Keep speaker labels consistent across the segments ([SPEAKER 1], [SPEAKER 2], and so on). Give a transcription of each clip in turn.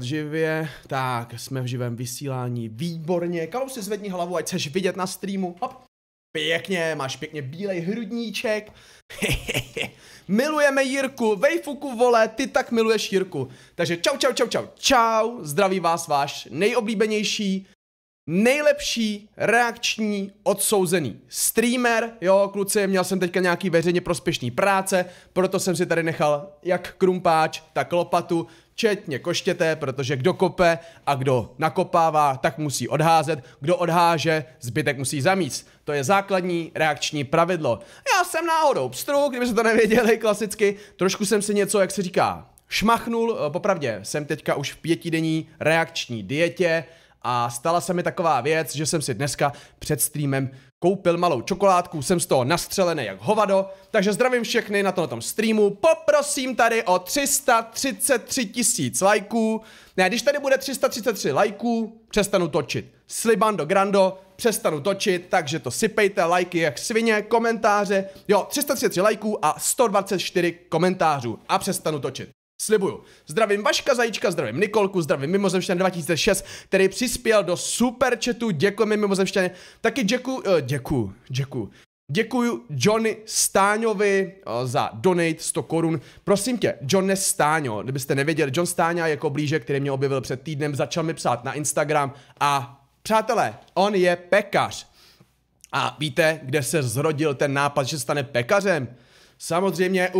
[SPEAKER 1] živě, tak jsme v živém vysílání, výborně, kalou si zvedni hlavu, ať seš vidět na streamu, hop, pěkně, máš pěkně bílej hrudníček, milujeme Jirku, vejfuku vole, ty tak miluješ Jirku, takže čau, čau, čau, čau, čau, zdraví vás váš nejoblíbenější nejlepší reakční odsouzený streamer, jo, kluci, měl jsem teďka nějaký veřejně prospěšný práce, proto jsem si tady nechal jak krumpáč, tak lopatu, četně koštěte, protože kdo kope a kdo nakopává, tak musí odházet, kdo odháže, zbytek musí zamíst. To je základní reakční pravidlo. Já jsem náhodou pstru, kdyby se to nevěděli klasicky, trošku jsem si něco, jak se říká, šmachnul, popravdě jsem teďka už v pětidenní reakční dietě, a stala se mi taková věc, že jsem si dneska před streamem koupil malou čokoládku, jsem z toho nastřelený jak hovado, takže zdravím všechny na tomto streamu, poprosím tady o 333 tisíc lajků, ne, když tady bude 333 lajků, přestanu točit, slibando grando, přestanu točit, takže to sypejte, lajky jak svině, komentáře, jo, 333 lajků a 124 komentářů a přestanu točit. Slibuju. Zdravím Vaška Zajíčka, zdravím Nikolku, zdravím Mimozemštěn 2006, který přispěl do superchatu, děkujeme Mimozemštěně. Taky děku, eh, děku, děku. Děkuju Johnny Stáňovi eh, za donate 100 korun. Prosím tě, John Stáňo, kdybyste nevěděli, John Stáňa je blíže, který mě objevil před týdnem, začal mi psát na Instagram a přátelé, on je pekař. A víte, kde se zrodil ten nápad, že stane pekařem? Samozřejmě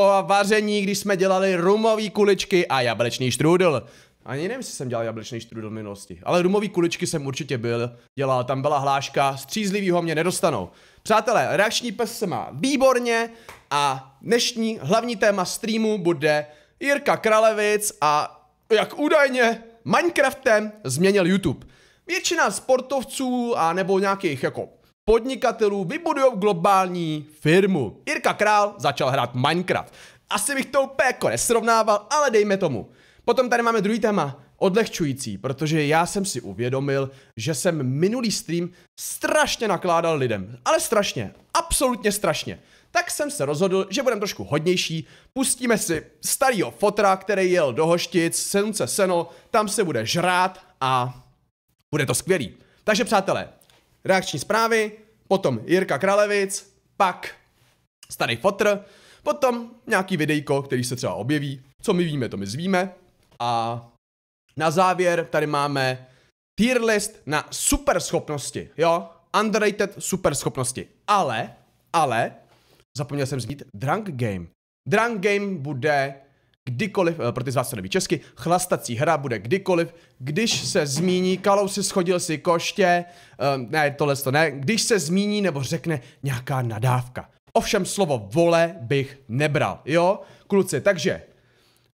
[SPEAKER 1] a vaření, když jsme dělali rumové kuličky a jablečný štrůdl. Ani nevím, jestli jsem dělal jablečný štrudel v minulosti, ale rumové kuličky jsem určitě byl, dělal, tam byla hláška, střízlivý ho mě nedostanou. Přátelé, reakční pes se má výborně a dnešní hlavní téma streamu bude Jirka Kralevic a jak údajně Minecraftem změnil YouTube. Většina sportovců a nebo nějakých jako podnikatelů vybudují globální firmu. Jirka Král začal hrát Minecraft. Asi bych to úplně jako nesrovnával, ale dejme tomu. Potom tady máme druhý téma, odlehčující, protože já jsem si uvědomil, že jsem minulý stream strašně nakládal lidem. Ale strašně, absolutně strašně. Tak jsem se rozhodl, že budem trošku hodnější, pustíme si starýho fotra, který jel do hoštic, Senuce seno, tam se bude žrát a bude to skvělý. Takže přátelé, reakční zprávy, potom Jirka Kralevic, pak starý fotr, potom nějaký videjko, který se třeba objeví. Co my víme, to my zvíme. A na závěr tady máme tier list na super schopnosti, jo? Underrated super schopnosti. Ale, ale, zapomněl jsem zmínit Drunk Game. Drunk Game bude kdykoliv, eh, pro ty z vás, co neví česky, chlastací hra bude kdykoliv, když se zmíní, kalou si schodil si koště, um, ne, tohle to ne, když se zmíní nebo řekne nějaká nadávka. Ovšem slovo vole bych nebral, jo? Kluci, takže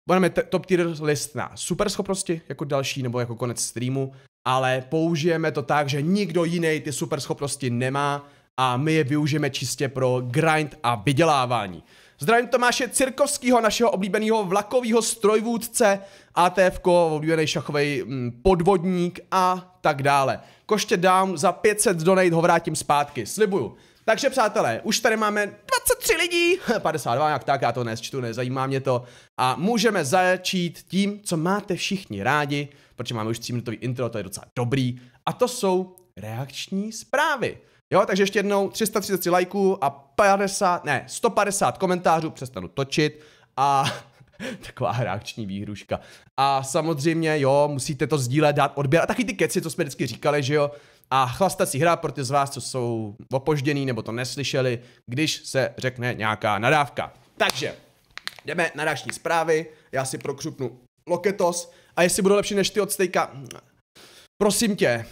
[SPEAKER 1] budeme top tier list na super schopnosti jako další nebo jako konec streamu, ale použijeme to tak, že nikdo jiný ty super schopnosti nemá a my je využijeme čistě pro grind a vydělávání. Zdravím Tomáše Cirkovského, našeho oblíbeného vlakového strojvůdce, ATF, oblíbený šachový mm, podvodník a tak dále. Koště dám za 500 donate, ho vrátím zpátky, slibuju. Takže přátelé, už tady máme 23 lidí, 52 nějak tak, já to nesčtu, nezajímá mě to. A můžeme začít tím, co máte všichni rádi, protože máme už 3 minutový intro, to je docela dobrý. A to jsou reakční zprávy. Jo, takže ještě jednou 330 lajků a 50, ne, 150 komentářů, přestanu točit a taková reakční výhruška. A samozřejmě, jo, musíte to sdílet, dát odběr a taky ty keci, co jsme vždycky říkali, že jo. A chlastací hra pro ty z vás, co jsou opožděný nebo to neslyšeli, když se řekne nějaká nadávka. Takže, jdeme na další zprávy, já si prokřupnu Loketos a jestli budu lepší než ty od stejka, prosím tě,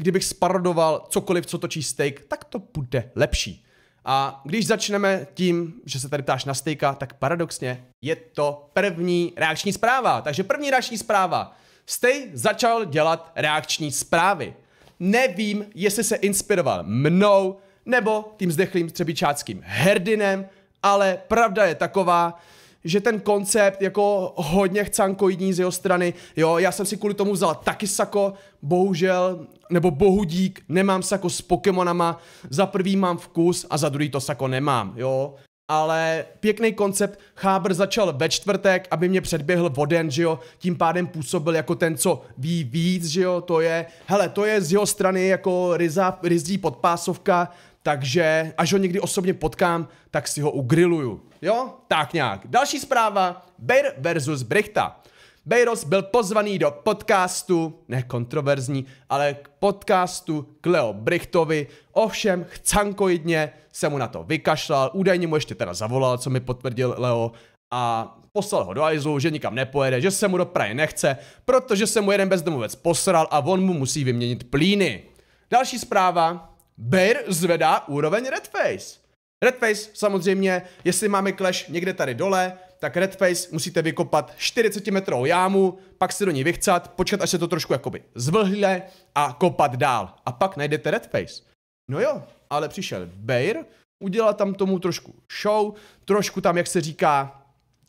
[SPEAKER 1] kdybych sparodoval cokoliv, co točí steak, tak to bude lepší. A když začneme tím, že se tady ptáš na steaka, tak paradoxně je to první reakční zpráva. Takže první reakční zpráva. Stej začal dělat reakční zprávy. Nevím, jestli se inspiroval mnou nebo tím zdechlým třebičáckým herdinem, ale pravda je taková, že ten koncept jako hodně chcankoidní z jeho strany, jo, já jsem si kvůli tomu vzal taky sako, bohužel, nebo bohu dík, nemám sako s Pokémonama, za prvý mám vkus a za druhý to sako nemám, jo. Ale pěkný koncept, Chábr začal ve čtvrtek, aby mě předběhl Voden, že jo, tím pádem působil jako ten, co ví víc, že jo, to je, hele, to je z jeho strany jako ryza, ryzí podpásovka, takže až ho někdy osobně potkám, tak si ho ugriluju. Jo? Tak nějak. Další zpráva. Bejr versus Brichta. Bejros byl pozvaný do podcastu, ne kontroverzní, ale k podcastu Kleo Brichtovi. Ovšem, chcankoidně se mu na to vykašlal, údajně mu ještě teda zavolal, co mi potvrdil Leo, a poslal ho do Aizu, že nikam nepojede, že se mu do Prahy nechce, protože se mu jeden bezdomovec posral a on mu musí vyměnit plíny. Další zpráva, Bear zvedá úroveň Redface. Redface samozřejmě, jestli máme clash někde tady dole, tak Redface musíte vykopat 40 metrovou jámu, pak se do ní vychcat, počkat, až se to trošku jakoby zvlhle a kopat dál. A pak najdete Redface. No jo, ale přišel Bear, udělal tam tomu trošku show, trošku tam, jak se říká,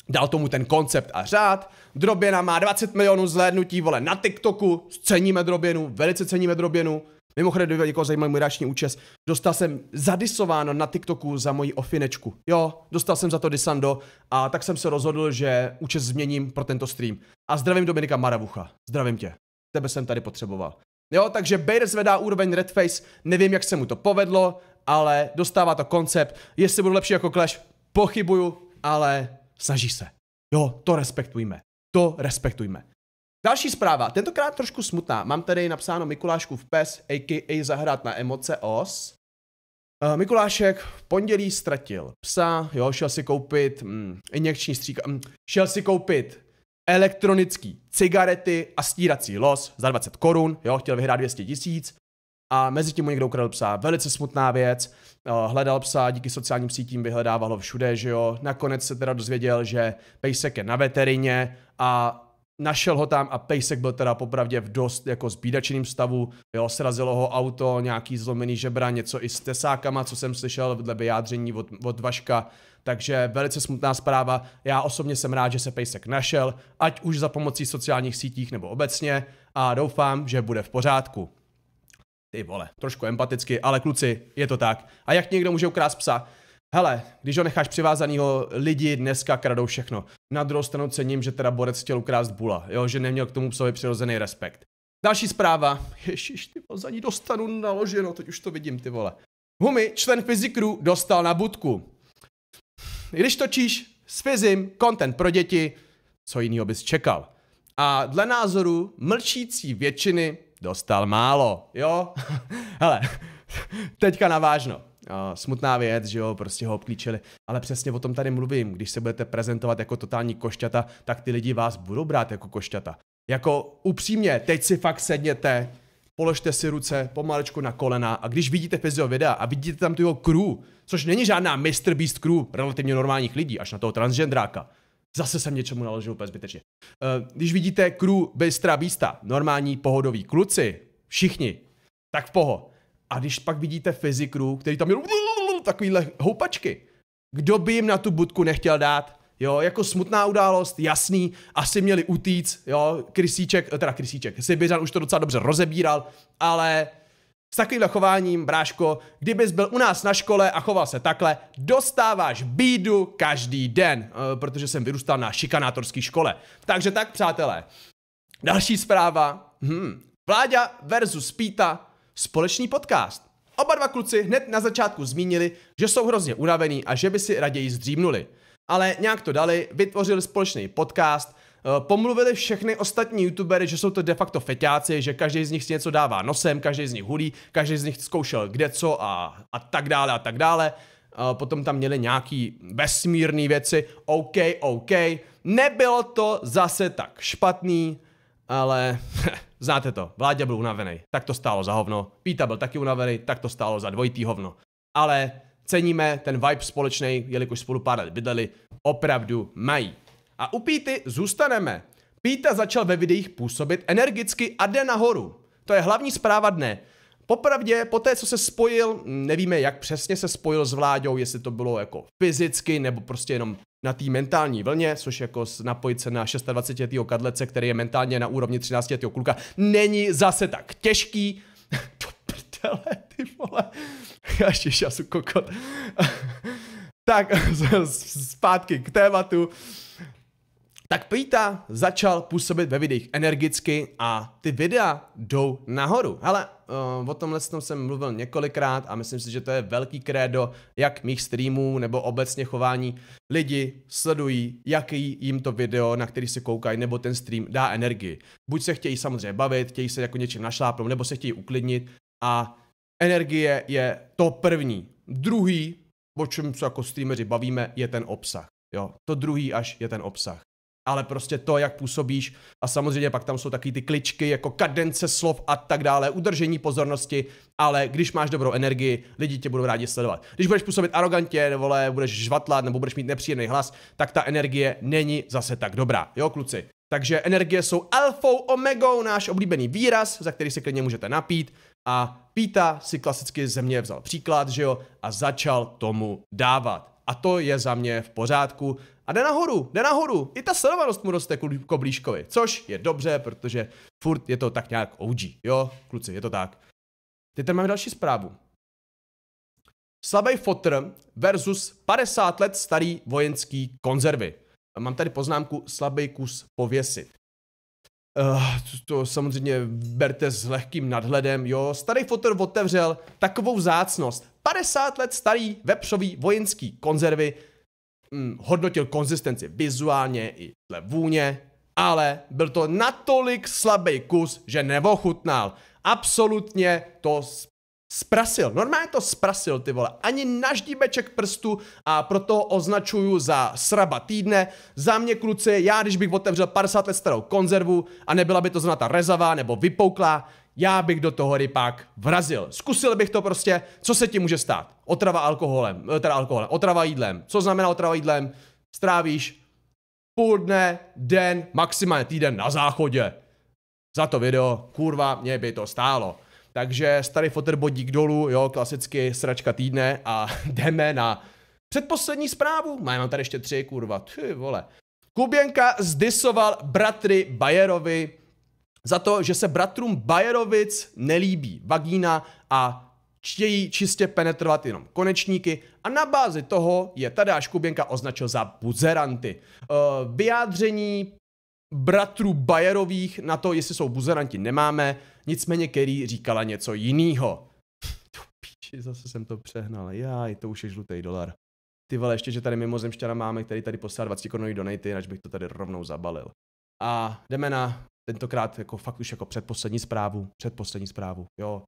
[SPEAKER 1] dal tomu ten koncept a řád. Droběna má 20 milionů zhlédnutí, vole, na TikToku, ceníme Droběnu, velice ceníme Droběnu. Mimochodem, kdyby někoho zajímal můj reační účes, dostal jsem zadisováno na TikToku za moji ofinečku. Jo, dostal jsem za to disando a tak jsem se rozhodl, že účes změním pro tento stream. A zdravím Dominika Maravucha. Zdravím tě. Tebe jsem tady potřeboval. Jo, takže Bader zvedá úroveň Redface, nevím, jak se mu to povedlo, ale dostává to koncept. Jestli budu lepší jako Clash, pochybuju, ale snaží se. Jo, to respektujme. To respektujme. Další zpráva, tentokrát trošku smutná. Mám tady napsáno Mikulášku v PES, a.k.a. zahrát na emoce OS. Eh, Mikulášek v pondělí ztratil psa, jo, šel si koupit mm, injekční stříka, mm, šel si koupit elektronický cigarety a stírací los za 20 korun, jo, chtěl vyhrát 200 tisíc a mezi tím mu někdo ukradl psa, velice smutná věc, eh, hledal psa, díky sociálním sítím vyhledával ho všude, že jo, nakonec se teda dozvěděl, že pejsek je na veterině a našel ho tam a Pejsek byl teda popravdě v dost jako zbídačeným stavu, jo, srazilo ho auto, nějaký zlomený žebra, něco i s tesákama, co jsem slyšel vedle vyjádření od, od Vaška, takže velice smutná zpráva, já osobně jsem rád, že se Pejsek našel, ať už za pomocí sociálních sítích nebo obecně a doufám, že bude v pořádku. Ty vole, trošku empaticky, ale kluci, je to tak. A jak někdo může ukrást psa? Hele, když ho necháš přivázanýho, lidi dneska kradou všechno. Na druhou stranu cením, že teda borec chtěl ukrást bula, jo, že neměl k tomu psovi přirozený respekt. Další zpráva. Ježiš, ty vole, za ní dostanu naloženo, teď už to vidím, ty vole. Humi, člen Fizikru, dostal na budku. Když točíš s Fizim content pro děti, co jiného bys čekal? A dle názoru mlčící většiny dostal málo, jo? Hele, teďka na vážno. Uh, smutná věc, že jo, prostě ho obklíčili. Ale přesně o tom tady mluvím. Když se budete prezentovat jako totální košťata, tak ty lidi vás budou brát jako košťata. Jako upřímně, teď si fakt sedněte, položte si ruce pomalečku na kolena a když vidíte Fezio videa a vidíte tam tu jeho crew, což není žádná Mr. Beast crew relativně normálních lidí, až na toho transgendráka, Zase jsem něčemu naložil úplně zbytečně. Eh, když vidíte crew Bystra Beasta, normální pohodoví kluci, všichni, tak v poho. A když pak vidíte fyzikru, který tam jenom takovýhle houpačky, kdo by jim na tu budku nechtěl dát? Jo, jako smutná událost, jasný, asi měli utíc, jo, Krysíček, teda Krysíček, Sibiřan už to docela dobře rozebíral, ale s takovým chováním, bráško, kdybys byl u nás na škole a choval se takhle, dostáváš bídu každý den, eh, protože jsem vyrůstal na šikanátorské škole. Takže tak, přátelé. Další zpráva. Hmm. Vláďa versus Píta společný podcast. Oba dva kluci hned na začátku zmínili, že jsou hrozně unavený a že by si raději zdřímnuli. Ale nějak to dali, vytvořili společný podcast, eh, pomluvili všechny ostatní youtubery, že jsou to de facto feťáci, že každý z nich si něco dává nosem, každý z nich hulí, každý z nich zkoušel kde co a, a tak dále a tak dále. Eh, potom tam měli nějaký vesmírné věci, OK, OK, nebylo to zase tak špatný, ale Znáte to, Vláďa byl unavený, tak to stálo za hovno, Píta byl taky unavený, tak to stálo za dvojitý hovno. Ale ceníme ten vibe společný, jelikož spolu pár let bydleli, opravdu mají. A u Píty zůstaneme. Píta začal ve videích působit energicky a jde nahoru. To je hlavní zpráva dne. Popravdě, po té, co se spojil, nevíme, jak přesně se spojil s vládou, jestli to bylo jako fyzicky nebo prostě jenom na té mentální vlně, což jako napojit se na 26. kadlece, který je mentálně na úrovni 13. letého kluka, není zase tak těžký. to prdele, ty vole. Já ještě kokot. tak, zpátky k tématu tak Pejta začal působit ve videích energicky a ty videa jdou nahoru. Ale eh, o tomhle jsem mluvil několikrát a myslím si, že to je velký krédo jak mých streamů nebo obecně chování. Lidi sledují, jaký jim to video, na který se koukají, nebo ten stream dá energii. Buď se chtějí samozřejmě bavit, chtějí se jako něčím našlápnout, nebo se chtějí uklidnit a energie je to první. Druhý, o čem se jako streameři bavíme, je ten obsah. Jo, to druhý až je ten obsah ale prostě to, jak působíš a samozřejmě pak tam jsou taky ty kličky jako kadence slov a tak dále, udržení pozornosti, ale když máš dobrou energii, lidi tě budou rádi sledovat. Když budeš působit arrogantně, vole, budeš žvatlat nebo budeš mít nepříjemný hlas, tak ta energie není zase tak dobrá, jo kluci? Takže energie jsou alfou omegou, náš oblíbený výraz, za který se klidně můžete napít. A Píta si klasicky ze mě vzal příklad, že jo, a začal tomu dávat. A to je za mě v pořádku a jde nahoru, jde nahoru. I ta sledovanost mu roste koblíškovi, což je dobře, protože furt je to tak nějak OG. Jo, kluci, je to tak. Teď tady máme další zprávu. Slabý fotr versus 50 let starý vojenský konzervy. Mám tady poznámku slabý kus pověsit. Uh, eh, to, to samozřejmě berte s lehkým nadhledem, jo. Starý fotr otevřel takovou zácnost. 50 let starý vepřový vojenský konzervy hm, hodnotil konzistenci vizuálně i dle vůně, ale byl to natolik slabý kus, že neochutnal. Absolutně to Sprasil, normálně to sprasil ty vole, ani naždíbeček prstu a proto označuju za sraba týdne. Za mě kluci, já když bych otevřel 50 let starou konzervu a nebyla by to zrovna ta rezavá nebo vypouklá, já bych do toho rypák vrazil. Zkusil bych to prostě, co se ti může stát. Otrava alkoholem, eh, teda alkoholem, otrava jídlem. Co znamená otrava jídlem? Strávíš půl dne, den, maximálně týden na záchodě. Za to video, kurva, mě by to stálo. Takže starý fotr bodík dolů, jo, klasicky sračka týdne a jdeme na předposlední zprávu. Mám tady ještě tři, kurva, ty vole. Kuběnka zdisoval bratry Bajerovi za to, že se bratrům Bajerovic nelíbí vagína a chtějí čistě penetrovat jenom konečníky a na bázi toho je až Kuběnka označil za buzeranty. Eh, vyjádření bratrů Bajerových na to, jestli jsou buzeranti, nemáme, nicméně Kerry říkala něco jiného. Píči, zase jsem to přehnal, jaj, to už je žlutý dolar. Ty vole, ještě, že tady mimozemštěna máme, který tady posílá 20 korunový donaty, jinak bych to tady rovnou zabalil. A jdeme na tentokrát jako fakt už jako předposlední zprávu, předposlední zprávu, jo.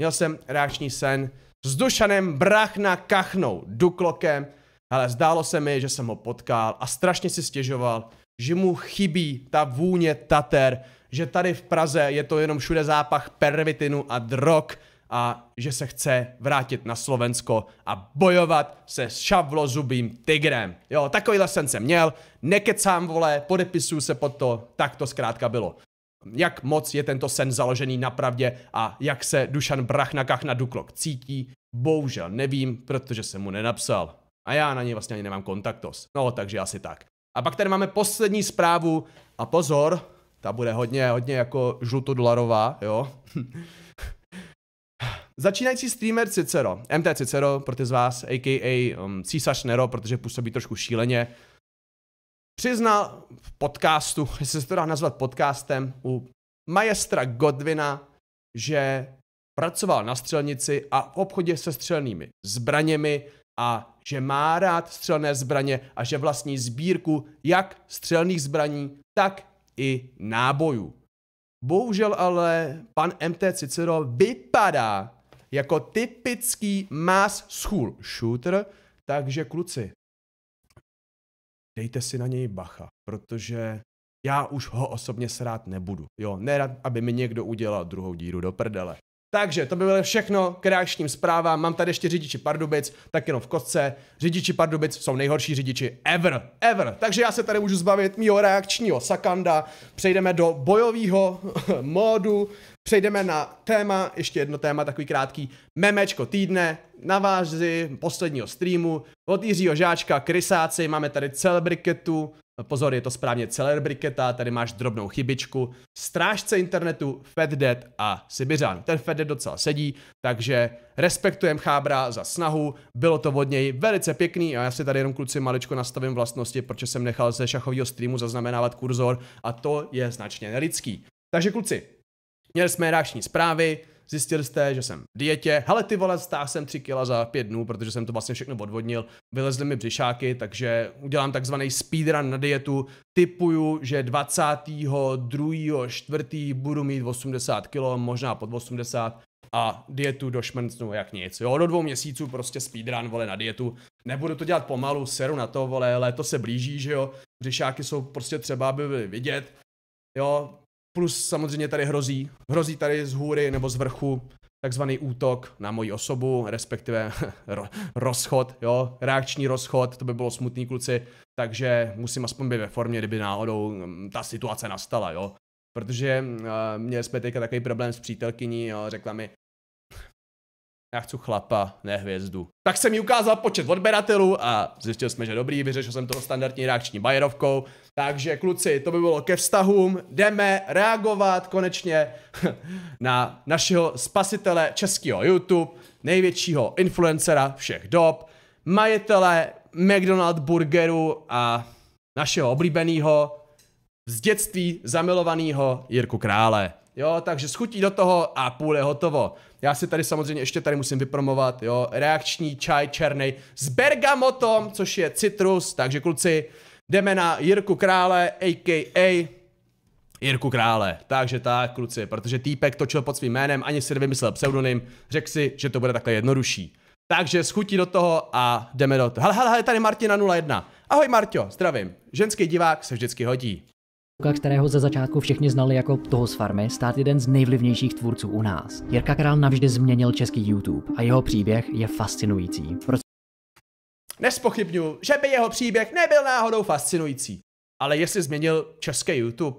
[SPEAKER 1] Měl jsem reakční sen s Dušanem Brachna Kachnou, Duklokem, ale zdálo se mi, že jsem ho potkal a strašně si stěžoval, že mu chybí ta vůně tater, že tady v Praze je to jenom všude zápach pervitinu a drog a že se chce vrátit na Slovensko a bojovat se šavlozubým tigrem. Jo, takovýhle sen jsem měl, nekecám vole, podepisuju se pod to, tak to zkrátka bylo. Jak moc je tento sen založený na pravdě a jak se Dušan Brachna Kachna Duklok cítí, bohužel nevím, protože jsem mu nenapsal. A já na něj vlastně ani nemám kontaktos. No, takže asi tak. A pak tady máme poslední zprávu a pozor, ta bude hodně, hodně jako žlutodolarová, jo. Začínající streamer Cicero, MT Cicero pro ty z vás, a.k.a. Um, Císař Nero, protože působí trošku šíleně, přiznal v podcastu, jestli se to dá nazvat podcastem, u majestra Godvina, že pracoval na střelnici a v obchodě se střelnými zbraněmi a že má rád střelné zbraně a že vlastní sbírku jak střelných zbraní, tak i nábojů. Bohužel ale pan MT Cicero vypadá, jako typický mass school shooter, takže kluci, dejte si na něj bacha, protože já už ho osobně srát nebudu. Jo, nerad, aby mi někdo udělal druhou díru do prdele. Takže to by bylo všechno k reakčním zprávám. Mám tady ještě řidiči Pardubic, tak jenom v kostce. Řidiči Pardubic jsou nejhorší řidiči ever, ever. Takže já se tady můžu zbavit mýho reakčního sakanda. Přejdeme do bojového módu, Přejdeme na téma, ještě jedno téma, takový krátký memečko týdne, na vázi posledního streamu, od Jiřího Žáčka, Krysáci, máme tady celebriketu, pozor, je to správně celebriketa, tady máš drobnou chybičku, strážce internetu, FedDead a Sibiřan. Ten FedDead docela sedí, takže respektujem Chábra za snahu, bylo to od něj velice pěkný a já si tady jenom kluci maličko nastavím vlastnosti, protože jsem nechal ze šachového streamu zaznamenávat kurzor a to je značně nelidský. Takže kluci, Měli jsme reakční zprávy, zjistili jste, že jsem v dietě, hele ty vole, stáhl jsem 3 kila za 5 dnů, protože jsem to vlastně všechno odvodnil, vylezly mi břišáky, takže udělám takzvaný speedrun na dietu, typuju, že 22. 4. budu mít 80 kg, možná pod 80, a dietu šmrncnu jak nic. Jo, do dvou měsíců prostě speedrun, vole, na dietu. Nebudu to dělat pomalu, seru na to, vole, léto se blíží, že jo. Břišáky jsou prostě třeba, aby byly vidět. Jo, Plus samozřejmě tady hrozí, hrozí tady z hůry nebo z vrchu takzvaný útok na moji osobu, respektive ro, rozchod, jo, reakční rozchod, to by bylo smutný kluci, takže musím aspoň být ve formě, kdyby náhodou mm, ta situace nastala, jo. Protože uh, měli jsme teďka takový problém s přítelkyní, jo, řekla mi, já chci chlapa, ne hvězdu. Tak jsem mi ukázal počet odberatelů a zjistil jsme, že dobrý, vyřešil jsem to standardní reakční bajerovkou. Takže kluci, to by bylo ke vztahům, jdeme reagovat konečně na našeho spasitele českého YouTube, největšího influencera všech dob, majitele McDonald burgeru a našeho oblíbeného z dětství zamilovaného Jirku Krále. Jo, takže schutí do toho a půl je hotovo. Já si tady samozřejmě ještě tady musím vypromovat, jo, reakční čaj černý s bergamotom, což je citrus, takže kluci, jdeme na Jirku Krále, a.k.a. Jirku Krále. Takže tak, kluci, protože týpek točil pod svým jménem, ani si nevymyslel pseudonym, řekl si, že to bude takhle
[SPEAKER 2] jednodušší.
[SPEAKER 1] Takže schutí do toho a jdeme do toho. Hele, hele, hele, tady Martina 01. Ahoj Marťo, zdravím. Ženský divák se vždycky hodí
[SPEAKER 2] kterého ze začátku všichni znali jako toho z farmy, stát jeden z nejvlivnějších tvůrců u nás. Jirka Král navždy změnil český YouTube a jeho příběh je fascinující. Proč...
[SPEAKER 1] Nespochybnu, že by jeho příběh nebyl náhodou fascinující. Ale jestli změnil český YouTube,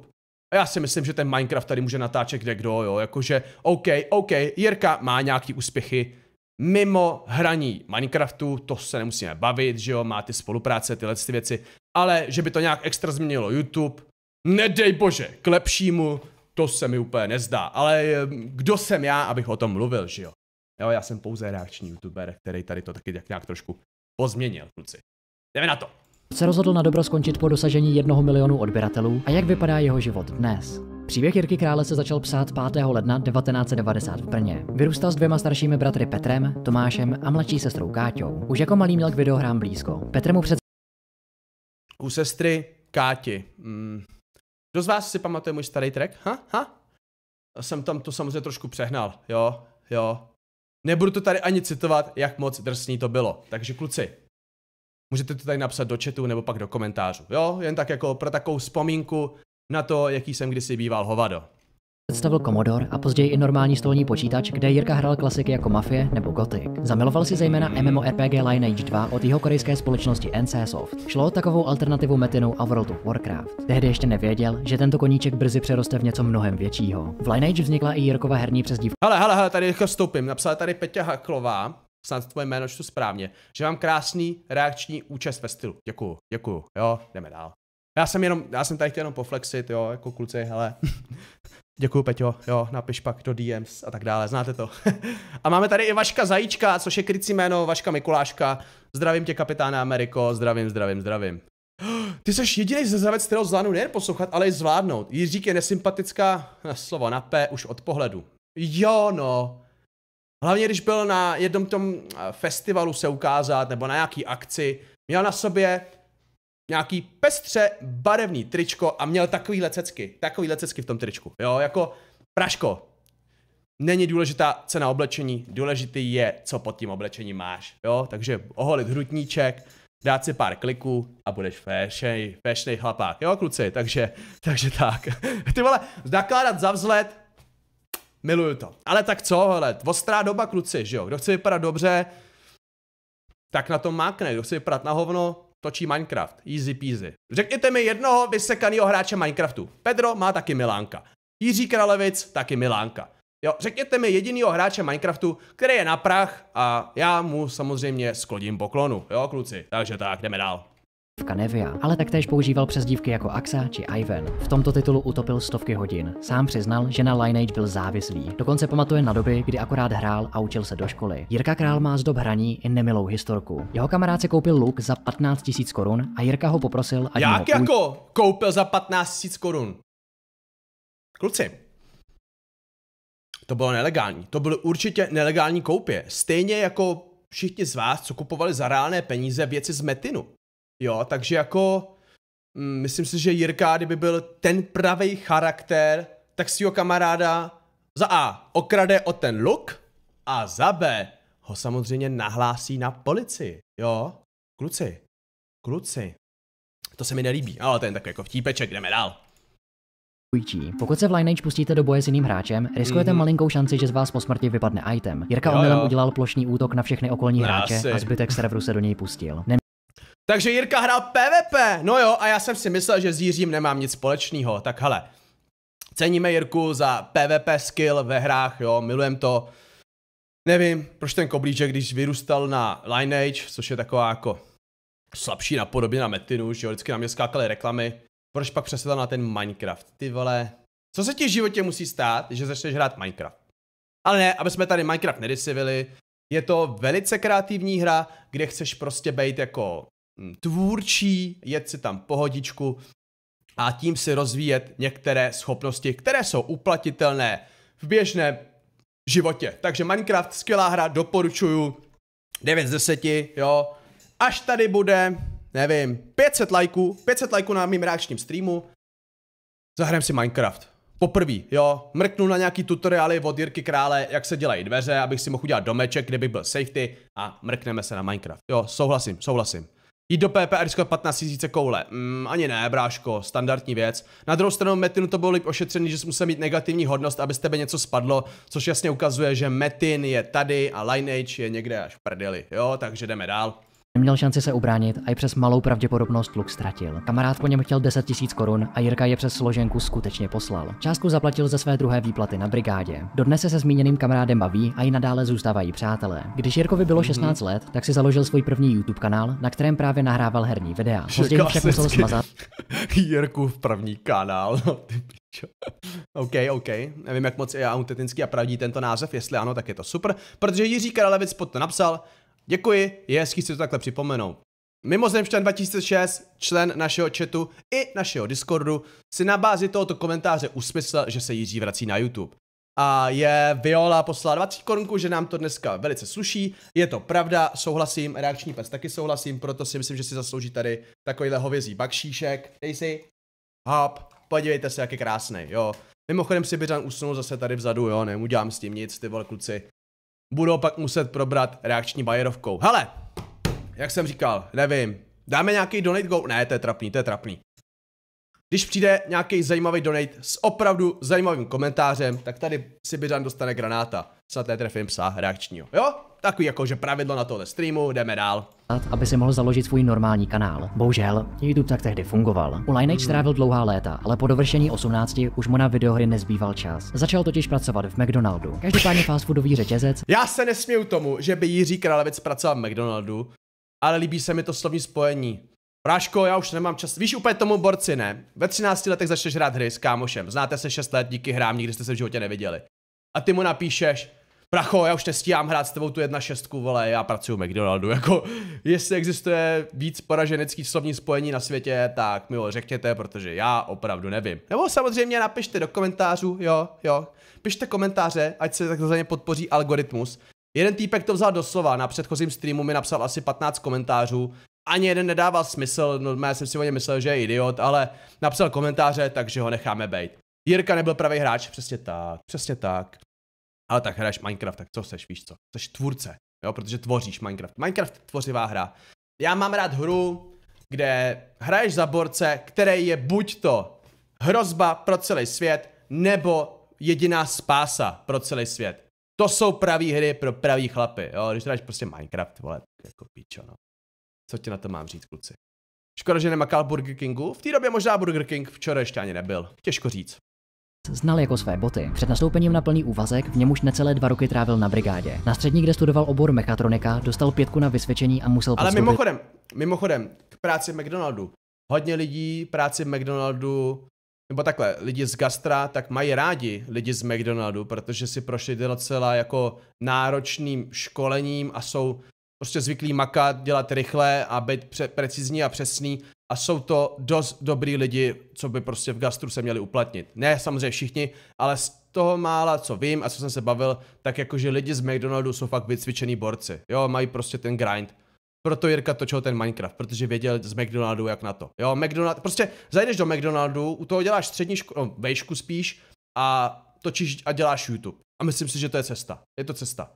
[SPEAKER 1] a já si myslím, že ten Minecraft tady může natáčet kde kdo, jo, jakože OK, OK, Jirka má nějaký úspěchy, mimo hraní Minecraftu, to se nemusíme bavit, že jo, má ty spolupráce, tyhle ty věci, ale že by to nějak extra změnilo YouTube, Nedej bože, k lepšímu, to se mi úplně nezdá, ale eh, kdo jsem já, abych o tom mluvil, že jo? Jo, já jsem pouze reakční youtuber, který tady to taky nějak trošku pozměnil, kluci. Jdeme na to! Se rozhodl
[SPEAKER 2] na dobro skončit po dosažení jednoho milionu odběratelů a jak vypadá jeho život dnes? Příběh Jirky Krále se začal psát 5. ledna 1990 v Brně. Vyrůstal s dvěma staršími bratry Petrem, Tomášem a mladší sestrou Káťou. Už jako malý měl k videohrám blízko. Petr mu před...
[SPEAKER 1] U sestry Káti. Mm, kdo z vás si pamatuje můj starý track? Ha? Ha? Jsem tam to samozřejmě trošku přehnal, jo, jo. Nebudu to tady ani citovat, jak moc drsný to bylo. Takže kluci, můžete to tady napsat do chatu nebo pak do komentářů, jo? Jen tak jako pro takovou vzpomínku na to, jaký jsem kdysi býval hovado.
[SPEAKER 2] Představil Commodore a později i normální stolní počítač, kde Jirka hrál klasiky jako Mafie nebo Gothic. Zamiloval si zejména MMORPG Lineage 2 od jeho korejské společnosti NCSoft. Šlo o takovou alternativu Metinu a World of Warcraft. Tehdy ještě nevěděl, že tento koníček brzy přeroste v něco mnohem většího. V Lineage vznikla i Jirkova herní přezdívka.
[SPEAKER 1] Hele, hele, hele, tady vstoupím. Napsala tady Peťa Haklová, snad tvoje jméno čtu správně, že mám krásný reakční účast ve stylu. Děkuju, děkuju, jo, jdeme dál. Já jsem jenom, já jsem tady chtěl jenom poflexit, jo, jako kluci, hele, Děkuji, Peťo, jo, napiš pak do DMs a tak dále, znáte to. a máme tady i Vaška Zajíčka, což je krycí jméno Vaška Mikuláška. Zdravím tě, kapitána Ameriko, zdravím, zdravím, zdravím. Ty jsi jediný ze zavec, kterého zvládnu nejen poslouchat, ale i zvládnout. Jiřík je nesympatická, na slovo na P, už od pohledu. Jo, no. Hlavně, když byl na jednom tom eh, festivalu se ukázat, nebo na nějaký akci, měl na sobě nějaký pestře barevný tričko a měl takovýhle cecky, takovýhle cecky v tom tričku, jo, jako praško. Není důležitá cena oblečení, důležitý je, co pod tím oblečením máš, jo, takže oholit hrudníček, dát si pár kliků a budeš fešnej, fešnej chlapák, jo kluci, takže, takže tak. Ty vole, zakládat za vzlet, miluju to. Ale tak co, hele, ostrá doba kluci, že jo, kdo chce vypadat dobře, tak na to mákne, kdo chce vypadat na hovno, točí Minecraft. Easy peasy. Řekněte mi jednoho vysekaného hráče Minecraftu. Pedro má taky Milánka. Jiří Kralevic taky Milánka. Jo, řekněte mi jedinýho hráče Minecraftu, který je na prach a já mu samozřejmě sklodím poklonu, jo kluci. Takže tak, jdeme dál
[SPEAKER 2] v Nevia, ale taktéž používal přezdívky jako Axa či Ivan. V tomto titulu utopil stovky hodin. Sám přiznal, že na Lineage byl závislý. Dokonce pamatuje na doby, kdy akorát hrál a učil se do školy. Jirka Král má z dob hraní i nemilou historku. Jeho kamarád si koupil luk za 15 000 korun a Jirka ho poprosil, a Jak ho
[SPEAKER 1] jako? Koupil za 15 000 korun? Kluci, to bylo nelegální. To byly určitě nelegální koupě. Stejně jako všichni z vás, co kupovali za reálné peníze věci z Metinu. Jo, takže jako mm, myslím si, že Jirka, kdyby byl ten pravý charakter, tak si ho kamaráda za A okrade o ten luk a za B ho samozřejmě nahlásí na policii. Jo, kluci, kluci. To se mi nelíbí, ale to je tak jako vtípeček, jdeme dál.
[SPEAKER 2] Pokud se v Lineage pustíte do boje s jiným hráčem, riskujete mm. malinkou šanci, že z vás po smrti vypadne item. Jirka jo, omylem udělal plošný útok na všechny okolní Já no, hráče a zbytek serveru se do něj pustil. Nem
[SPEAKER 1] takže Jirka hrál PvP, no jo, a já jsem si myslel, že s Jiřím nemám nic společného, tak hele, ceníme Jirku za PvP skill ve hrách, jo, milujem to. Nevím, proč ten koblíček, když vyrůstal na Lineage, což je taková jako slabší napodobě na Metinu, že jo, vždycky na mě skákaly reklamy, proč pak přesedl na ten Minecraft, ty vole. Co se ti v životě musí stát, že začneš hrát Minecraft? Ale ne, aby jsme tady Minecraft nedisivili, je to velice kreativní hra, kde chceš prostě být jako Mm, tvůrčí, jet si tam pohodičku a tím si rozvíjet některé schopnosti, které jsou uplatitelné v běžném životě. Takže Minecraft, skvělá hra, doporučuju 9 z 10, jo. Až tady bude, nevím, 500 lajků, 500 lajků na mým reakčním streamu, zahrám si Minecraft. Poprvé, jo, mrknu na nějaký tutoriály od Jirky Krále, jak se dělají dveře, abych si mohl udělat domeček, kde bych byl safety a mrkneme se na Minecraft. Jo, souhlasím, souhlasím. Jít do PP a riskovat 15 000 koule. Mm, ani ne, bráško, standardní věc. Na druhou stranu metinu to bylo líp ošetřený, že jsi musel mít negativní hodnost, aby z tebe něco spadlo, což jasně ukazuje, že metin je tady a lineage je někde až v prdeli. Jo, takže jdeme dál.
[SPEAKER 2] Neměl šanci se ubránit a i přes malou pravděpodobnost luk ztratil. Kamarád po něm chtěl 10 000 korun a Jirka je přes složenku skutečně poslal. Částku zaplatil ze své druhé výplaty na brigádě. Dodnes se se zmíněným kamarádem baví a i nadále zůstávají přátelé. Když Jirkovi bylo 16 mhm. let, tak si založil svůj první YouTube kanál, na kterém právě nahrával herní videa. Později však musel smazat.
[SPEAKER 1] Jirku v první kanál. OK, OK. Nevím, jak moc je autentický a pravdí tento název. Jestli ano, tak je to super. Protože Jiří Karalevic pod to napsal, Děkuji, je hezký si to takhle připomenout. Mimozemšťan 2006, člen našeho chatu i našeho Discordu, si na bázi tohoto komentáře usmyslel, že se Jiří vrací na YouTube. A je Viola poslala 20 korunku, že nám to dneska velice sluší. Je to pravda, souhlasím, reakční pes taky souhlasím, proto si myslím, že si zaslouží tady takovýhle hovězí bakšíšek. Dej si, hop, podívejte se, jak je krásný, jo. Mimochodem si Byřan usnul zase tady vzadu, jo, neudělám s tím nic, ty vole kluci budou pak muset probrat reakční bajerovkou. Hele, jak jsem říkal, nevím, dáme nějaký donate go? Ne, to je trapný, to je trapný. Když přijde nějaký zajímavý donate s opravdu zajímavým komentářem, tak tady si Byřan dostane granáta. Snad netrefím psa reakčního. Jo? Takový jakože pravidlo na tohle streamu, jdeme dál.
[SPEAKER 2] Aby si mohl založit svůj normální kanál. Bohužel, YouTube tak tehdy fungoval. U Lineage strávil dlouhá léta, ale po dovršení 18 už mu na videohry nezbýval čas. Začal totiž pracovat v McDonaldu. Každopádně foodový řetězec.
[SPEAKER 1] Já se nesměju tomu, že by Jiří Králevec pracoval v McDonaldu, ale líbí se mi to slovní spojení. Práško, já už nemám čas. Víš úplně tomu borci, ne? Ve 13 letech začneš hrát hry s kámošem. Znáte se 6 let díky hrám, nikdy jste se v životě neviděli. A ty mu napíšeš, Pracho, já už nestíhám hrát s tebou tu 1.6, vole, já pracuji v McDonaldu, jako, jestli existuje víc poraženecký slovní spojení na světě, tak mi ho řekněte, protože já opravdu nevím. Nebo samozřejmě napište do komentářů, jo, jo, pište komentáře, ať se tak ně podpoří algoritmus. Jeden týpek to vzal doslova, na předchozím streamu mi napsal asi 15 komentářů, ani jeden nedával smysl, no já jsem si o něm myslel, že je idiot, ale napsal komentáře, takže ho necháme být. Jirka nebyl pravý hráč, přesně tak, přesně tak. Ale tak hraješ Minecraft, tak co seš, víš co? Seš tvůrce, jo, protože tvoříš Minecraft. Minecraft je tvořivá hra. Já mám rád hru, kde hraješ za borce, který je buď to hrozba pro celý svět, nebo jediná spása pro celý svět. To jsou pravý hry pro pravý chlapy, jo, když hráš prostě Minecraft, vole, jako píčo, no. Co ti na to mám říct, kluci? Škoda, že nemakal Burger Kingu. V té době možná Burger King včera ještě ani nebyl. Těžko říct.
[SPEAKER 2] Znal jako své boty. Před nastoupením na plný úvazek v něm už necelé dva roky trávil na brigádě. Na střední, kde studoval obor mechatronika, dostal pětku na vysvědčení a musel Ale mimochodem,
[SPEAKER 1] mimochodem, k práci v McDonaldu. Hodně lidí práci v McDonaldu, nebo takhle, lidi z gastra, tak mají rádi lidi z McDonaldu, protože si prošli docela jako náročným školením a jsou prostě zvyklí makat, dělat rychle a být pře- precizní a přesný a jsou to dost dobrý lidi, co by prostě v gastru se měli uplatnit. Ne samozřejmě všichni, ale z toho mála, co vím a co jsem se bavil, tak jakože lidi z McDonaldu jsou fakt vycvičený borci. Jo, mají prostě ten grind. Proto Jirka točil ten Minecraft, protože věděl z McDonaldu jak na to. Jo, McDonald, prostě zajdeš do McDonaldu, u toho děláš střední školu, no, vejšku spíš a točíš a děláš YouTube. A myslím si, že to je cesta. Je to cesta.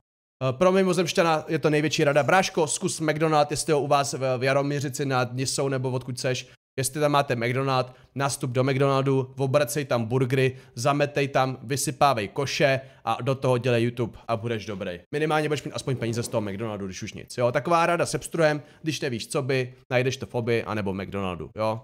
[SPEAKER 1] Eh, pro mimozemšťana je to největší rada. Bráško, zkus McDonald, jestli ho u vás v Jaroměřici na Nisou nebo odkud seš. Jestli tam máte McDonald, nastup do McDonaldu, obracej tam burgery, zametej tam, vysypávej koše a do toho dělej YouTube a budeš dobrý. Minimálně budeš mít aspoň peníze z toho McDonaldu, když už nic. Jo, taková rada se pstruhem, když nevíš co by, najdeš to foby anebo McDonaldu, jo.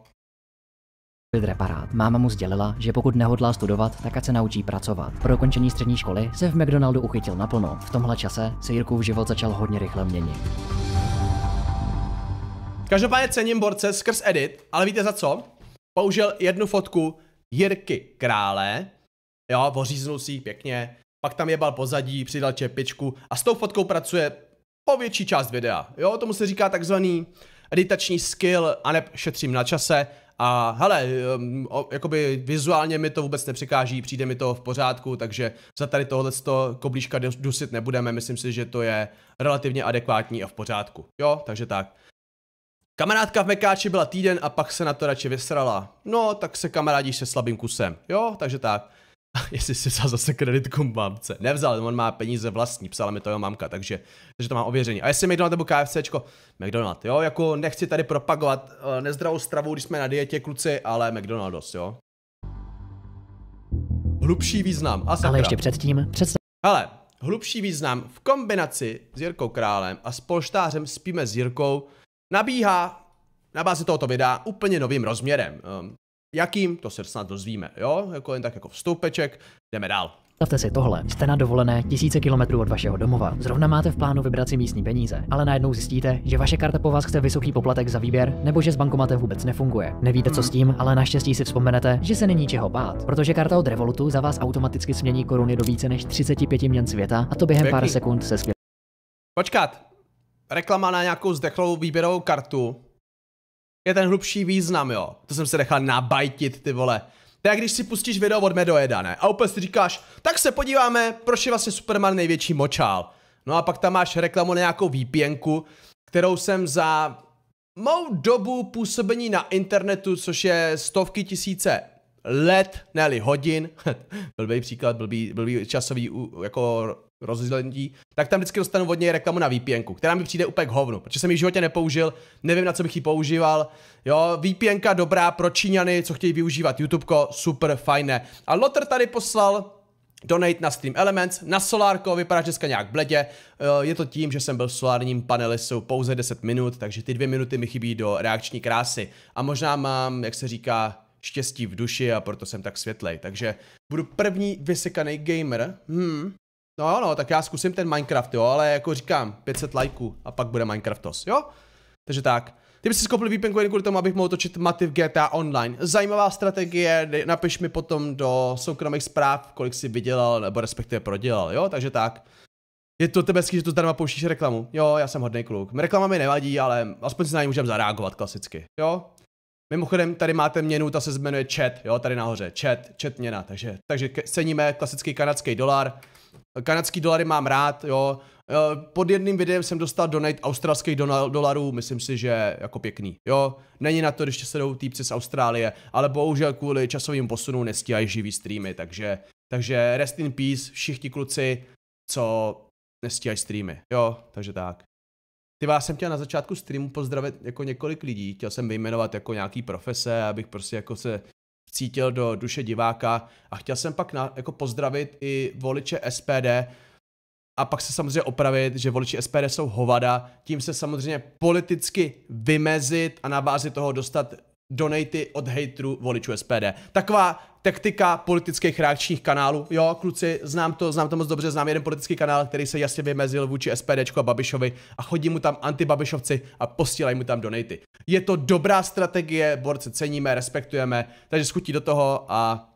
[SPEAKER 2] Byl reparát. Máma mu sdělila, že pokud nehodlá studovat, tak ať se naučí pracovat. Po dokončení střední školy se v McDonaldu uchytil naplno. V tomhle čase se Jirkův život začal hodně rychle měnit.
[SPEAKER 1] Každopádně cením borce skrz edit, ale víte za co? Použil jednu fotku Jirky Krále, jo, oříznul si ji pěkně, pak tam jebal pozadí, přidal čepičku a s tou fotkou pracuje po větší část videa. Jo, tomu se říká takzvaný editační skill, a šetřím na čase a hele, um, o, jakoby vizuálně mi to vůbec nepřekáží, přijde mi to v pořádku, takže za tady tohle koblížka dusit nebudeme, myslím si, že to je relativně adekvátní a v pořádku. Jo, takže tak. Kamarádka v Mekáči byla týden a pak se na to radši vysrala. No, tak se kamarádíš se slabým kusem. Jo, takže tak. jestli si vzal zase kreditku mamce. Nevzal, on má peníze vlastní, psala mi to jeho mamka, takže, takže to má ověření. A jestli McDonald nebo KFCčko, McDonald, jo, jako nechci tady propagovat uh, nezdravou stravu, když jsme na dietě, kluci, ale McDonald's, jo. Hlubší význam. A Ale ještě předtím, představ... Hele, hlubší význam v kombinaci s Jirkou Králem a s polštářem Spíme s Jirkou nabíhá na bázi tohoto videa úplně novým rozměrem. Um, Jakým, to se snad dozvíme, jo? Jako jen tak jako vstoupeček, jdeme
[SPEAKER 2] dál. Zavte si tohle. Jste na dovolené tisíce kilometrů od vašeho domova. Zrovna máte v plánu vybrat si místní peníze, ale najednou zjistíte, že vaše karta po vás chce vysoký poplatek za výběr, nebo že s bankomatem vůbec nefunguje. Nevíte co s tím, ale naštěstí si vzpomenete, že se není čeho bát, protože karta od Revolutu za vás automaticky smění koruny do více než 35 měn světa a to během pár sekund se skvěle. Počkat.
[SPEAKER 1] Reklama na nějakou zdechlou výběrovou kartu je ten hlubší význam, jo. To jsem se nechal nabajtit, ty vole. To je, když si pustíš video od Medoeda, ne? A úplně si říkáš, tak se podíváme, proč je vlastně Superman největší močál. No a pak tam máš reklamu na nějakou VPN, kterou jsem za mou dobu působení na internetu, což je stovky tisíce let, ne hodin, blbý příklad, blbý, blbý časový jako rozhodí, tak tam vždycky dostanu od něj reklamu na VPN, která mi přijde úplně k hovnu, protože jsem ji v životě nepoužil, nevím na co bych ji používal. Jo, VPN dobrá pro Číňany, co chtějí využívat YouTube, super, fajné. A Lotr tady poslal donate na Stream Elements, na Solárko, vypadá dneska nějak bledě, eh, je to tím, že jsem byl v solárním paneli, jsou pouze 10 minut, takže ty dvě minuty mi chybí do reakční krásy. A možná mám, jak se říká, štěstí v duši a proto jsem tak světlej. Takže budu první vysekaný gamer. Hmm. No no, tak já zkusím ten Minecraft, jo, ale jako říkám, 500 lajků a pak bude Minecraftos, jo? Takže tak. Ty bys si skopil jen kvůli tomu, abych mohl točit maty v GTA Online. Zajímavá strategie, napiš mi potom do soukromých zpráv, kolik jsi vydělal, nebo respektive prodělal, jo? Takže tak. Je to tebe že tu zdarma pouštíš reklamu. Jo, já jsem hodný kluk. Reklama mi nevadí, ale aspoň si na ní můžeme zareagovat klasicky, jo? Mimochodem, tady máte měnu, ta se jmenuje chat, jo, tady nahoře, chat, chat měna, takže, takže ceníme klasický kanadský dolar, Kanadský dolary mám rád, jo. Eh, pod jedným videem jsem dostal donate australských dolarů, myslím si, že jako pěkný, jo. Není na to, když se jdou týpci z Austrálie, ale bohužel kvůli časovým posunům nestíhají živý streamy, takže, takže rest in peace všichni kluci, co nestíhají streamy, jo, takže tak. Ty vás jsem chtěl na začátku streamu pozdravit jako několik lidí, chtěl jsem vyjmenovat jako nějaký profese, abych prostě jako se cítil do duše diváka a chtěl jsem pak na, jako pozdravit i voliče SPD a pak se samozřejmě opravit, že voliči SPD jsou hovada, tím se samozřejmě politicky vymezit a na bázi toho dostat donaty od hejtru voličů SPD. Taková taktika politických reakčních kanálů. Jo, kluci, znám to, znám to moc dobře, znám jeden politický kanál, který se jasně vymezil vůči SPDčku a Babišovi a chodí mu tam antibabišovci a posílají mu tam donaty. Je to dobrá strategie, borce ceníme, respektujeme, takže schutí do toho a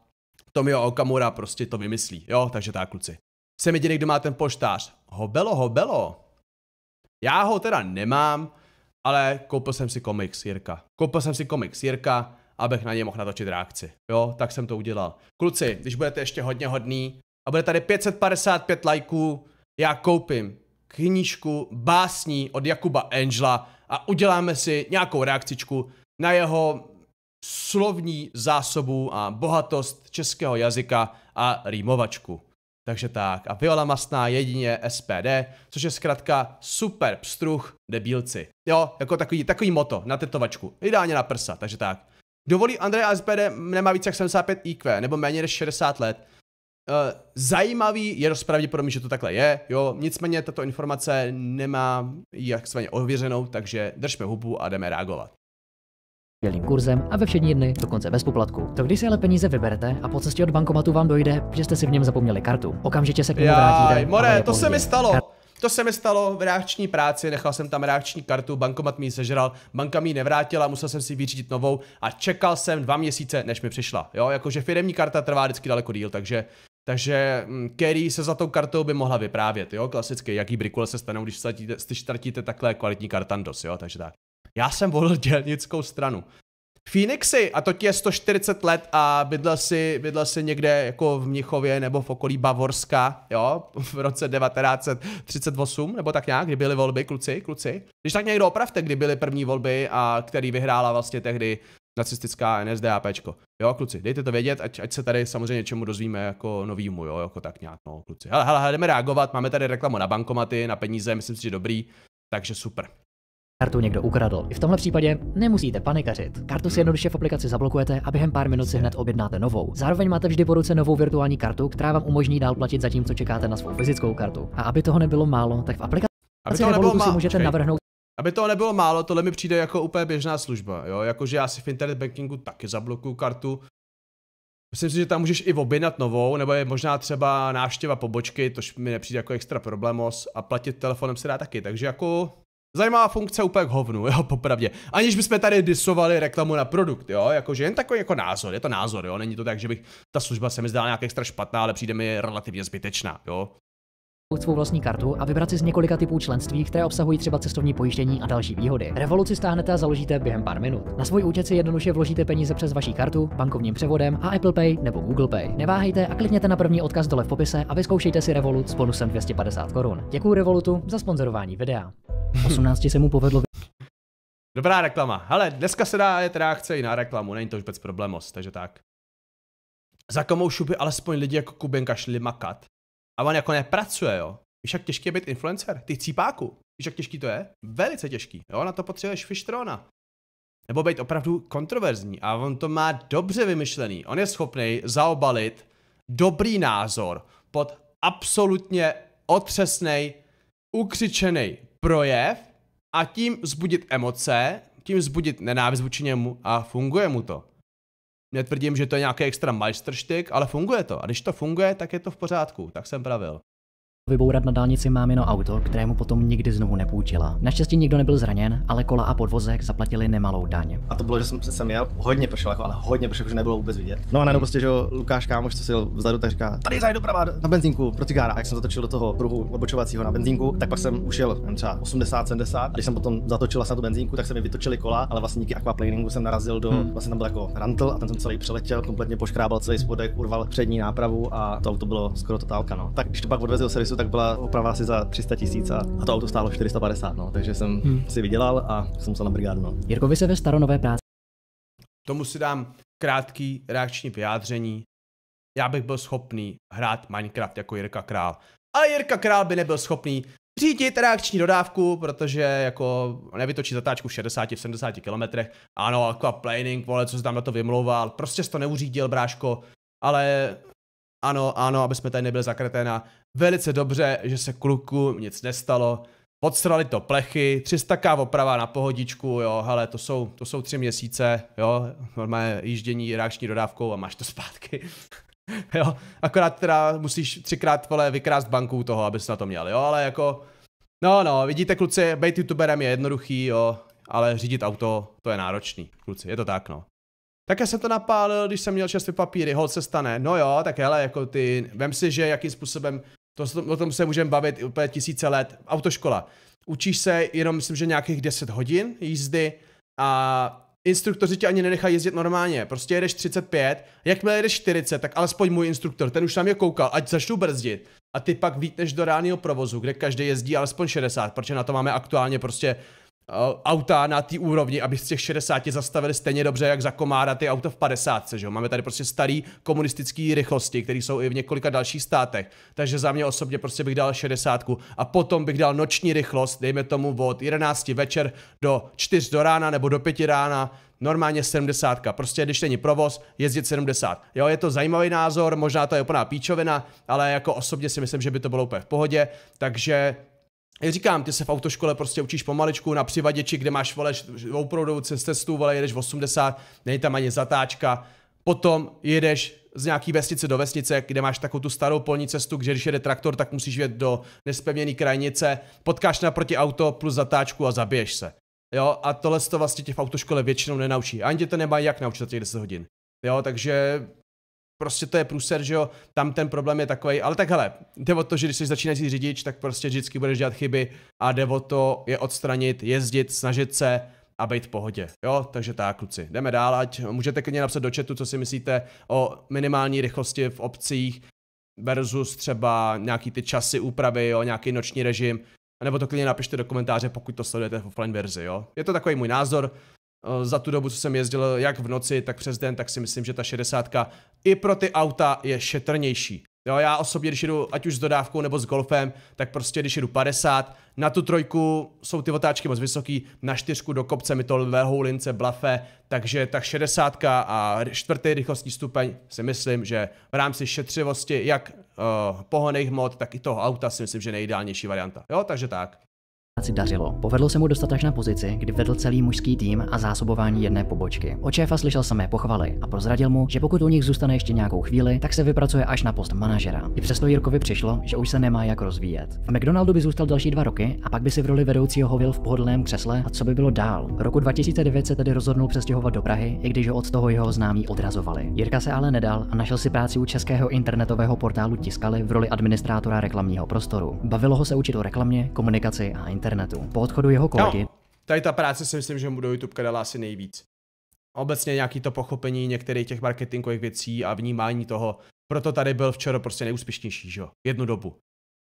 [SPEAKER 1] Tomio Okamura prostě to vymyslí. Jo, takže tak, kluci. Jsem jediný, kdo má ten poštář. Hobelo, hobelo. Já ho teda nemám, ale koupil jsem si komiks Jirka. Koupil jsem si komiks Jirka, abych na ně mohl natočit reakci. Jo, tak jsem to udělal. Kluci, když budete ještě hodně hodný a bude tady 555 lajků, já koupím knížku básní od Jakuba Angela a uděláme si nějakou reakcičku na jeho slovní zásobu a bohatost českého jazyka a rýmovačku. Takže tak, a Viola Masná jedině SPD, což je zkrátka super pstruh debílci. Jo, jako takový, takový moto na tetovačku, ideálně na prsa, takže tak. Dovolí Andrej a SPD nemá více jak 75 IQ, nebo méně než 60 let. Uh, zajímavý je dost pravděpodobně, že to takhle je, jo, nicméně tato informace nemá jak ověřenou, takže držme hubu a jdeme reagovat
[SPEAKER 2] skvělým kurzem a ve všední dny dokonce bez poplatku. To když si ale peníze vyberete a po cestě od bankomatu vám dojde, že jste si v něm zapomněli kartu. Okamžitě se k němu vrátíte. Jaj, more, to se mi stalo.
[SPEAKER 1] to se mi stalo v reakční práci, nechal jsem tam reakční kartu, bankomat mi ji sežral, banka mi ji nevrátila, musel jsem si vyřídit novou a čekal jsem dva měsíce, než mi přišla. Jo, jakože firemní karta trvá vždycky daleko díl, takže takže mm, Kerry se za tou kartou by mohla vyprávět, jo, klasicky, jaký brikule se stanou, když ztratíte, ztratíte takhle kvalitní kartandos, jo, takže tak. Já jsem volil dělnickou stranu. Phoenixy, a to ti je 140 let a bydlel si, bydlel si někde jako v Mnichově nebo v okolí Bavorska, jo, v roce 1938, nebo tak nějak, kdy byly volby, kluci, kluci. Když tak někdo opravte, kdy byly první volby a který vyhrála vlastně tehdy nacistická NSDAPčko. Jo, kluci, dejte to vědět, ať, ať se tady samozřejmě čemu dozvíme jako novýmu, jo, jako tak nějak, no, kluci. Hele, hele, jdeme reagovat, máme tady reklamu na bankomaty, na peníze, myslím si, že dobrý,
[SPEAKER 2] takže super kartu někdo ukradl. I v tomhle případě nemusíte panikařit. Kartu si jednoduše v aplikaci zablokujete a během pár minut si hned objednáte novou. Zároveň máte vždy po ruce novou virtuální kartu, která vám umožní dál platit za co čekáte na svou fyzickou kartu. A aby toho nebylo málo, tak v aplikaci aby toho nebylo si můžete Čej. navrhnout
[SPEAKER 1] aby to nebylo málo, tohle mi přijde jako úplně běžná služba, jo, jakože já si v internet bankingu taky zablokuju kartu, Myslím si, že tam můžeš i objednat novou, nebo je možná třeba návštěva pobočky, tož mi nepřijde jako extra problémos a platit telefonem se dá taky, takže jako Zajímavá funkce úplně k hovnu, jo, popravdě. Aniž bychom tady disovali reklamu na produkt, jo, jakože jen takový jako názor, je to názor, jo, není to tak, že bych, ta služba se mi zdá nějak extra špatná, ale přijde mi relativně zbytečná, jo.
[SPEAKER 2] Revolutu svou vlastní kartu a vybrat si z několika typů členství, které obsahují třeba cestovní pojištění a další výhody. Revoluci stáhnete a založíte během pár minut. Na svůj účet si jednoduše vložíte peníze přes vaší kartu, bankovním převodem a Apple Pay nebo Google Pay. Neváhejte a klikněte na první odkaz dole v popise a vyzkoušejte si Revolut s bonusem 250 korun. Děkuji Revolutu za sponzorování videa. 18 se mu povedlo
[SPEAKER 1] Dobrá reklama. Ale dneska se dá teda akce i na reklamu, není to vůbec problémost, takže tak. Za komoušu by alespoň lidi jako Kubenka šli makat. A on jako nepracuje, jo. Víš, jak těžký je být influencer? Ty cípáku. Víš, jak těžký to je? Velice těžký, jo. Na to potřebuješ fištrona. Nebo být opravdu kontroverzní. A on to má dobře vymyšlený. On je schopný zaobalit dobrý názor pod absolutně otřesný, ukřičený projev a tím zbudit emoce, tím zbudit nenávist vůči němu a funguje mu to. Netvrdím, že to je nějaký extra majstrštyk, ale funguje to. A když to funguje, tak je to v pořádku. Tak jsem pravil
[SPEAKER 2] vybourat na dálnici mámino auto, kterému potom nikdy znovu nepůjčila. Naštěstí nikdo nebyl zraněn, ale kola a podvozek zaplatili nemalou daň.
[SPEAKER 3] A to bylo, že jsem, sem jel hodně prošel, jako, ale hodně prošel, že nebylo vůbec vidět. No a najednou hmm. prostě, že Lukáš kámoš, co si jel vzadu, tak říká, tady zajdu doprava na benzínku, pro cigára. A jak jsem zatočil do toho pruhu odbočovacího na benzínku, tak pak jsem ušel jen třeba 80, 70. A když jsem potom zatočil vlastně na tu benzínku, tak se mi vytočily kola, ale vlastně díky aquaplaningu jsem narazil do, hmm. vlastně tam byl jako rantl a ten jsem celý přeletěl, kompletně poškrábal celý spodek, urval přední nápravu a to auto bylo skoro totálka. No. Tak když to pak odvezl servisu něco, tak byla oprava asi za 300 tisíc a, a to auto stálo 450, no. Takže jsem hmm. si vydělal a jsem musel na brigádu, no.
[SPEAKER 2] Jirko, vy se ve staronové práci.
[SPEAKER 1] Tomu si dám krátký reakční vyjádření. Já bych byl schopný hrát Minecraft jako Jirka Král. A Jirka Král by nebyl schopný řídit reakční dodávku, protože jako nevytočí zatáčku v 60, v 70 kilometrech. Ano, jako planning, vole, co tam na to vymlouval. Prostě to neuřídil, bráško. Ale ano, ano, aby jsme tady nebyli na Velice dobře, že se kluku nic nestalo. odsrali to plechy, 300k oprava na pohodičku, jo, hele, to jsou, to jsou tři měsíce, jo, normálně jíždění reakční dodávkou a máš to zpátky. jo, akorát teda musíš třikrát, vole, vykrást banku toho, abys na to měl, jo, ale jako, no, no, vidíte, kluci, být youtuberem je jednoduchý, jo, ale řídit auto, to je náročný, kluci, je to tak, no. Tak já jsem to napálil, když jsem měl čerstvý papíry, hol se stane. No jo, tak hele, jako ty, vem si, že jakým způsobem to, o tom se můžeme bavit úplně tisíce let. Autoškola. Učíš se jenom, myslím, že nějakých 10 hodin jízdy a instruktoři tě ani nenechají jezdit normálně. Prostě jedeš 35, jakmile jedeš 40, tak alespoň můj instruktor, ten už tam je koukal, ať začnu brzdit. A ty pak vítneš do reálného provozu, kde každý jezdí alespoň 60, protože na to máme aktuálně prostě Eh, auta na té úrovni, aby z těch 60 zastavili stejně dobře, jak za komára ty auta v 50, že jo? Máme tady prostě starý komunistický rychlosti, které jsou i v několika dalších státech. Takže za mě osobně prostě bych dal 60 a potom bych dal noční rychlost, dejme tomu od 11 večer do 4 do rána nebo do 5 rána, normálně 70. Prostě když není provoz, jezdit 70. Jo, je to zajímavý názor, možná to je úplná píčovina, ale jako osobně si myslím, že by to bylo úplně v pohodě, takže jak říkám, ty se v autoškole prostě učíš pomaličku na přivaděči, kde máš vole dvouproudovou cestu, vole jedeš 80, není tam ani zatáčka, potom jedeš z nějaký vesnice do vesnice, kde máš takovou tu starou polní cestu, kde když jede traktor, tak musíš jet do nespevněné krajnice, potkáš naproti auto plus zatáčku a zabiješ se. Jo, a tohle to vlastně tě v autoškole většinou nenaučí. Ani tě to nemá jak naučit za těch 10 hodin. Jo, takže prostě to je průser, že jo, tam ten problém je takový, ale tak hele, jde o to, že když jsi začínající řidič, tak prostě vždycky budeš dělat chyby a jde o to je odstranit, jezdit, snažit se, a být v pohodě. Jo, takže tak, kluci, jdeme dál, ať můžete klidně napsat do chatu, co si myslíte o minimální rychlosti v obcích versus třeba nějaký ty časy úpravy, jo, nějaký noční režim, nebo to klidně napište do komentáře, pokud to sledujete v offline verzi, jo. Je to takový můj názor, Eh, za tu dobu, co jsem jezdil jak v noci, tak přes den, tak si myslím, že ta 60 i pro ty auta je šetrnější. Jo, já osobně, když jedu ať už s dodávkou nebo s golfem, tak prostě když jedu 50, na tu trojku jsou ty otáčky moc vysoký, na čtyřku do kopce mi to lehou lince blafe, takže tak 60 a čtvrtý rychlostní stupeň si myslím, že v rámci šetřivosti jak uh, eh, pohonej hmot, tak i toho auta si myslím, že je nejideálnější varianta. Jo, takže tak
[SPEAKER 2] práci dařilo. Povedlo se mu dostat až na pozici, kdy vedl celý mužský tým a zásobování jedné pobočky. Od šéfa slyšel samé pochvaly a prozradil mu, že pokud u nich zůstane ještě nějakou chvíli, tak se vypracuje až na post manažera. I přesto Jirkovi přišlo, že už se nemá jak rozvíjet. V McDonaldu by zůstal další dva roky a pak by si v roli vedoucího hovil v pohodlném křesle a co by bylo dál. Roku 2009 se tedy rozhodnul přestěhovat do Prahy, i když ho od toho jeho známí odrazovali. Jirka se ale nedal a našel si práci u českého internetového portálu Tiskali v roli administrátora reklamního prostoru. Bavilo ho se učit o reklamě, komunikaci a internetu internetu. Po odchodu jeho kolegy... No,
[SPEAKER 1] tady ta práce si myslím, že mu do YouTube dala asi nejvíc. Obecně nějaký to pochopení některých těch marketingových věcí a vnímání toho. Proto tady byl včera prostě nejúspěšnější, že jo? Jednu dobu.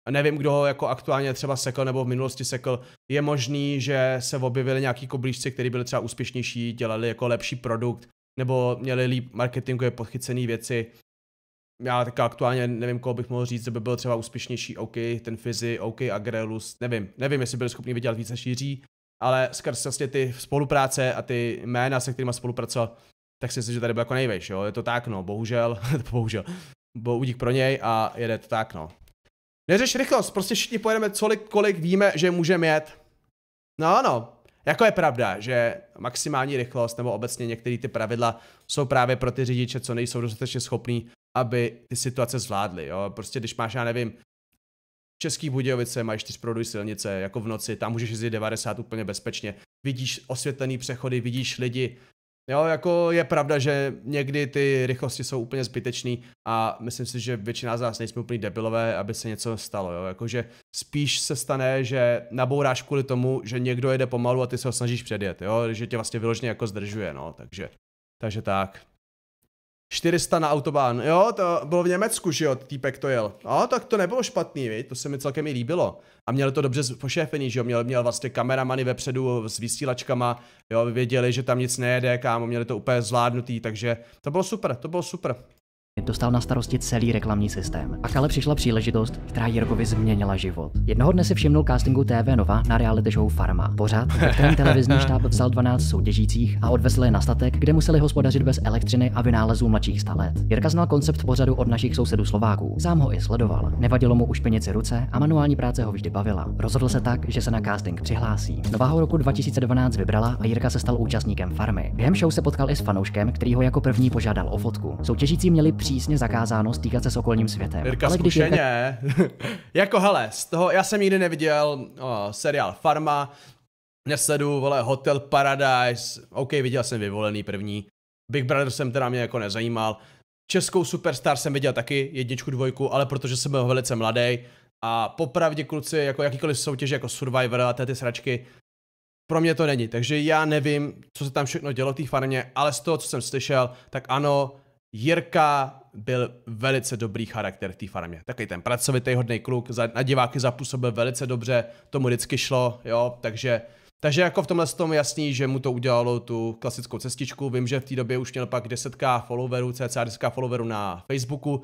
[SPEAKER 1] A nevím, kdo ho jako aktuálně třeba sekl nebo v minulosti sekl. Je možný, že se objevili nějaký koblížci, kteří byli třeba úspěšnější, dělali jako lepší produkt nebo měli líp marketingové podchycené věci já teďka aktuálně nevím, koho bych mohl říct, že by byl třeba úspěšnější OK, ten Fizi, OK, Agrelus, nevím, nevím, jestli byli schopni vydělat více šíří, ale skrz vlastně ty spolupráce a ty jména, se kterými spolupracoval, tak si myslím, že tady byl jako nejvejš, jo, je to tak, no, bohužel, bohužel, bo udík pro něj a jede to tak, no. Neřeš rychlost, prostě všichni pojedeme kolik, kolik víme, že můžeme jet. No, ano. jako je pravda, že maximální rychlost nebo obecně některé ty pravidla jsou právě pro ty řidiče, co nejsou dostatečně schopní aby ty situace zvládly. Jo? Prostě když máš, já nevím, Český Budějovice mají čtyřproudují silnice, jako v noci, tam můžeš jezdit 90 úplně bezpečně. Vidíš osvětlený přechody, vidíš lidi. Jo, jako je pravda, že někdy ty rychlosti jsou úplně zbytečný a myslím si, že většina z nás nejsme úplně debilové, aby se něco stalo, jo. Jakože spíš se stane, že nabouráš kvůli tomu, že někdo jede pomalu a ty se ho snažíš předjet, jo, že tě vlastně vyložně jako zdržuje, no, takže, takže tak. 400 na autobán, jo, to bylo v Německu, že jo, týpek to jel. No, tak to nebylo špatný, viď? to se mi celkem i líbilo. A měl to dobře pošéfený, že jo, měl, měl vlastně kameramany vepředu s vysílačkama, jo, věděli, že tam nic nejede, kámo, měli to úplně zvládnutý, takže to bylo super, to bylo super.
[SPEAKER 2] Dostal na starosti celý reklamní systém. Pak ale přišla příležitost, která Jirkovi změnila život. Jednoho dne si všimnul castingu TV Nova na reality show Farma. Pořád, ten televizní štáb vzal 12 soutěžících a odvezl je na statek, kde museli hospodařit bez elektřiny a vynálezů mladších stalet. Jirka znal koncept pořadu od našich sousedů Slováků. Sám ho i sledoval. Nevadilo mu už penici ruce a manuální práce ho vždy bavila. Rozhodl se tak, že se na casting přihlásí. Nového roku 2012 vybrala a Jirka se stal účastníkem Farmy. Během show se potkal i s fanouškem, který ho jako první požádal o fotku. Soutěžící měli přísně zakázáno stýkat se s okolním světem. Jirka, Ale když Jirka...
[SPEAKER 1] jako hele, z toho, já jsem nikdy neviděl o, seriál Farma, nesledu, vole, Hotel Paradise, OK, viděl jsem vyvolený první, Big Brother jsem teda mě jako nezajímal, Českou Superstar jsem viděl taky, jedničku, dvojku, ale protože jsem byl velice mladý a popravdě kluci, jako jakýkoliv soutěž jako Survivor a ty sračky, pro mě to není, takže já nevím, co se tam všechno dělo v té farmě, ale z toho, co jsem slyšel, tak ano, Jirka byl velice dobrý charakter v té farmě. Takový ten pracovitý, hodný kluk, za, na diváky zapůsobil velice dobře, tomu vždycky šlo, jo, takže, takže jako v tomhle tom jasný, že mu to udělalo tu klasickou cestičku. Vím, že v té době už měl pak 10k followerů, cca 10k followerů na Facebooku,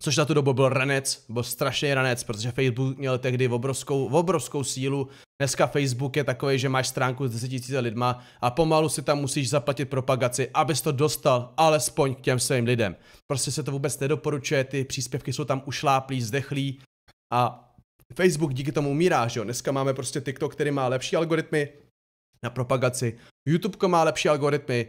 [SPEAKER 1] Což na tu dobu byl ranec, byl strašný ranec, protože Facebook měl tehdy obrovskou, obrovskou sílu. Dneska Facebook je takový, že máš stránku s 10 000 lidma a pomalu si tam musíš zaplatit propagaci, abys to dostal alespoň k těm svým lidem. Prostě se to vůbec nedoporučuje, ty příspěvky jsou tam ušláplí, zdechlí a Facebook díky tomu umírá, že jo. Dneska máme prostě TikTok, který má lepší algoritmy na propagaci, YouTube má lepší algoritmy,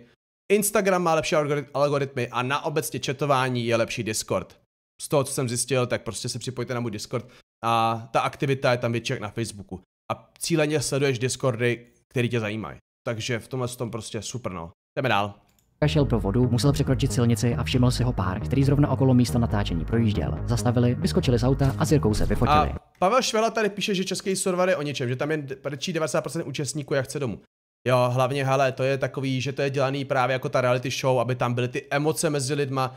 [SPEAKER 1] Instagram má lepší algoritmy a na obecně četování je lepší Discord z toho, co jsem zjistil, tak prostě se připojte na můj Discord a ta aktivita je tam větší jak na Facebooku. A cíleně sleduješ Discordy, který tě zajímají. Takže v tomhle tom prostě super no. Jdeme dál.
[SPEAKER 2] Kašel pro vodu, musel překročit silnici a všiml si ho pár, který zrovna okolo místa natáčení projížděl. Zastavili, vyskočili z auta a s Jirkou se vyfotili. A
[SPEAKER 1] Pavel Švela tady píše, že český server je o něčem, že tam je prčí 90% účastníků, jak chce domů. Jo, hlavně, hele, to je takový, že to je dělaný právě jako ta reality show, aby tam byly ty emoce mezi lidma,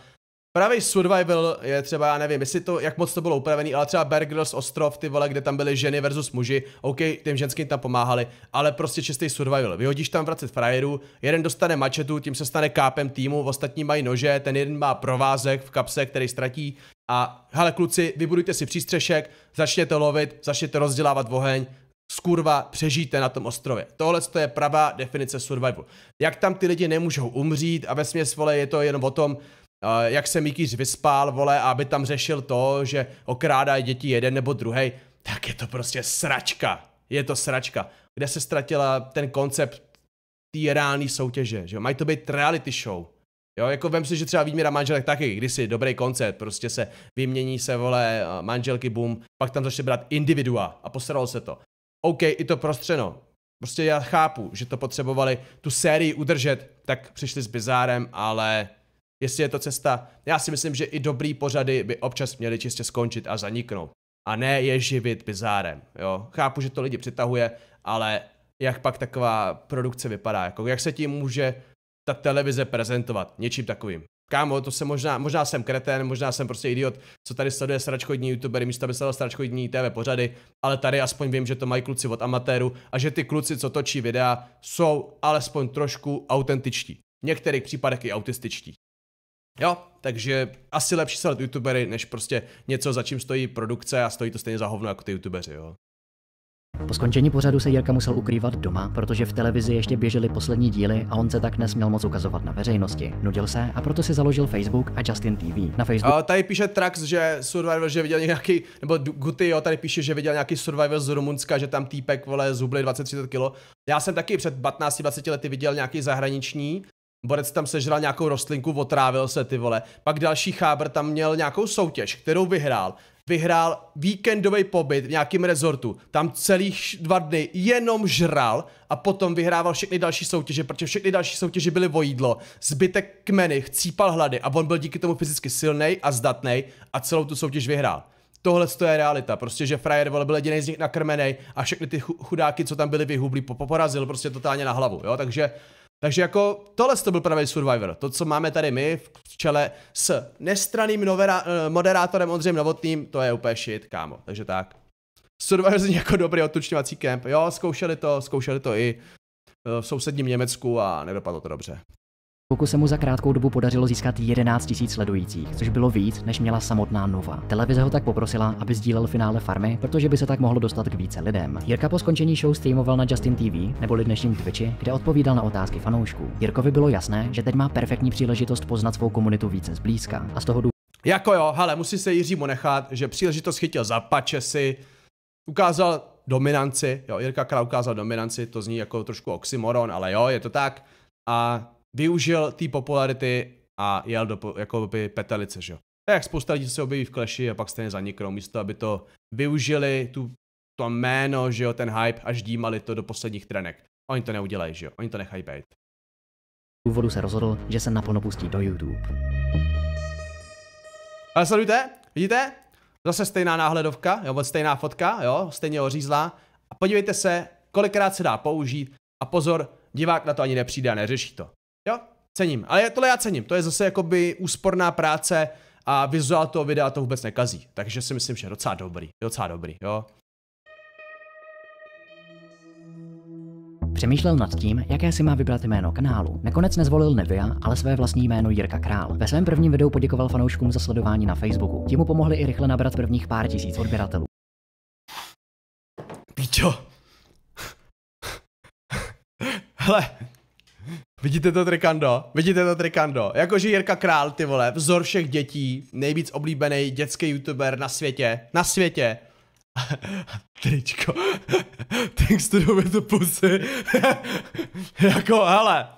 [SPEAKER 1] Pravý survival je třeba, já nevím, jestli to, jak moc to bylo upravený, ale třeba Bear ostrov, ty vole, kde tam byly ženy versus muži, OK, těm ženským tam pomáhali, ale prostě čistý survival. Vyhodíš tam vracet frajerů, jeden dostane mačetu, tím se stane kápem týmu, ostatní mají nože, ten jeden má provázek v kapse, který ztratí. A hele kluci, vybudujte si přístřešek, začněte lovit, začněte rozdělávat oheň, skurva přežijte na tom ostrově. Tohle to je pravá definice survival. Jak tam ty lidi nemůžou umřít a ve směs vole je to jenom o tom, Eh, jak se Mikýř vyspál, vole, aby tam řešil to, že okrádá děti jeden nebo druhý, tak je to prostě sračka. Je to sračka. Kde se ztratila ten koncept té reálné soutěže, že jo? Mají to být reality show. Jo, jako vem si, že třeba výměra manželek taky, kdysi dobrý koncert, prostě se vymění se, vole, eh, manželky, boom. pak tam začne brát individua a posralo se to. OK, i to prostřeno. Prostě já chápu, že to potřebovali tu sérii udržet, tak přišli s bizárem, ale jestli je to cesta. Já si myslím, že i dobrý pořady by občas měly čistě skončit a zaniknout. A ne je živit bizárem, jo. Chápu, že to lidi přitahuje, ale jak pak taková produkce vypadá, jako jak se tím může ta televize prezentovat, něčím takovým. Kámo, to se možná, možná jsem kreten, možná jsem prostě idiot, co tady sleduje sračkodní youtubery, místo aby sledoval sračkodní TV pořady, ale tady aspoň vím, že to mají kluci od amatéru a že ty kluci, co točí videa, jsou alespoň trošku autentičtí. V některých případech i autističtí. Jo, takže asi lepší se youtubery, než prostě něco, za čím stojí produkce a stojí to stejně za hovno jako ty youtubeři, jo.
[SPEAKER 2] Po skončení pořadu se Jirka musel ukrývat doma, protože v televizi ještě běžely poslední díly a on se tak nesměl moc ukazovat na veřejnosti. Nudil se a proto si založil Facebook a Justin TV. Na Facebooku. A
[SPEAKER 1] tady píše Trax, že Survivor, že viděl nějaký, nebo Guty, jo, tady píše, že viděl nějaký Survivor z Rumunska, že tam týpek vole zubli 20-30 kilo. Já jsem taky před 15-20 lety viděl nějaký zahraniční Borec tam sežral nějakou rostlinku, otrávil se ty vole. Pak další chábr tam měl nějakou soutěž, kterou vyhrál. Vyhrál víkendový pobyt v nějakém rezortu. Tam celých dva dny jenom žral a potom vyhrával všechny další soutěže, protože všechny další soutěže byly o jídlo. Zbytek kmeny chcípal hlady a on byl díky tomu fyzicky silný a zdatný a celou tu soutěž vyhrál tohle to je realita, prostě, že frajer vole byl jediný z nich nakrmený a všechny ty chudáky, co tam byli vyhublí, poporazil prostě totálně na hlavu, jo, takže takže jako tohle to byl pravý Survivor, to co máme tady my v čele s nestraným novera, eh, moderátorem Ondřejem Novotným, to je úplně shit, kámo, takže tak. Survivor zní jako dobrý odtučňovací kemp, jo, zkoušeli to, zkoušeli to i eh, v sousedním Německu a nedopadlo to dobře.
[SPEAKER 2] Pokud se mu za krátkou dobu podařilo získat 11 000 sledujících, což bylo víc, než měla samotná Nova. Televize ho tak poprosila, aby sdílel finále farmy, protože by se tak mohlo dostat k více lidem. Jirka po skončení show streamoval na Justin TV, neboli dnešním Twitchi, kde odpovídal na otázky fanoušků. Jirkovi bylo jasné, že teď má perfektní příležitost poznat svou komunitu více zblízka a z toho důvodu
[SPEAKER 1] jako jo, hele, musí se Jiřímu nechat, že příležitost chytil za si, ukázal dominanci, jo, Jirka Kral ukázal dominanci, to zní jako trošku oxymoron, ale jo, je to tak. A využil té popularity a jel do jako by petelice, že jo. Tak jak spousta lidí se objeví v kleši a pak stejně zaniknou, místo aby to využili, tu, to jméno, že jo, ten hype až dímali to do posledních trenek. Oni to neudělají, že jo, oni to nechají být.
[SPEAKER 2] úvodu se rozhodl, že se naplno pustí do YouTube.
[SPEAKER 1] Ale sledujte, vidíte? Zase stejná náhledovka, jo, stejná fotka, jo, stejně ořízla. A podívejte se, kolikrát se dá použít a pozor, divák na to ani nepřijde a neřeší to. Cením. Ale tohle já cením. To je zase jakoby úsporná práce a vizuál toho videa to vůbec nekazí. Takže si myslím, že je docela dobrý. Docela dobrý, jo.
[SPEAKER 2] Přemýšlel nad tím, jaké si má vybrat jméno kanálu. Nakonec nezvolil Nevia, ale své vlastní jméno Jirka Král. Ve svém prvním videu poděkoval fanouškům za sledování na Facebooku. Ti mu pomohli i rychle nabrat prvních pár tisíc odběratelů. Píčo.
[SPEAKER 1] Hele, Vidíte to trikando? Vidíte to trikando? Jakože Jirka Král, ty vole, vzor všech dětí, nejvíc oblíbený dětský youtuber na světě, na světě. Tričko. Thanks to the to pussy. jako, hele.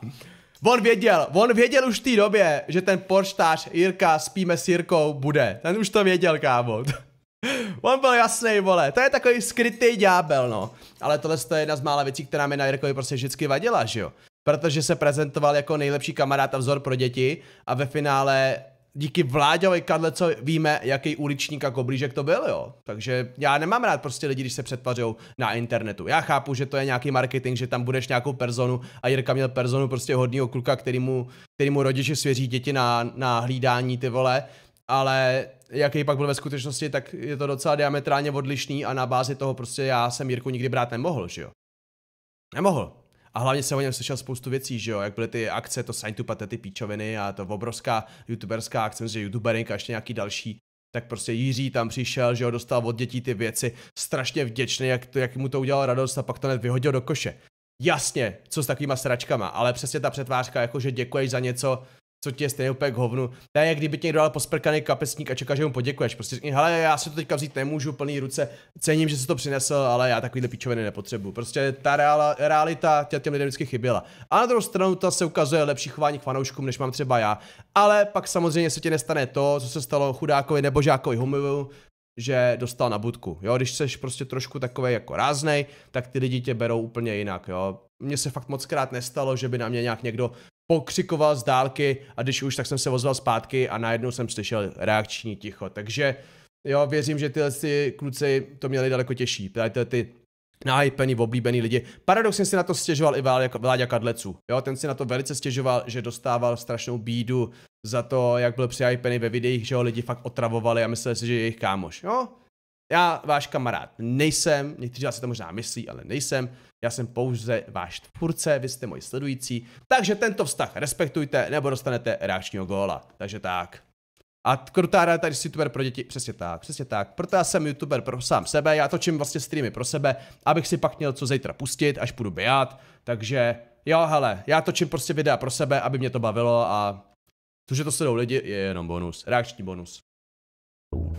[SPEAKER 1] On věděl, on věděl už v té době, že ten porštář Jirka spíme s Jirkou bude. Ten už to věděl, kámo. On byl jasný, vole, to je takový skrytý ďábel, no. Ale tohle je jedna z mála věcí, která mi na Jirkovi prostě vždycky vadila, že jo protože se prezentoval jako nejlepší kamarád a vzor pro děti a ve finále díky Vláďovi Kadle, co víme, jaký uličník a koblížek to byl, jo. Takže já nemám rád prostě lidi, když se přetvařou na internetu. Já chápu, že to je nějaký marketing, že tam budeš nějakou personu a Jirka měl personu prostě hodného kluka, který mu, který mu rodiče svěří děti na, na hlídání ty vole, ale jaký pak byl ve skutečnosti, tak je to docela diametrálně odlišný a na bázi toho prostě já jsem Jirku nikdy brát nemohl, že jo. Nemohl. A hlavně se o něm slyšel spoustu věcí, že jo, jak byly ty akce, to Sign to Patety píčoviny a to obrovská youtuberská akce, že youtuberinka a ještě nějaký další tak prostě Jiří tam přišel, že ho dostal od dětí ty věci, strašně vděčný, jak, to, jak mu to udělalo radost a pak to hned vyhodil do koše. Jasně, co s takovýma sračkama, ale přesně ta přetvářka, jakože děkuješ za něco, co ti je stejně úplně k hovnu. To je, jak kdyby tě někdo dal posprkaný kapesník a čekal, že mu poděkuješ. Prostě řekni, hele, já si to teďka vzít nemůžu, plný ruce, cením, že se to přinesl, ale já takovýhle pičoviny nepotřebuju. Prostě ta reala, realita tě těm lidem vždycky chyběla. A na druhou stranu ta se ukazuje lepší chování k fanouškům, než mám třeba já. Ale pak samozřejmě se ti nestane to, co se stalo chudákovi nebo žákovi Humilu, že dostal na budku. Jo, když seš prostě trošku takový jako ráznej, tak ty lidi tě berou úplně jinak, jo mně se fakt moc krát nestalo, že by na mě nějak někdo pokřikoval z dálky a když už, tak jsem se ozval zpátky a najednou jsem slyšel reakční ticho. Takže jo, věřím, že tyhle ty kluci to měli daleko těžší. Tady ty nahypený, oblíbený lidi. Paradoxně si na to stěžoval i Vláďa Kadlecu. Jo, ten si na to velice stěžoval, že dostával strašnou bídu za to, jak byl přihypený ve videích, že ho lidi fakt otravovali a mysleli si, že je jejich kámoš. Jo, já váš kamarád nejsem, někteří si to možná myslí, ale nejsem. Já jsem pouze váš tvůrce, vy jste moji sledující, takže tento vztah respektujte nebo dostanete reakčního góla. Takže tak. A krutá rada tady youtuber pro děti, přesně tak, přesně tak. Proto já jsem youtuber pro sám sebe, já točím vlastně streamy pro sebe, abych si pak měl co zítra pustit, až půjdu běhat. Takže jo, hele, já točím prostě videa pro sebe, aby mě to bavilo a to, že to sledou lidi, je jenom bonus, reakční bonus.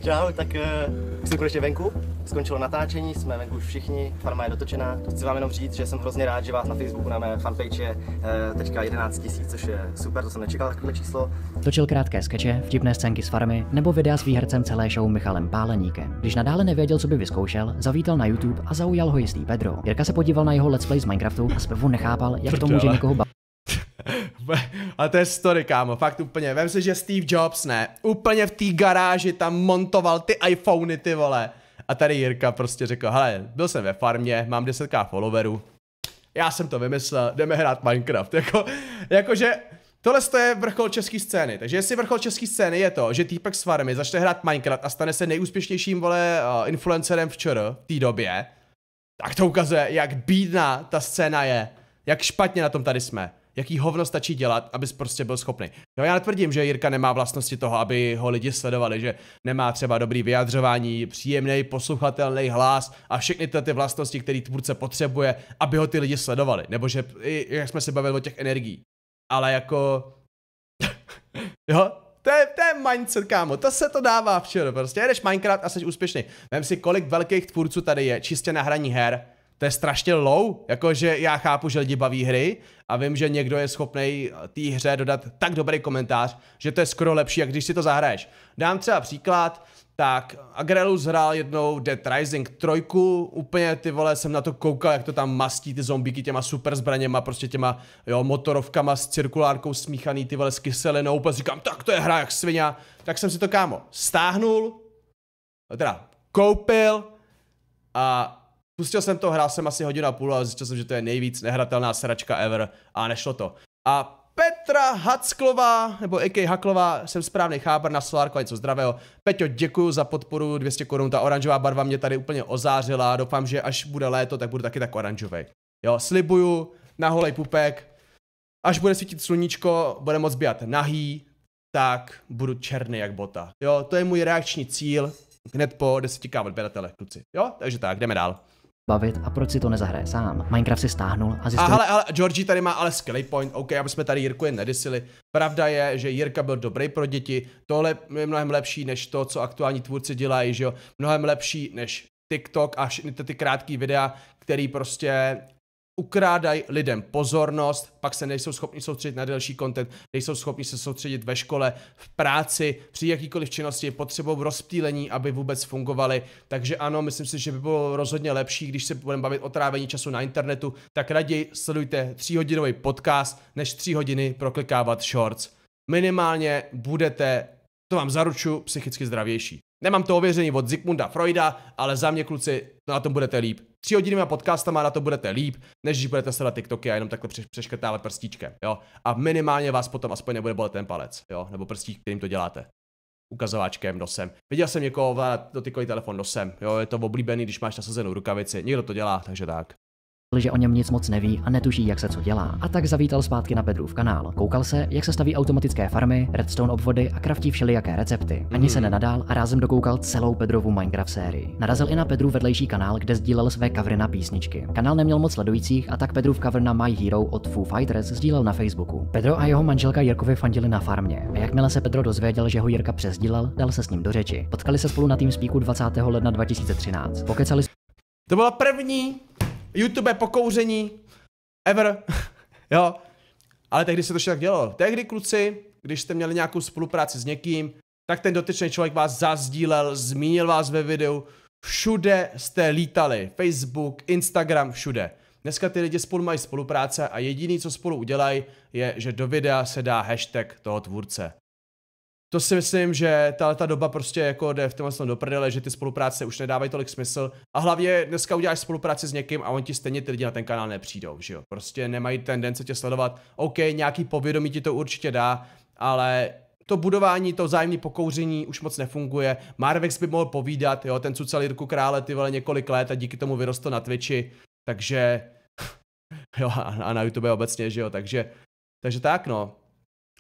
[SPEAKER 2] Čau, tak uh, jsme konečně venku, skončilo natáčení, jsme venku už všichni, farma je dotočená. Chci vám jenom říct, že jsem hrozně rád, že vás na Facebooku na mé fanpage je uh, teďka 11 000, což je super, to jsem nečekal takové číslo. Točil krátké skeče, vtipné scénky z farmy nebo videa s výhercem celé show Michalem Páleníkem. Když nadále nevěděl, co by vyzkoušel, zavítal na YouTube a zaujal ho jistý Pedro. Jirka se podíval na jeho let's play z Minecraftu a zprvu nechápal, jak to může někoho bavit. A to je story, kámo,
[SPEAKER 1] fakt úplně. Vem si, že Steve Jobs, ne, úplně v té garáži tam montoval ty iPhony, ty vole. A tady Jirka prostě řekl, hele, byl jsem ve farmě, mám 10k followerů, já jsem to vymyslel, jdeme hrát Minecraft, jako, jakože... Tohle je vrchol české scény, takže jestli vrchol české scény je to, že týpek z farmy začne hrát Minecraft a stane se nejúspěšnějším vole eh, influencerem včera v té době, tak to ukazuje, jak bídná ta scéna je, jak špatně na tom tady jsme jaký hovno stačí dělat, abys prostě byl schopný. Jo, já netvrdím, že Jirka nemá vlastnosti toho, aby ho lidi sledovali, že nemá třeba dobrý vyjadřování, příjemný, posluchatelný hlas a všechny ty, ty vlastnosti, které tvůrce potřebuje, aby ho ty lidi sledovali. Nebo že, jak jsme se bavili o těch energií. Ale jako... jo, to je, to je mindset, kámo, to se to dává včera, prostě jedeš Minecraft a jsi úspěšný. Vem si, kolik velkých tvůrců tady je, čistě na hraní her, to je strašně low, jakože já chápu, že lidi baví hry a vím, že někdo je schopný eh, té hře dodat tak dobrý komentář, že to je skoro lepší, jak když si to zahraješ. Dám třeba příklad, tak Agrelus hrál jednou Dead Rising 3, úplně ty vole jsem na to koukal, jak to tam mastí ty zombíky těma super zbraněma, prostě těma jo, motorovkama s cirkulárkou smíchaný ty vole s kyselinou, úplně říkám, tak to je hra jak svině, tak jsem si to kámo stáhnul, teda koupil a Pustil jsem to, hrál jsem asi hodinu a půl a zjistil jsem, že to je nejvíc nehratelná sračka ever a nešlo to. A Petra Hacklová, nebo AK Haklová, jsem správný chábr na Solarko, a něco zdravého. Peťo, děkuji za podporu, 200 korun, ta oranžová barva mě tady úplně ozářila, doufám, že až bude léto, tak budu taky tak oranžový. Jo, slibuju, na holej pupek, až bude svítit sluníčko, bude moc běhat nahý, tak budu černý jak bota. Jo, to je můj reakční cíl, hned po 10k kluci. Jo, takže tak, jdeme dál
[SPEAKER 2] bavit a proč si to nezahraje sám. Minecraft si stáhnul a zjistil... Ale,
[SPEAKER 1] ale, Georgie tady má ale skvělý point, OK, aby jsme tady Jirku jen nedysili. Pravda je, že Jirka byl dobrý pro děti, tohle je mnohem lepší než to, co aktuální tvůrci dělají, že jo, mnohem lepší než TikTok a všechny ty, ty krátké videa, který prostě ukrádají lidem pozornost, pak se nejsou schopni soustředit na delší content, nejsou schopni se soustředit ve škole, v práci, při jakýkoliv činnosti, potřebou rozptýlení, aby vůbec fungovaly. Takže ano, myslím si, že by bylo rozhodně lepší, když se budeme bavit o trávení času na internetu, tak raději sledujte tříhodinový hodinový podcast, než tři hodiny proklikávat shorts. Minimálně budete, to vám zaručuju, psychicky zdravější. Nemám to ověření od Zikmunda, Freuda, ale za mě kluci na tom budete líp. Tři hodiny má podcastama na to budete líp, než když budete sledovat TikToky a jenom takhle přeškrtávat prstíčkem, jo. A minimálně vás potom aspoň nebude bolet ten palec, jo, nebo prstík, kterým to děláte ukazováčkem, nosem. Viděl jsem někoho ovládat dotykový telefon nosem, jo, je to oblíbený, když máš nasazenou rukavici, někdo to dělá, takže tak
[SPEAKER 2] že o něm nic moc neví a netuší, jak se co dělá. A tak zavítal zpátky na Pedrův kanál. Koukal se, jak se staví automatické farmy, redstone obvody a kraftí všelijaké recepty. Ani se mhm. nenadál a rázem dokoukal celou Pedrovu Minecraft sérii. Narazil i na Pedru vedlejší kanál, kde sdílel své kavry na písničky. Kanál neměl moc sledujících a tak Pedrův cover na My Hero od Foo Fighters sdílel na Facebooku. Pedro a jeho manželka Jirkovi fandili na farmě. A jakmile se Pedro dozvěděl, že ho Jirka přesdílel, dal se s ním do řeči. Potkali se spolu na tým spíku 20. ledna 2013. Pokecali
[SPEAKER 1] to byla první YouTube pokouření, ever, jo. Ale tehdy se to tak dělalo. Tehdy, kluci, když jste měli nějakou spolupráci s někým, tak ten dotyčný člověk vás zazdílel, zmínil vás ve videu, všude jste lítali, Facebook, Instagram, všude. Dneska ty lidi spolu mají spolupráce a jediný, co spolu udělají, je, že do videa se dá hashtag toho tvůrce to si myslím, že tahle ta doba prostě jako jde v tom tom do prdele, že ty spolupráce už nedávají tolik smysl. A hlavně dneska uděláš spolupráci s někým a on ti stejně ty lidi na ten kanál nepřijdou, že jo. Prostě nemají tendence tě sledovat. OK, nějaký povědomí ti to určitě dá, ale to budování, to vzájemné pokouření už moc nefunguje. Marvex by mohl povídat, jo, ten cucal Jirku Krále ty vole několik let a díky tomu vyrostl na Twitchi, takže jo, a na YouTube obecně, že jo, takže, takže tak no.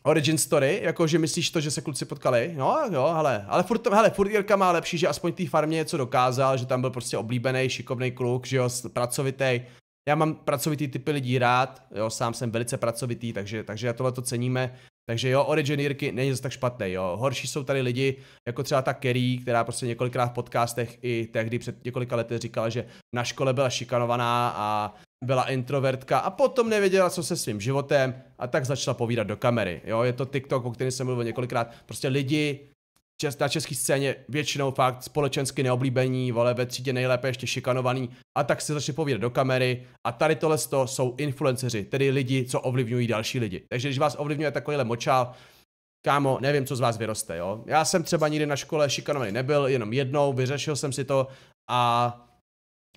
[SPEAKER 1] Origin story, jako že myslíš to, že se kluci potkali, no jo, hele, ale furt, hele, furt Jirka má lepší, že aspoň té farmě něco dokázal, že tam byl prostě oblíbený, šikovný kluk, že jo, pracovitý. Já mám pracovitý typy lidí rád, jo, sám jsem velice pracovitý, takže, takže tohle to ceníme. Takže jo, Origin Jirky není zase tak špatný, jo. Horší jsou tady lidi, jako třeba ta Kerry, která prostě několikrát v podcastech i tehdy před několika lety říkala, že na škole byla šikanovaná a byla introvertka a potom nevěděla, co se svým životem a tak začala povídat do kamery. Jo, je to TikTok, o kterém jsem mluvil několikrát. Prostě lidi čes, na české scéně většinou fakt společensky neoblíbení, vole ve třídě nejlépe ještě šikanovaný a tak se začne povídat do kamery a tady tohle jsou influenceři, tedy lidi, co ovlivňují další lidi. Takže když vás ovlivňuje takovýhle močál, kámo, nevím, co z vás vyroste, jo. Já jsem třeba nikdy na škole šikanovaný nebyl, jenom jednou, vyřešil jsem si to a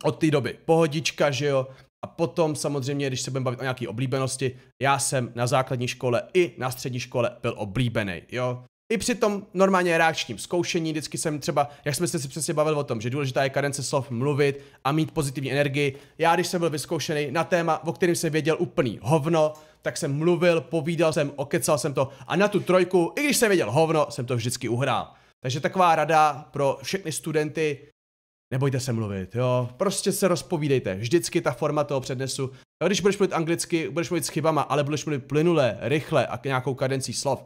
[SPEAKER 1] od té doby pohodička, že jo, a potom samozřejmě, když se budeme bavit o nějaké oblíbenosti, já jsem na základní škole i na střední škole byl oblíbený, jo. I při tom normálně reakčním zkoušení, vždycky jsem třeba, jak jsme se si přesně bavili o tom, že důležitá je kadence slov mluvit a mít pozitivní energii. Já, když jsem byl vyzkoušený na téma, o kterém jsem věděl úplný hovno, tak jsem mluvil, povídal jsem, okecal jsem to a na tu trojku, i když jsem věděl hovno, jsem to vždycky uhrál. Takže taková rada pro všechny studenty, nebojte se mluvit, jo, prostě se rozpovídejte, vždycky ta forma toho přednesu, jo, když budeš mluvit anglicky, budeš mluvit s chybama, ale budeš mluvit plynule, rychle a k nějakou kadencí slov,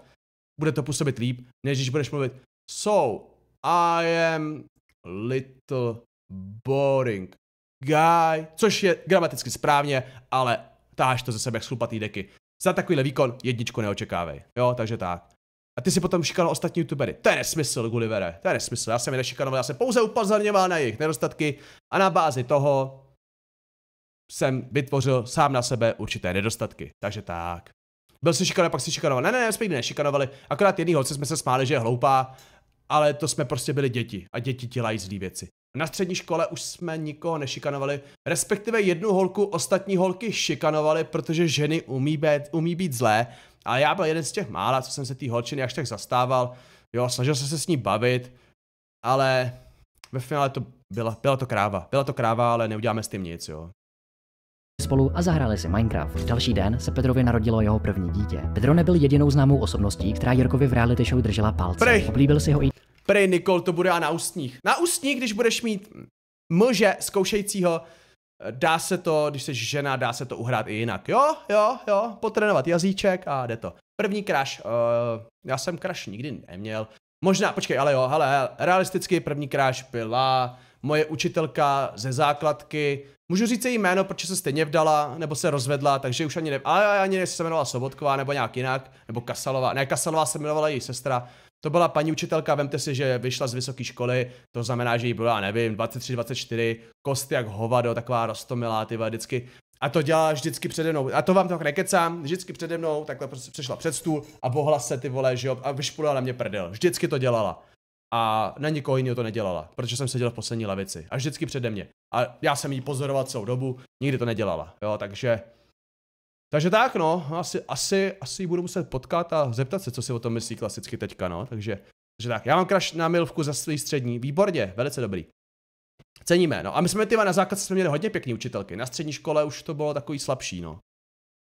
[SPEAKER 1] bude to působit líp, než když budeš mluvit, so, I am little boring guy, což je gramaticky správně, ale táž to ze sebe jak slupatý deky. Za takovýhle výkon jedničku neočekávej, jo, takže tak. A ty si potom šikanoval ostatní youtubery. To je nesmysl, Gullivere. To je nesmysl. Já jsem je nešikanoval, já jsem pouze upozorňoval na jejich nedostatky a na bázi toho jsem vytvořil sám na sebe určité nedostatky. Takže tak. Byl si šikanoval, pak si šikanoval. Ne, ne, ne, jsme nikdy nešikanovali. Akorát jedný holce jsme se smáli, že je hloupá, ale to jsme prostě byli děti a děti dělají zlý věci. Na střední škole už jsme nikoho nešikanovali, respektive jednu holku ostatní holky šikanovali, protože ženy umí být, umí být zlé a já byl jeden z těch mála, co jsem se té holčiny až tak zastával. Jo, snažil jsem se s ní bavit, ale ve finále to byla, byla to kráva. Byla to kráva, ale neuděláme s tím nic, jo
[SPEAKER 2] spolu a zahráli si Minecraft. Další den se Petrovi narodilo jeho první dítě. Petro nebyl jedinou známou osobností, která Jirkovi v reality show držela palce. Prej. Oblíbil si ho i...
[SPEAKER 1] Prej, Nikol, to bude a na ústních. Na ústních, když budeš mít mlže zkoušejícího dá se to, když jsi žena, dá se to uhrát i jinak. Jo, jo, jo, potrénovat jazyček a jde to. První crash, uh, já jsem crash nikdy neměl. Možná, počkej, ale jo, hele, realisticky první crash byla moje učitelka ze základky. Můžu říct její jméno, protože se stejně vdala, nebo se rozvedla, takže už ani ne... Ale ani se jmenovala Sobotková, nebo nějak jinak, nebo Kasalová. Ne, Kasalová se jmenovala její sestra, to byla paní učitelka, vemte si, že vyšla z vysoké školy, to znamená, že jí byla, nevím, 23, 24, kost jak hovado, taková rostomilá, ty vždycky. A to dělá vždycky přede mnou. A to vám tak nekecám, vždycky přede mnou, takhle prostě přešla před stůl a bohla se ty vole, že jo, a vyšpulila na mě prdel. Vždycky to dělala. A na nikoho jiného to nedělala, protože jsem seděl v poslední lavici. A vždycky přede mě. A já jsem ji pozoroval celou dobu, nikdy to nedělala, jo, takže takže tak, no, asi, asi, asi budu muset potkat a zeptat se, co si o tom myslí klasicky teďka, no, takže, takže tak, já mám kraš na milvku za svý střední, výborně, velice dobrý. Ceníme, no, a my jsme ty na základce jsme měli hodně pěkný učitelky, na střední škole už to bylo takový
[SPEAKER 2] slabší, no.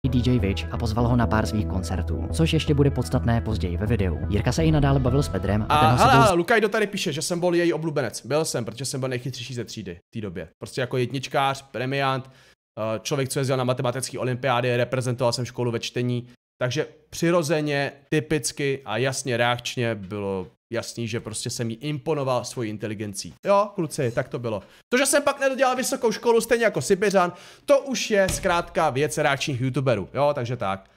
[SPEAKER 2] DJ Witch a pozval ho na pár svých koncertů, což ještě bude podstatné později ve videu. Jirka se i nadále bavil s Pedrem a, a ten ho hala,
[SPEAKER 1] sebou... tady píše, že jsem byl její oblubenec. Byl jsem, protože jsem byl nejchytřejší ze třídy v té době. Prostě jako jedničkář, premiant, Eh, člověk, co jezdil na matematické olympiády, reprezentoval jsem školu ve čtení, takže přirozeně, typicky a jasně reakčně bylo jasný, že prostě jsem jí imponoval svojí inteligencí. Jo, kluci, tak to bylo. To, že jsem pak nedodělal vysokou školu, stejně jako Sibiřan, to už je zkrátka věc reakčních youtuberů, jo, takže tak.